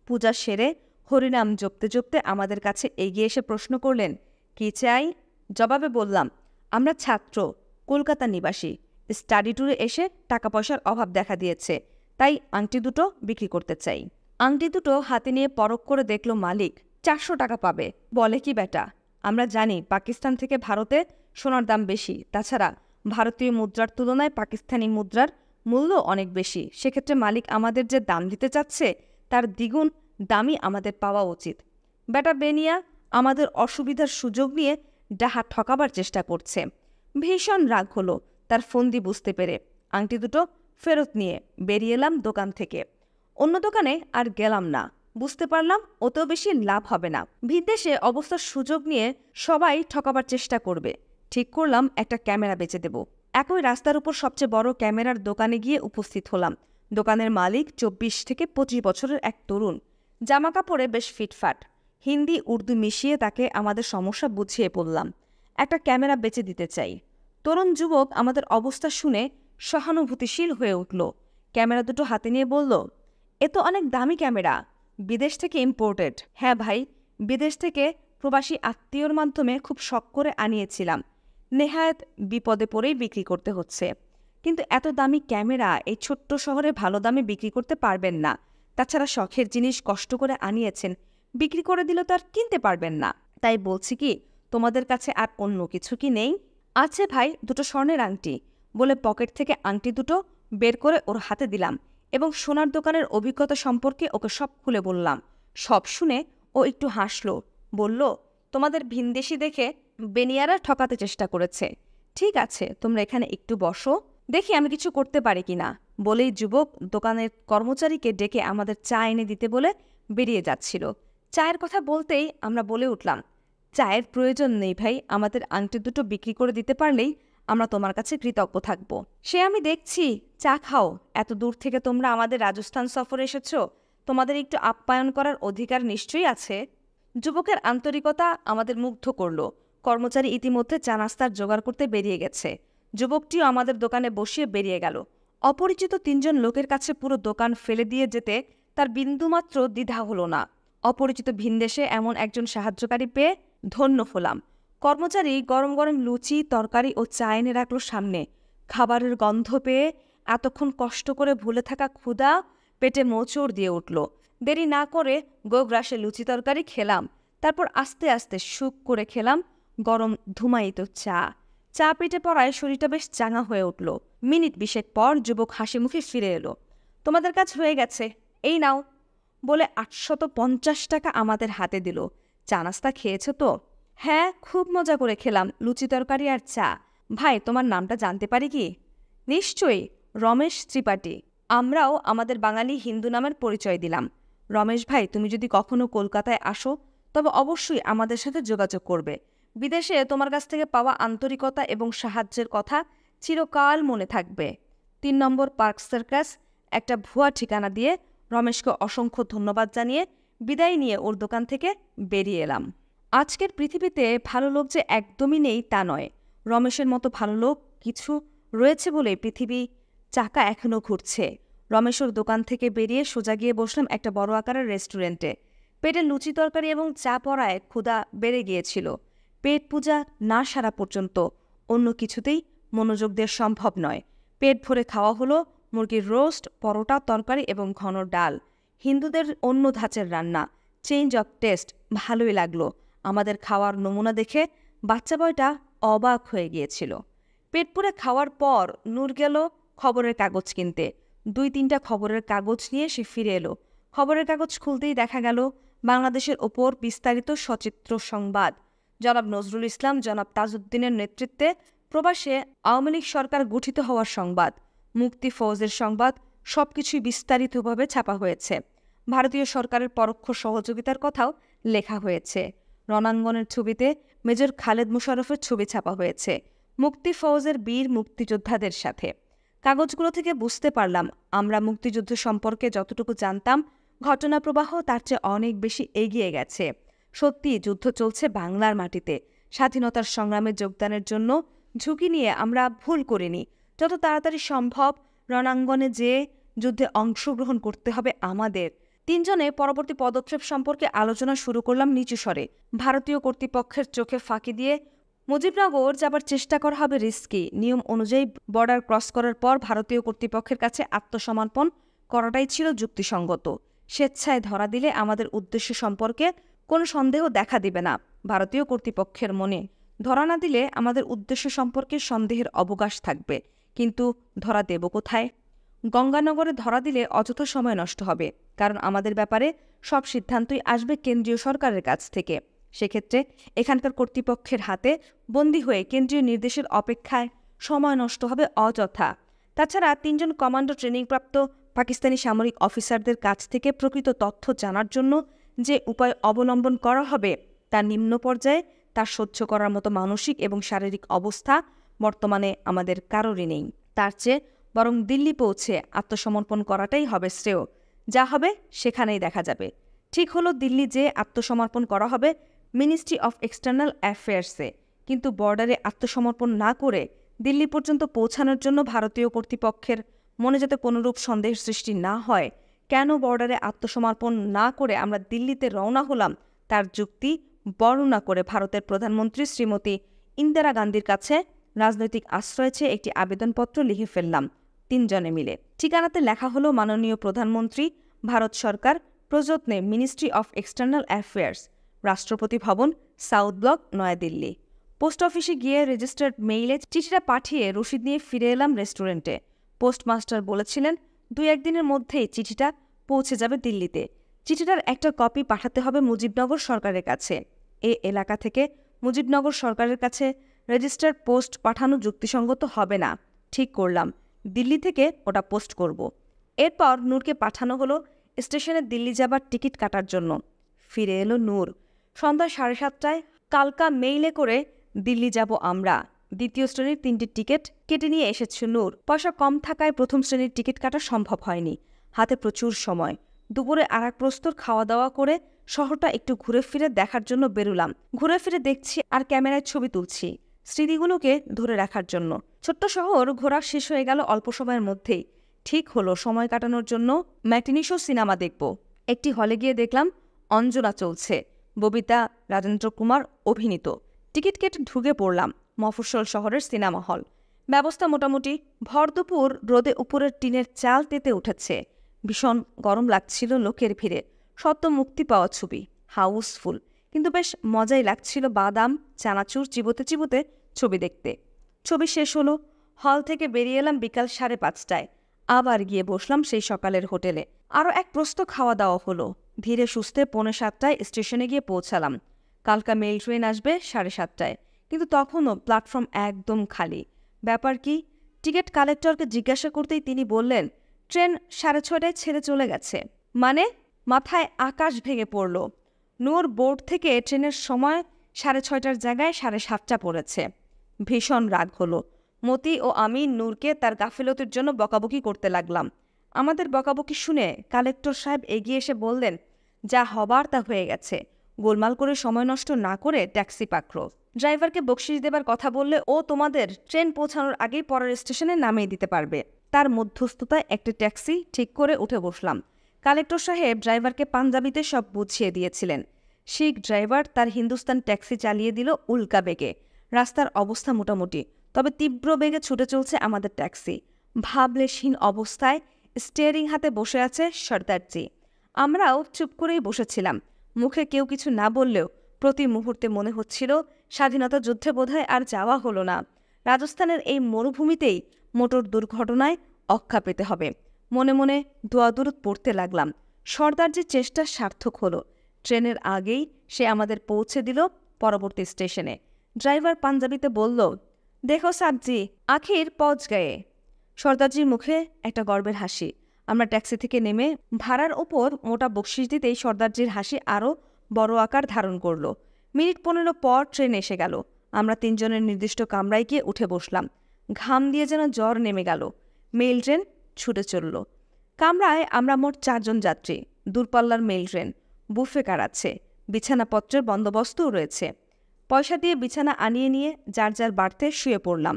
পূজা সেরে হরিনাম জপতে জপতে আমাদের কাছে এগিয়ে এসে প্রশ্ন করলেন কি চাই জবাবে বললাম আমরা ছাত্র কলকাতা নিবাসী স্টাডি ট্যুরে এসে টাকা পয়সার অভাব দেখা দিয়েছে তাই আংটি দুটো বিক্রি করতে চাই আংটি দুটো হাতে নিয়ে পরখ করে দেখল মালিক চারশো টাকা পাবে বলে কি বেটা আমরা জানি পাকিস্তান থেকে ভারতে সোনার দাম বেশি তাছাড়া ভারতীয় মুদ্রার তুলনায় পাকিস্তানি মুদ্রার মূল্য অনেক বেশি সেক্ষেত্রে মালিক আমাদের যে দাম দিতে চাচ্ছে তার দ্বিগুণ দামই আমাদের পাওয়া উচিত বেটা বেনিয়া আমাদের অসুবিধার সুযোগ নিয়ে ডাহা ঠকাবার চেষ্টা করছে ভীষণ রাগ হলো তার ফন্দি বুঝতে পেরে আংটি দুটো ফেরত নিয়ে বেরিয়ে এলাম দোকান থেকে অন্য দোকানে আর গেলাম না বুঝতে পারলাম অত বেশি লাভ হবে না বিদেশে অবস্থার সুযোগ নিয়ে সবাই ঠকাবার চেষ্টা করবে ঠিক করলাম একটা ক্যামেরা বেচে দেব একই রাস্তার উপর সবচেয়ে বড় ক্যামেরার দোকানে গিয়ে উপস্থিত হলাম দোকানের মালিক চব্বিশ থেকে পঁচিশ বছরের এক তরুণ জামা কাপড়ে বেশ ফিটফাট হিন্দি উর্দু মিশিয়ে তাকে আমাদের সমস্যা বুঝিয়ে পড়লাম একটা ক্যামেরা বেচে দিতে চাই তরুণ যুবক আমাদের অবস্থা শুনে সহানুভূতিশীল হয়ে উঠল ক্যামেরা দুটো হাতে নিয়ে বলল এ তো অনেক দামি ক্যামেরা বিদেশ থেকে ইম্পোর্টেড হ্যাঁ ভাই বিদেশ থেকে প্রবাসী আত্মীয়র মাধ্যমে খুব শখ করে আনিয়েছিলাম নেহায়ত বিপদে পড়েই বিক্রি করতে হচ্ছে কিন্তু এত দামি ক্যামেরা এই ছোট্ট শহরে ভালো দামে বিক্রি করতে পারবেন না তাছাড়া শখের জিনিস কষ্ট করে আনিয়েছেন বিক্রি করে দিলে তো আর কিনতে পারবেন না তাই বলছি কি তোমাদের কাছে আর অন্য কিছু কি নেই আছে ভাই দুটো স্বর্ণের আংটি বলে পকেট থেকে আংটি দুটো বের করে ওর হাতে দিলাম এবং সোনার দোকানের অভিজ্ঞতা সম্পর্কে ওকে সব খুলে বললাম সব শুনে ও একটু হাসলো বলল তোমাদের ভিনদেশি দেখে বেনিয়ারা ঠকাতে চেষ্টা করেছে ঠিক আছে তোমরা এখানে একটু বসো দেখি আমি কিছু করতে পারি কি না বলেই যুবক দোকানের কর্মচারীকে ডেকে আমাদের চা এনে দিতে বলে বেরিয়ে যাচ্ছিল চায়ের কথা বলতেই আমরা বলে উঠলাম চায়ের প্রয়োজন নেই ভাই আমাদের আংটি দুটো বিক্রি করে দিতে পারলেই আমরা তোমার কাছে কৃতজ্ঞ থাকব সে আমি দেখছি চা খাও এত দূর থেকে তোমরা আমাদের রাজস্থান সফরে এসেছ তোমাদের একটু আপ্যায়ন করার অধিকার নিশ্চয়ই আছে যুবকের আন্তরিকতা আমাদের মুগ্ধ করল কর্মচারী ইতিমধ্যে চা নাস্তার জোগাড় করতে বেরিয়ে গেছে যুবকটিও আমাদের দোকানে বসিয়ে বেরিয়ে গেল অপরিচিত তিনজন লোকের কাছে পুরো দোকান ফেলে দিয়ে যেতে তার বিন্দুমাত্র দ্বিধা হল না অপরিচিত ভিনদেশে এমন একজন সাহায্যকারী পেয়ে ধন্য হলাম কর্মচারী গরম গরম লুচি তরকারি ও চা এনে রাখল সামনে খাবারের গন্ধ পেয়ে এতক্ষণ কষ্ট করে ভুলে থাকা ক্ষুধা পেটে মোচড় দিয়ে উঠল দেরি না করে গোগ্রাসে লুচি তরকারি খেলাম তারপর আস্তে আস্তে সুখ করে খেলাম গরম ধুমায়িত চা চা পেটে পড়ায় শরীরটা বেশ চাঙা হয়ে উঠল মিনিট বিশেক পর যুবক হাসি মুখে ফিরে এলো তোমাদের কাজ হয়ে গেছে এই নাও বলে আটশত পঞ্চাশ টাকা আমাদের হাতে দিল চা নাস্তা খেয়েছে তো হ্যাঁ খুব মজা করে খেলাম লুচি তরকারি আর চা ভাই তোমার নামটা জানতে পারি কি নিশ্চয়ই রমেশ ত্রিপাঠী আমরাও আমাদের বাঙালি হিন্দু নামের পরিচয় দিলাম রমেশ ভাই তুমি যদি কখনো কলকাতায় আসো তবে অবশ্যই আমাদের সাথে যোগাযোগ করবে বিদেশে তোমার কাছ থেকে পাওয়া আন্তরিকতা এবং সাহায্যের কথা চিরকাল মনে থাকবে তিন নম্বর পার্ক সার্কাস একটা ভুয়া ঠিকানা দিয়ে রমেশকে অসংখ্য ধন্যবাদ জানিয়ে বিদায় নিয়ে ওর দোকান থেকে বেরিয়ে এলাম আজকের পৃথিবীতে ভালো লোক যে একদমই নেই তা নয় রমেশের মতো ভালো লোক কিছু রয়েছে বলে পৃথিবী চাকা এখনও ঘুরছে রমেশের দোকান থেকে বেরিয়ে সোজা গিয়ে বসলাম একটা বড় আকারের রেস্টুরেন্টে পেটে লুচি তরকারি এবং চা পড়ায় ক্ষুদা বেড়ে গিয়েছিল পেট পূজা না সারা পর্যন্ত অন্য কিছুতেই মনোযোগ দেওয়া সম্ভব নয় পেট ভরে খাওয়া হলো মুরগির রোস্ট পরোটা তরকারি এবং ঘন ডাল হিন্দুদের অন্য ধাঁচের রান্না চেঞ্জ অফ টেস্ট ভালোই লাগলো আমাদের খাওয়ার নমুনা দেখে বাচ্চা বয়টা অবাক হয়ে গিয়েছিল পেট পুরে খাওয়ার পর নূর গেল খবরের কাগজ কিনতে দুই তিনটা খবরের কাগজ নিয়ে সে ফিরে এলো খবরের কাগজ খুলতেই দেখা গেল বাংলাদেশের ওপর বিস্তারিত সচিত্র সংবাদ জনাব নজরুল ইসলাম জনাব তাজউদ্দিনের নেতৃত্বে প্রবাসে আওয়ামী লীগ সরকার গঠিত হওয়ার সংবাদ মুক্তি ফৌজের সংবাদ সবকিছুই বিস্তারিতভাবে ছাপা হয়েছে ভারতীয় সরকারের পরোক্ষ সহযোগিতার কথাও লেখা হয়েছে রণাঙ্গনের ছবিতে মেজর খালেদ মুশারফের ছবি ছাপা হয়েছে মুক্তি ফৌজের বীর মুক্তিযোদ্ধাদের সাথে কাগজগুলো থেকে বুঝতে পারলাম আমরা মুক্তিযুদ্ধ সম্পর্কে যতটুকু জানতাম ঘটনা প্রবাহ তার চেয়ে অনেক বেশি এগিয়ে গেছে সত্যি যুদ্ধ চলছে বাংলার মাটিতে স্বাধীনতার সংগ্রামে যোগদানের জন্য ঝুঁকি নিয়ে আমরা ভুল করিনি যত তাড়াতাড়ি সম্ভব রণাঙ্গনে যেয়ে যুদ্ধে অংশগ্রহণ করতে হবে আমাদের তিনজনে পরবর্তী পদক্ষেপ সম্পর্কে আলোচনা শুরু করলাম নিচু স্বরে ভারতীয় কর্তৃপক্ষের চোখে ফাঁকি দিয়ে মুজিবনগর যাবার চেষ্টা করা হবে রিস্কি নিয়ম অনুযায়ী বর্ডার ক্রস করার পর ভারতীয় কর্তৃপক্ষের কাছে আত্মসমর্পণ করাটাই ছিল যুক্তিসঙ্গত স্বেচ্ছায় ধরা দিলে আমাদের উদ্দেশ্য সম্পর্কে কোনো সন্দেহ দেখা দিবে না ভারতীয় কর্তৃপক্ষের মনে ধরা না দিলে আমাদের উদ্দেশ্য সম্পর্কে সন্দেহের অবকাশ থাকবে কিন্তু ধরা দেব কোথায় গঙ্গানগরে ধরা দিলে অযথা সময় নষ্ট হবে কারণ আমাদের ব্যাপারে সব সিদ্ধান্তই আসবে কেন্দ্রীয় সরকারের কাছ থেকে সেক্ষেত্রে এখানকার কর্তৃপক্ষের হাতে বন্দী হয়ে কেন্দ্রীয় নির্দেশের অপেক্ষায় সময় নষ্ট হবে অযথা তাছাড়া তিনজন কমান্ডো ট্রেনিংপ্রাপ্ত পাকিস্তানি সামরিক অফিসারদের কাছ থেকে প্রকৃত তথ্য জানার জন্য যে উপায় অবলম্বন করা হবে তা নিম্ন পর্যায়ে তা সহ্য করার মতো মানসিক এবং শারীরিক অবস্থা বর্তমানে আমাদের কারোরই নেই তার চেয়ে বরং দিল্লি পৌঁছে আত্মসমর্পণ করাটাই হবে শ্রেয় যা হবে সেখানেই দেখা যাবে ঠিক হলো দিল্লি যে আত্মসমর্পণ করা হবে মিনিস্ট্রি অফ এক্সটার্নাল অ্যাফেয়ার্সে কিন্তু বর্ডারে আত্মসমর্পণ না করে দিল্লি পর্যন্ত পৌঁছানোর জন্য ভারতীয় কর্তৃপক্ষের মনে যাতে কোনোরূপ সন্দেহ সৃষ্টি না হয় কেন বর্ডারে আত্মসমর্পণ না করে আমরা দিল্লিতে রওনা হলাম তার যুক্তি বর্ণনা করে ভারতের প্রধানমন্ত্রী শ্রীমতী ইন্দিরা গান্ধীর কাছে রাজনৈতিক আশ্রয় চেয়ে একটি আবেদনপত্র লিখে ফেললাম তিনজনে মিলে ঠিকানাতে লেখা হলো মাননীয় প্রধানমন্ত্রী ভারত সরকার প্রযত্নে ministry of external affairs Rashtrapati Bhavan south block New Delhi post অফিসে গিয়ে রেজিস্টার্ড মেইলে চিঠিটা পাঠিয়ে রশিদ নিয়ে ফিরে এলাম রেস্টুরেন্টে পোস্টমাস্টার বলেছিলেন দুই একদিনের মধ্যেই চিঠিটা পৌঁছে যাবে দিল্লিতে চিঠিটার একটা কপি পাঠাতে হবে মুজিবনগর সরকারের কাছে এ এলাকা থেকে মুজিবনগর সরকারের কাছে রেজিস্টার্ড পোস্ট পাঠানো যুক্তিসঙ্গত হবে না ঠিক করলাম দিল্লি থেকে ওটা পোস্ট করব। এরপর নূরকে পাঠানো হলো স্টেশনে দিল্লি যাবার টিকিট কাটার জন্য ফিরে এলো নূর সন্ধ্যা সাড়ে সাতটায় কালকা মেইলে করে দিল্লি যাব আমরা দ্বিতীয় শ্রেণীর তিনটি টিকিট কেটে নিয়ে এসেছে নূর পয়সা কম থাকায় প্রথম শ্রেণীর টিকিট কাটা সম্ভব হয়নি হাতে প্রচুর সময় দুপুরে আরাক প্রস্তুর খাওয়া দাওয়া করে শহরটা একটু ঘুরে ফিরে দেখার জন্য বেরুলাম ঘুরে ফিরে দেখছি আর ক্যামেরায় ছবি তুলছি স্মৃতিগুলোকে ধরে রাখার জন্য ছোট্ট শহর ঘোরা শেষ হয়ে গেল অল্প সময়ের মধ্যেই ঠিক হলো সময় কাটানোর জন্য ম্যাটিনিশো সিনেমা দেখব একটি হলে গিয়ে দেখলাম অঞ্জনা চলছে ববিতা রাজেন্দ্র কুমার অভিনীত টিকিট কেটে ঢুকে পড়লাম মফস্বল শহরের সিনেমা হল ব্যবস্থা মোটামুটি ভরদুপুর রোদে উপরের টিনের চাল তেতে উঠেছে ভীষণ গরম লাগছিল লোকের ভিড়ে সত্য মুক্তি পাওয়া ছবি হাউসফুল কিন্তু বেশ মজাই লাগছিল বাদাম চানাচুর চিবোতে চিবোতে ছবি দেখতে ছবি শেষ হলো হল থেকে বেরিয়ে এলাম বিকাল সাড়ে পাঁচটায় আবার গিয়ে বসলাম সেই সকালের হোটেলে আরও এক প্রস্ত খাওয়া দাওয়া হলো ধীরে সুস্থে পৌনে সাতটায় স্টেশনে গিয়ে পৌঁছালাম কালকা মেল ট্রেন আসবে সাড়ে সাতটায় কিন্তু তখনও প্ল্যাটফর্ম একদম খালি ব্যাপার কি টিকিট কালেক্টরকে জিজ্ঞাসা করতেই তিনি বললেন ট্রেন সাড়ে ছটায় ছেড়ে চলে গেছে মানে মাথায় আকাশ ভেঙে পড়ল নোর বোর্ড থেকে ট্রেনের সময় সাড়ে ছয়টার জায়গায় সাড়ে সাতটা পড়েছে ভীষণ রাগ হলো মতি ও আমি নূরকে তার গাফিলতির জন্য বকাবকি করতে লাগলাম আমাদের বকাবকি শুনে কালেক্টর সাহেব এগিয়ে এসে বললেন যা হবার তা হয়ে গেছে গোলমাল করে সময় নষ্ট না করে ট্যাক্সি পাকড়ো ড্রাইভারকে বকশিস দেবার কথা বললে ও তোমাদের ট্রেন পৌঁছানোর আগেই পরের স্টেশনে নামিয়ে দিতে পারবে তার মধ্যস্থতায় একটা ট্যাক্সি ঠিক করে উঠে বসলাম কালেক্টর সাহেব ড্রাইভারকে পাঞ্জাবিতে সব বুঝিয়ে দিয়েছিলেন শিখ ড্রাইভার তার হিন্দুস্তান ট্যাক্সি চালিয়ে দিল উল্কা বেগে রাস্তার অবস্থা মোটামুটি তবে তীব্র বেগে ছুটে চলছে আমাদের ট্যাক্সি ভাবলেশহীন অবস্থায় স্টিয়ারিং হাতে বসে আছে সর্দারজি আমরাও চুপ করেই বসেছিলাম মুখে কেউ কিছু না বললেও প্রতি মুহূর্তে মনে হচ্ছিল স্বাধীনতা যুদ্ধে বোধহয় আর যাওয়া হলো না রাজস্থানের এই মরুভূমিতেই মোটর দুর্ঘটনায় অক্ষা পেতে হবে মনে মনে দোয়াদুরুত পড়তে লাগলাম সর্দার যে চেষ্টা সার্থক হলো ট্রেনের আগেই সে আমাদের পৌঁছে দিল পরবর্তী স্টেশনে ড্রাইভার পাঞ্জাবিতে বলল দেখো সাবজি আখির পজ গায়ে সর্দারজির মুখে একটা গর্বের হাসি আমরা ট্যাক্সি থেকে নেমে ভাড়ার ওপর মোটা বকশিস দিতেই সর্দারজির হাসি আরও বড় আকার ধারণ করল মিনিট পনেরো পর ট্রেন এসে গেল আমরা তিনজনের নির্দিষ্ট কামরায় গিয়ে উঠে বসলাম ঘাম দিয়ে যেন জ্বর নেমে গেল মেল ট্রেন ছুটে চলল কামরায় আমরা মোট চারজন যাত্রী দূরপাল্লার মেল ট্রেন বুফে কারাচ্ছে বিছানাপত্রের বন্দোবস্তও রয়েছে পয়সা দিয়ে বিছানা আনিয়ে নিয়ে যার যার বাড়তে শুয়ে পড়লাম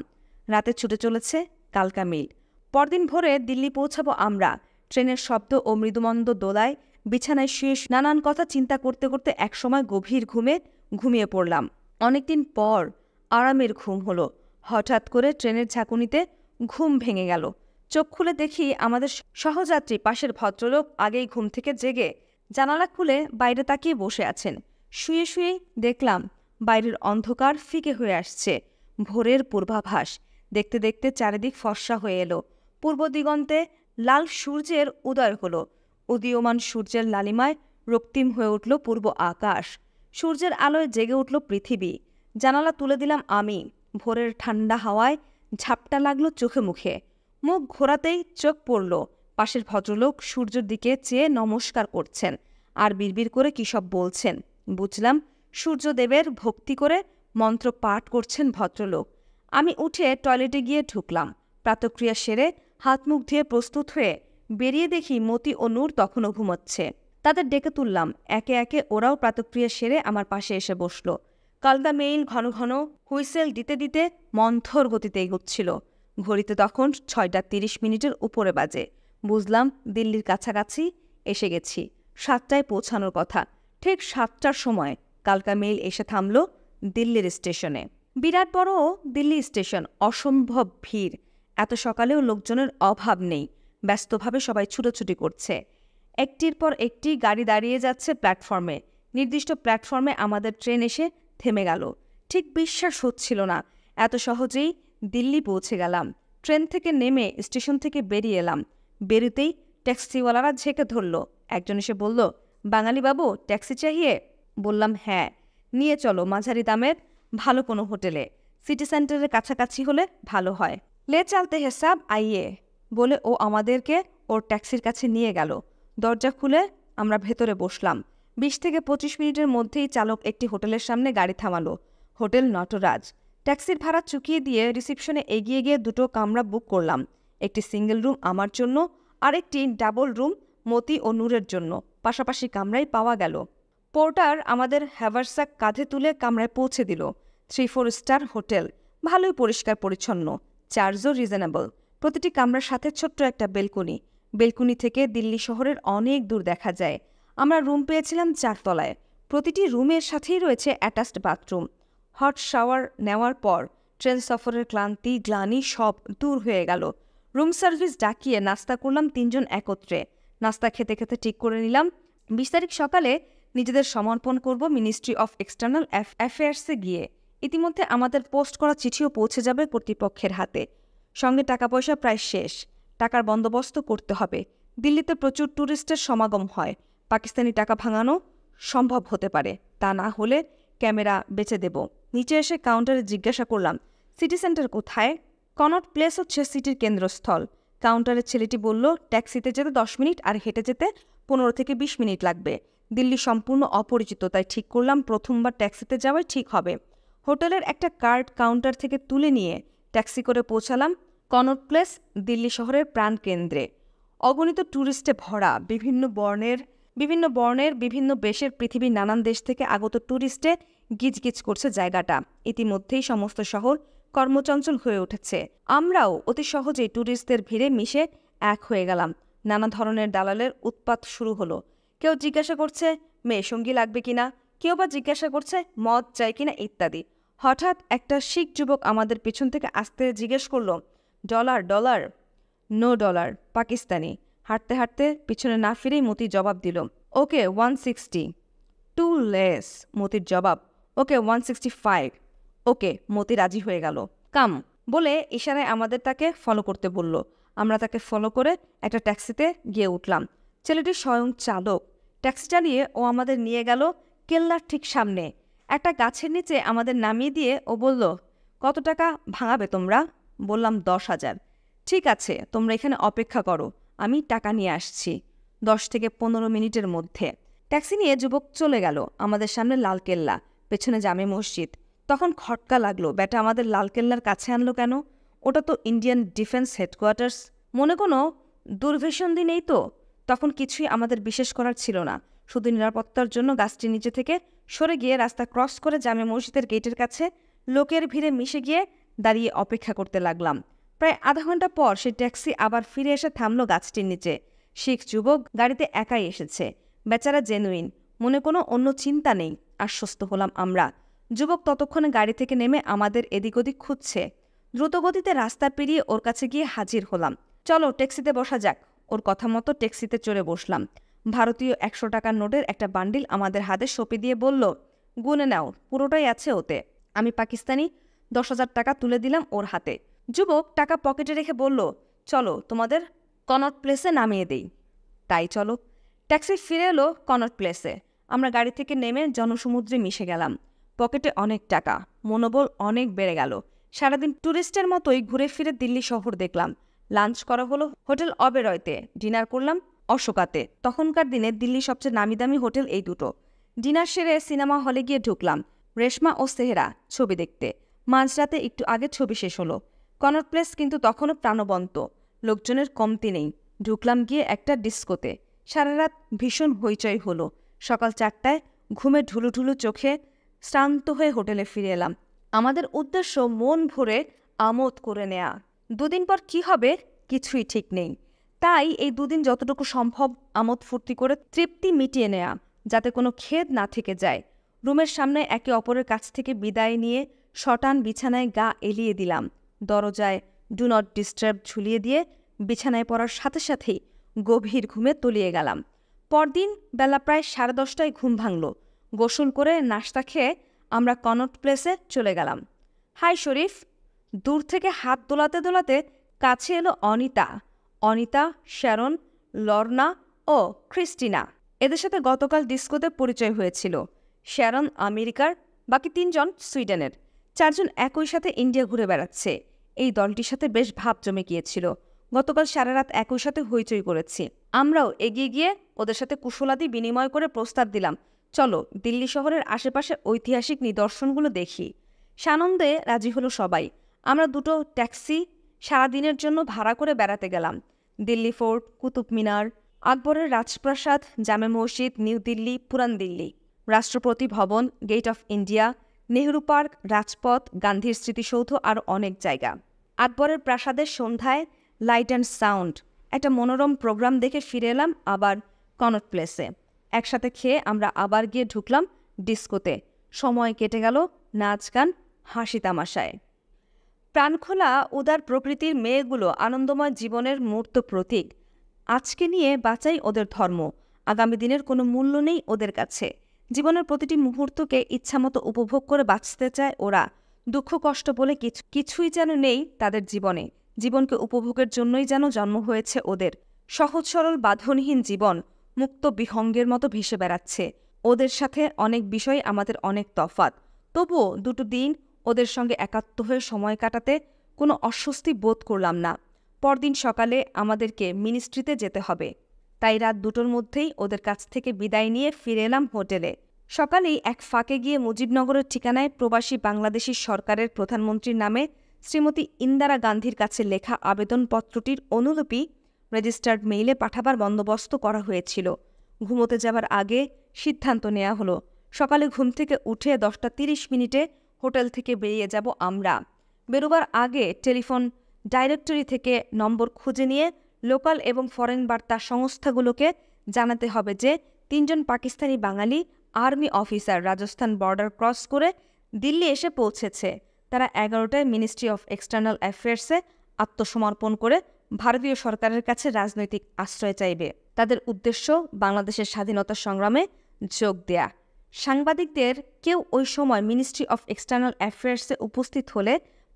রাতে ছুটে চলেছে কালকা মিল পরদিন ভোরে দিল্লি পৌঁছাবো আমরা ট্রেনের শব্দ ও মৃদুমন্দ দোলায় বিছানায় শুয়ে নানান কথা চিন্তা করতে করতে একসময় গভীর ঘুমে ঘুমিয়ে পড়লাম অনেকদিন পর আরামের ঘুম হলো হঠাৎ করে ট্রেনের ঝাঁকুনিতে ঘুম ভেঙে গেল চোখ খুলে দেখি আমাদের সহযাত্রী পাশের ভদ্রলোক আগেই ঘুম থেকে জেগে জানালা খুলে বাইরে তাকিয়ে বসে আছেন শুয়ে শুয়ে দেখলাম বাইরের অন্ধকার ফিকে হয়ে আসছে ভোরের পূর্বাভাস দেখতে দেখতে চারিদিক ফর্সা হয়ে এলো পূর্ব দিগন্তে লাল সূর্যের উদয় হলো উদীয়মান সূর্যের লালিমায় রক্তিম হয়ে উঠল পূর্ব আকাশ সূর্যের আলোয় জেগে উঠল পৃথিবী জানালা তুলে দিলাম আমি ভোরের ঠান্ডা হাওয়ায় ঝাপটা লাগলো চোখে মুখে মুখ ঘোরাতেই চোখ পড়ল পাশের ভদ্রলোক সূর্যের দিকে চেয়ে নমস্কার করছেন আর বিড়বিড় করে কিসব বলছেন বুঝলাম সূর্যদেবের ভক্তি করে মন্ত্র পাঠ করছেন ভদ্রলোক আমি উঠে টয়লেটে গিয়ে ঢুকলাম প্রাতক্রিয়া সেরে হাত মুখ ধুয়ে প্রস্তুত হয়ে বেরিয়ে দেখি মতি ও নূর তখনও ঘুমাচ্ছে তাদের ডেকে তুললাম একে একে ওরাও প্রাতক্রিয়া সেরে আমার পাশে এসে বসল কালদা মেইল ঘন ঘন হুইসেল দিতে দিতে মন্থর গতিতে এগোচ্ছিল ঘড়িতে তখন ছয়টা তিরিশ মিনিটের উপরে বাজে বুঝলাম দিল্লির কাছাকাছি এসে গেছি সাতটায় পৌঁছানোর কথা ঠিক সাতটার সময় কালকা মেল এসে থামল দিল্লির স্টেশনে বিরাট বড় দিল্লি স্টেশন অসম্ভব ভিড় এত সকালেও লোকজনের অভাব নেই ব্যস্তভাবে সবাই ছুটোছুটি করছে একটির পর একটি গাড়ি দাঁড়িয়ে যাচ্ছে প্ল্যাটফর্মে নির্দিষ্ট প্ল্যাটফর্মে আমাদের ট্রেন এসে থেমে গেল ঠিক বিশ্বাস হচ্ছিল না এত সহজেই দিল্লি পৌঁছে গেলাম ট্রেন থেকে নেমে স্টেশন থেকে বেরিয়ে এলাম বেরুতেই ট্যাক্সিওয়ালারা ঝেঁকে ধরল একজন এসে বলল বাঙালি বাবু ট্যাক্সি চাহিয়ে বললাম হ্যাঁ নিয়ে চলো মাঝারি দামের ভালো কোনো হোটেলে সিটি সেন্টারের কাছাকাছি হলে ভালো হয় লে চালতে হেসাব আইয়ে বলে ও আমাদেরকে ওর ট্যাক্সির কাছে নিয়ে গেল দরজা খুলে আমরা ভেতরে বসলাম বিশ থেকে পঁচিশ মিনিটের মধ্যেই চালক একটি হোটেলের সামনে গাড়ি থামালো হোটেল নটরাজ ট্যাক্সির ভাড়া চুকিয়ে দিয়ে রিসেপশনে এগিয়ে গিয়ে দুটো কামরা বুক করলাম একটি সিঙ্গেল রুম আমার জন্য আর একটি ডাবল রুম মতি ও নূরের জন্য পাশাপাশি কামরাই পাওয়া গেল পোর্টার আমাদের হ্যাভারসাক কাঁধে তুলে কামরায় পৌঁছে দিল থ্রি ফোর স্টার হোটেল ভালোই পরিষ্কার পরিচ্ছন্ন চার্জও রিজনেবল প্রতিটি কামরার সাথে ছোট্ট একটা বেলকুনি বেলকুনি থেকে দিল্লি শহরের অনেক দূর দেখা যায় আমরা রুম পেয়েছিলাম চারতলায় প্রতিটি রুমের সাথেই রয়েছে অ্যাটাচড বাথরুম হট শাওয়ার নেওয়ার পর ট্রেন সফরের ক্লান্তি গ্লানি সব দূর হয়ে গেল রুম সার্ভিস ডাকিয়ে নাস্তা করলাম তিনজন একত্রে নাস্তা খেতে খেতে ঠিক করে নিলাম বিশ তারিখ সকালে নিজেদের সমর্পণ করব মিনিস্ট্রি অফ এক্সটার্নাল অ্যাফেয়ার্সে গিয়ে ইতিমধ্যে আমাদের পোস্ট করা চিঠিও পৌঁছে যাবে কর্তৃপক্ষের হাতে সঙ্গে টাকা পয়সা প্রায় শেষ টাকার বন্দোবস্ত করতে হবে দিল্লিতে প্রচুর ট্যুরিস্টের সমাগম হয় পাকিস্তানি টাকা ভাঙানো সম্ভব হতে পারে তা না হলে ক্যামেরা বেচে দেব নিচে এসে কাউন্টারে জিজ্ঞাসা করলাম সিটি সেন্টার কোথায় কনট প্লেস হচ্ছে সিটির কেন্দ্রস্থল কাউন্টারের ছেলেটি বলল ট্যাক্সিতে যেতে দশ মিনিট আর হেঁটে যেতে পনেরো থেকে বিশ মিনিট লাগবে দিল্লি সম্পূর্ণ অপরিচিত তাই ঠিক করলাম প্রথমবার ট্যাক্সিতে যাওয়াই ঠিক হবে হোটেলের একটা কার্ড কাউন্টার থেকে তুলে নিয়ে ট্যাক্সি করে পৌঁছালাম কনট প্লেস দিল্লি শহরের প্রাণকেন্দ্রে অগণিত ট্যুরিস্টে ভরা বিভিন্ন বর্ণের বিভিন্ন বর্ণের বিভিন্ন বেশের পৃথিবীর নানান দেশ থেকে আগত ট্যুরিস্টে গিজগিজ করছে জায়গাটা ইতিমধ্যেই সমস্ত শহর কর্মচঞ্চল হয়ে উঠেছে আমরাও অতি সহজেই ট্যুরিস্টদের ভিড়ে মিশে এক হয়ে গেলাম নানা ধরনের দালালের উৎপাত শুরু হলো কেউ জিজ্ঞাসা করছে মেয়ে সঙ্গী লাগবে কিনা কেউ বা জিজ্ঞাসা করছে মদ চাই কিনা ইত্যাদি হঠাৎ একটা শিখ যুবক আমাদের পিছন থেকে আসতে জিজ্ঞেস করল dollar dollar no dollar Pakistani হাঁটতে হাঁটতে পিছনে না ফিরেই মতি জবাব দিল okay one sixty two less মতির জবাব okay one sixty five okay Moti রাজি হয়ে গেল কাম বলে ইশারায় আমাদের তাকে ফলো করতে বলল আমরা তাকে ফলো করে একটা ট্যাক্সিতে গিয়ে উঠলাম ছেলেটি স্বয়ং চালক ট্যাক্সি চালিয়ে ও আমাদের নিয়ে গেল কেল্লার ঠিক সামনে একটা গাছের নিচে আমাদের নামিয়ে দিয়ে ও বলল কত টাকা ভাঙাবে তোমরা বললাম দশ হাজার ঠিক আছে তোমরা এখানে অপেক্ষা করো আমি টাকা নিয়ে আসছি দশ থেকে পনেরো মিনিটের মধ্যে ট্যাক্সি নিয়ে যুবক চলে গেল আমাদের সামনে লালকেল্লা পেছনে জামে মসজিদ তখন খটকা লাগলো ব্যাটা আমাদের লালকেল্লার কাছে আনলো কেন ওটা তো ইন্ডিয়ান ডিফেন্স হেডকোয়ার্টার্স মনে কোনো দুর্ভেষণদি নেই তো তখন কিছুই আমাদের বিশেষ করার ছিল না শুধু নিরাপত্তার জন্য গাছটি নিচে থেকে সরে গিয়ে রাস্তা ক্রস করে জামে মসজিদের গেটের কাছে লোকের ভিড়ে মিশে গিয়ে দাঁড়িয়ে অপেক্ষা করতে লাগলাম প্রায় আধা ঘন্টা পর সে ট্যাক্সি আবার ফিরে এসে থামলো গাছটির নিচে শিখ যুবক গাড়িতে একাই এসেছে বেচারা জেনুইন মনে কোনো অন্য চিন্তা নেই আশ্বস্ত হলাম আমরা যুবক ততক্ষণে গাড়ি থেকে নেমে আমাদের এদিক ওদিক খুঁজছে দ্রুতগতিতে রাস্তা পেরিয়ে ওর কাছে গিয়ে হাজির হলাম চলো ট্যাক্সিতে বসা যাক ওর কথা মতো ট্যাক্সিতে চড়ে বসলাম ভারতীয় একশো টাকার নোটের একটা বান্ডিল আমাদের হাতে সঁপে দিয়ে বলল গুনে নাও পুরোটাই আছে ওতে আমি পাকিস্তানি দশ হাজার টাকা তুলে দিলাম ওর হাতে যুবক টাকা পকেটে রেখে বলল চলো তোমাদের কনট প্লেসে নামিয়ে দেই তাই চলো ট্যাক্সি ফিরে এলো কনট প্লেসে আমরা গাড়ি থেকে নেমে জনসমুদ্রে মিশে গেলাম পকেটে অনেক টাকা মনোবল অনেক বেড়ে গেল সারাদিন ট্যুরিস্টের মতোই ঘুরে ফিরে দিল্লি শহর দেখলাম লাঞ্চ করা হলো হোটেল অবেরয়তে ডিনার করলাম অশোকাতে তখনকার দিনে দিল্লি সবচেয়ে নামি দামি হোটেল এই দুটো ডিনার সেরে সিনেমা হলে গিয়ে ঢুকলাম রেশমা ও সেহেরা ছবি দেখতে মাঝরাতে একটু আগে ছবি শেষ হলো কনট প্লেস কিন্তু তখনও প্রাণবন্ত লোকজনের কমতি নেই ঢুকলাম গিয়ে একটা ডিস্কোতে সারা রাত ভীষণ হইচই হলো সকাল চারটায় ঘুমে ঢুলুঢুলু চোখে শ্রান্ত হয়ে হোটেলে ফিরে এলাম আমাদের উদ্দেশ্য মন ভরে আমোদ করে নেয়া দুদিন পর কি হবে কিছুই ঠিক নেই তাই এই দুদিন যতটুকু সম্ভব আমোদ ফুর্তি করে তৃপ্তি মিটিয়ে নেয়া যাতে কোনো খেদ না থেকে যায় রুমের সামনে একে অপরের কাছ থেকে বিদায় নিয়ে শটান বিছানায় গা এলিয়ে দিলাম দরজায় ডু নট ডিস্টার্ব ঝুলিয়ে দিয়ে বিছানায় পড়ার সাথে সাথেই গভীর ঘুমে তলিয়ে গেলাম পরদিন বেলা প্রায় সাড়ে দশটায় ঘুম ভাঙল গোসল করে নাস্তা খেয়ে আমরা কনট প্লেসে চলে গেলাম হাই শরীফ দূর থেকে হাত দোলাতে দোলাতে কাছে এলো অনিতা অনিতা শ্যারন লর্না ও ক্রিস্টিনা এদের সাথে গতকাল ডিস্কোতে পরিচয় হয়েছিল শ্যারন আমেরিকার বাকি তিনজন সুইডেনের চারজন একই সাথে ইন্ডিয়া ঘুরে বেড়াচ্ছে এই দলটির সাথে বেশ ভাব জমে গিয়েছিল গতকাল সারা রাত একই সাথে হইচই করেছি আমরাও এগিয়ে গিয়ে ওদের সাথে কুশলাদি বিনিময় করে প্রস্তাব দিলাম চলো দিল্লি শহরের আশেপাশে ঐতিহাসিক নিদর্শনগুলো দেখি সানন্দে রাজি হলো সবাই আমরা দুটো ট্যাক্সি সারাদিনের জন্য ভাড়া করে বেড়াতে গেলাম দিল্লি ফোর্ট কুতুব মিনার আকবরের রাজপ্রাসাদ জামে মসজিদ নিউ দিল্লি পুরান Delhi Rashtrapati Bhavan gate of India Nehru park Rajpath গান্ধীর স্মৃতিসৌধ আর অনেক জায়গা আকবরের প্রাসাদের সন্ধ্যায় লাইট অ্যান্ড সাউন্ড একটা মনোরম প্রোগ্রাম দেখে ফিরে এলাম আবার কনট প্লেসে একসাথে খেয়ে আমরা আবার গিয়ে ঢুকলাম ডিস্কোতে সময় কেটে গেল নাচ গান হাসি তামাশায় প্রাণখোলা উদার প্রকৃতির মেয়েগুলো আনন্দময় জীবনের মূর্ত প্রতীক আজকে নিয়ে বাঁচাই ওদের ধর্ম আগামী দিনের কোনো মূল্য নেই ওদের কাছে জীবনের প্রতিটি মুহূর্তকে ইচ্ছামতো উপভোগ করে বাঁচতে চায় ওরা দুঃখ কষ্ট বলে কিছু কিছুই যেন নেই তাদের জীবনে জীবনকে উপভোগের জন্যই যেন জন্ম হয়েছে ওদের সহজ সরল বাঁধনহীন জীবন মুক্ত বিহঙ্গের মতো ভেসে বেড়াচ্ছে ওদের সাথে অনেক বিষয় আমাদের অনেক তফাত তবুও দুটো দিন ওদের সঙ্গে একাত্ম হয়ে সময় কাটাতে কোনো অস্বস্তি বোধ করলাম না পরদিন সকালে আমাদেরকে মিনিস্ট্রিতে যেতে হবে তাই রাত দুটোর মধ্যেই ওদের কাছ থেকে বিদায় নিয়ে ফিরে এলাম হোটেলে সকালেই এক ফাঁকে গিয়ে মুজিবনগরের ঠিকানায় প্রবাসী বাংলাদেশি সরকারের প্রধানমন্ত্রীর নামে শ্রীমতী ইন্দারা গান্ধীর কাছে লেখা আবেদনপত্রটির অনুরূপই রেজিস্টার্ড মেইলে পাঠাবার বন্দোবস্ত করা হয়েছিল ঘুমোতে যাবার আগে সিদ্ধান্ত নেওয়া হলো সকালে ঘুম থেকে উঠে দশটা তিরিশ মিনিটে হোটেল থেকে বেরিয়ে যাব আমরা বেরোবার আগে টেলিফোন ডাইরেক্টরি থেকে নম্বর খুঁজে নিয়ে লোকাল এবং ফরেন বার্তা সংস্থাগুলোকে জানাতে হবে যে তিনজন Pakistani Bangali army officer Rajasthan border cross করে দিল্লি এসে পৌঁছেছে তারা এগারোটায় মিনিস্ট্রি অফ এক্সটার্নাল অ্যাফেয়ার্সে আত্মসমর্পণ করে ভারতীয় সরকারের কাছে রাজনৈতিক আশ্রয় চাইবে তাদের উদ্দেশ্য বাংলাদেশের স্বাধীনতা সংগ্রামে যোগ দেয়া সাংবাদিকদের কেউ ওই সময় মিনিস্ট্রি অফ এক্সটার্নাল অ্যাফেয়ার্সে উপস্থিত হলে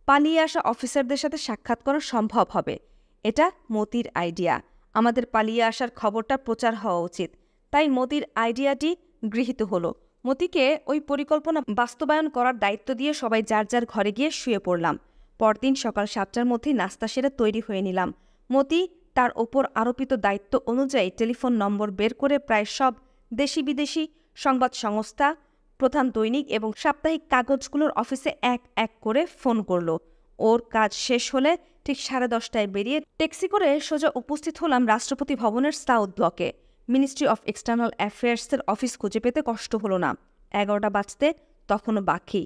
পালিয়ে আসা অফিসারদের সাথে সাক্ষাৎ করা সম্ভব হবে এটা মতির আইডিয়া আমাদের পালিয়ে আসার খবরটা প্রচার হওয়া উচিত তাই মতির আইডিয়াটি গৃহীত হলো মতিকে ওই পরিকল্পনা বাস্তবায়ন করার দায়িত্ব দিয়ে সবাই যার যার ঘরে গিয়ে শুয়ে পড়লাম পরদিন সকাল সাতটার মধ্যেই নাস্তা সেরে তৈরি হয়ে নিলাম মতি তার ওপর আরোপিত দায়িত্ব অনুযায়ী টেলিফোন নম্বর বের করে প্রায় সব দেশি বিদেশি সংবাদ সংস্থা প্রধান দৈনিক এবং সাপ্তাহিক কাগজগুলোর অফিসে এক এক করে ফোন করল ওর কাজ শেষ হলে ঠিক সাড়ে দশটায় বেরিয়ে ট্যাক্সি করে সোজা উপস্থিত হলাম রাষ্ট্রপতি ভবনের সাউথ ব্লকে মিনিস্ট্রি অফ এক্সটার্নাল অ্যাফেয়ার্সের অফিস খুঁজে পেতে কষ্ট হলো না এগারোটা বাজতে তখনও বাকি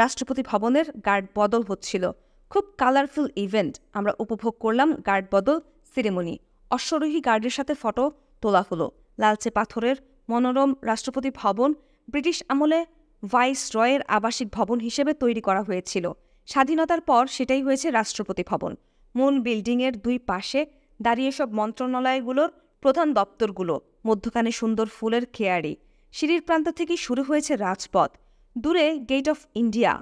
রাষ্ট্রপতি ভবনের গার্ড বদল হচ্ছিল খুব কালারফুল ইভেন্ট আমরা উপভোগ করলাম গার্ড বদল সিরেমনি অশ্বরোহী গার্ডের সাথে ফটো তোলা হলো লালচে পাথরের মনোরম রাষ্ট্রপতি ভবন ব্রিটিশ আমলে ভাইস রয়ের আবাসিক ভবন হিসেবে তৈরি করা হয়েছিল স্বাধীনতার পর সেটাই হয়েছে রাষ্ট্রপতি ভবন মূল বিল্ডিংয়ের দুই পাশে দাঁড়িয়ে সব মন্ত্রণালয়গুলোর প্রধান দপ্তরগুলো মধ্যখানে সুন্দর ফুলের কেয়ারি সিঁড়ির প্রান্ত থেকে শুরু হয়েছে রাজপথ দূরে গেট অফ ইন্ডিয়া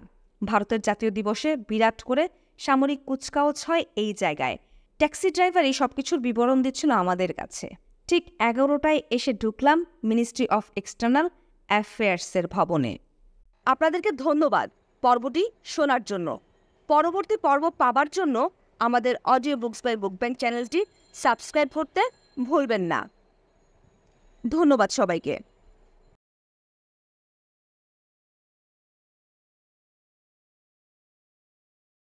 ভারতের জাতীয় দিবসে বিরাট করে সামরিক কুচকাওয়াজ হয় এই জায়গায় ট্যাক্সি ড্রাইভার এই সব কিছুর বিবরণ দিচ্ছিল আমাদের কাছে ঠিক এগারোটায় এসে ঢুকলাম মিনিস্ট্রি অফ এক্সটার্নাল অ্যাফেয়ার্সের ভবনে আপনাদেরকে ধন্যবাদ পর্বটি শোনার জন্য পরবর্তী পর্ব পাবার জন্য আমাদের audio books by book bank চ্যানেলটি সাবস্ক্রাইব করতে ভুলবেন না ধন্যবাদ সবাইকে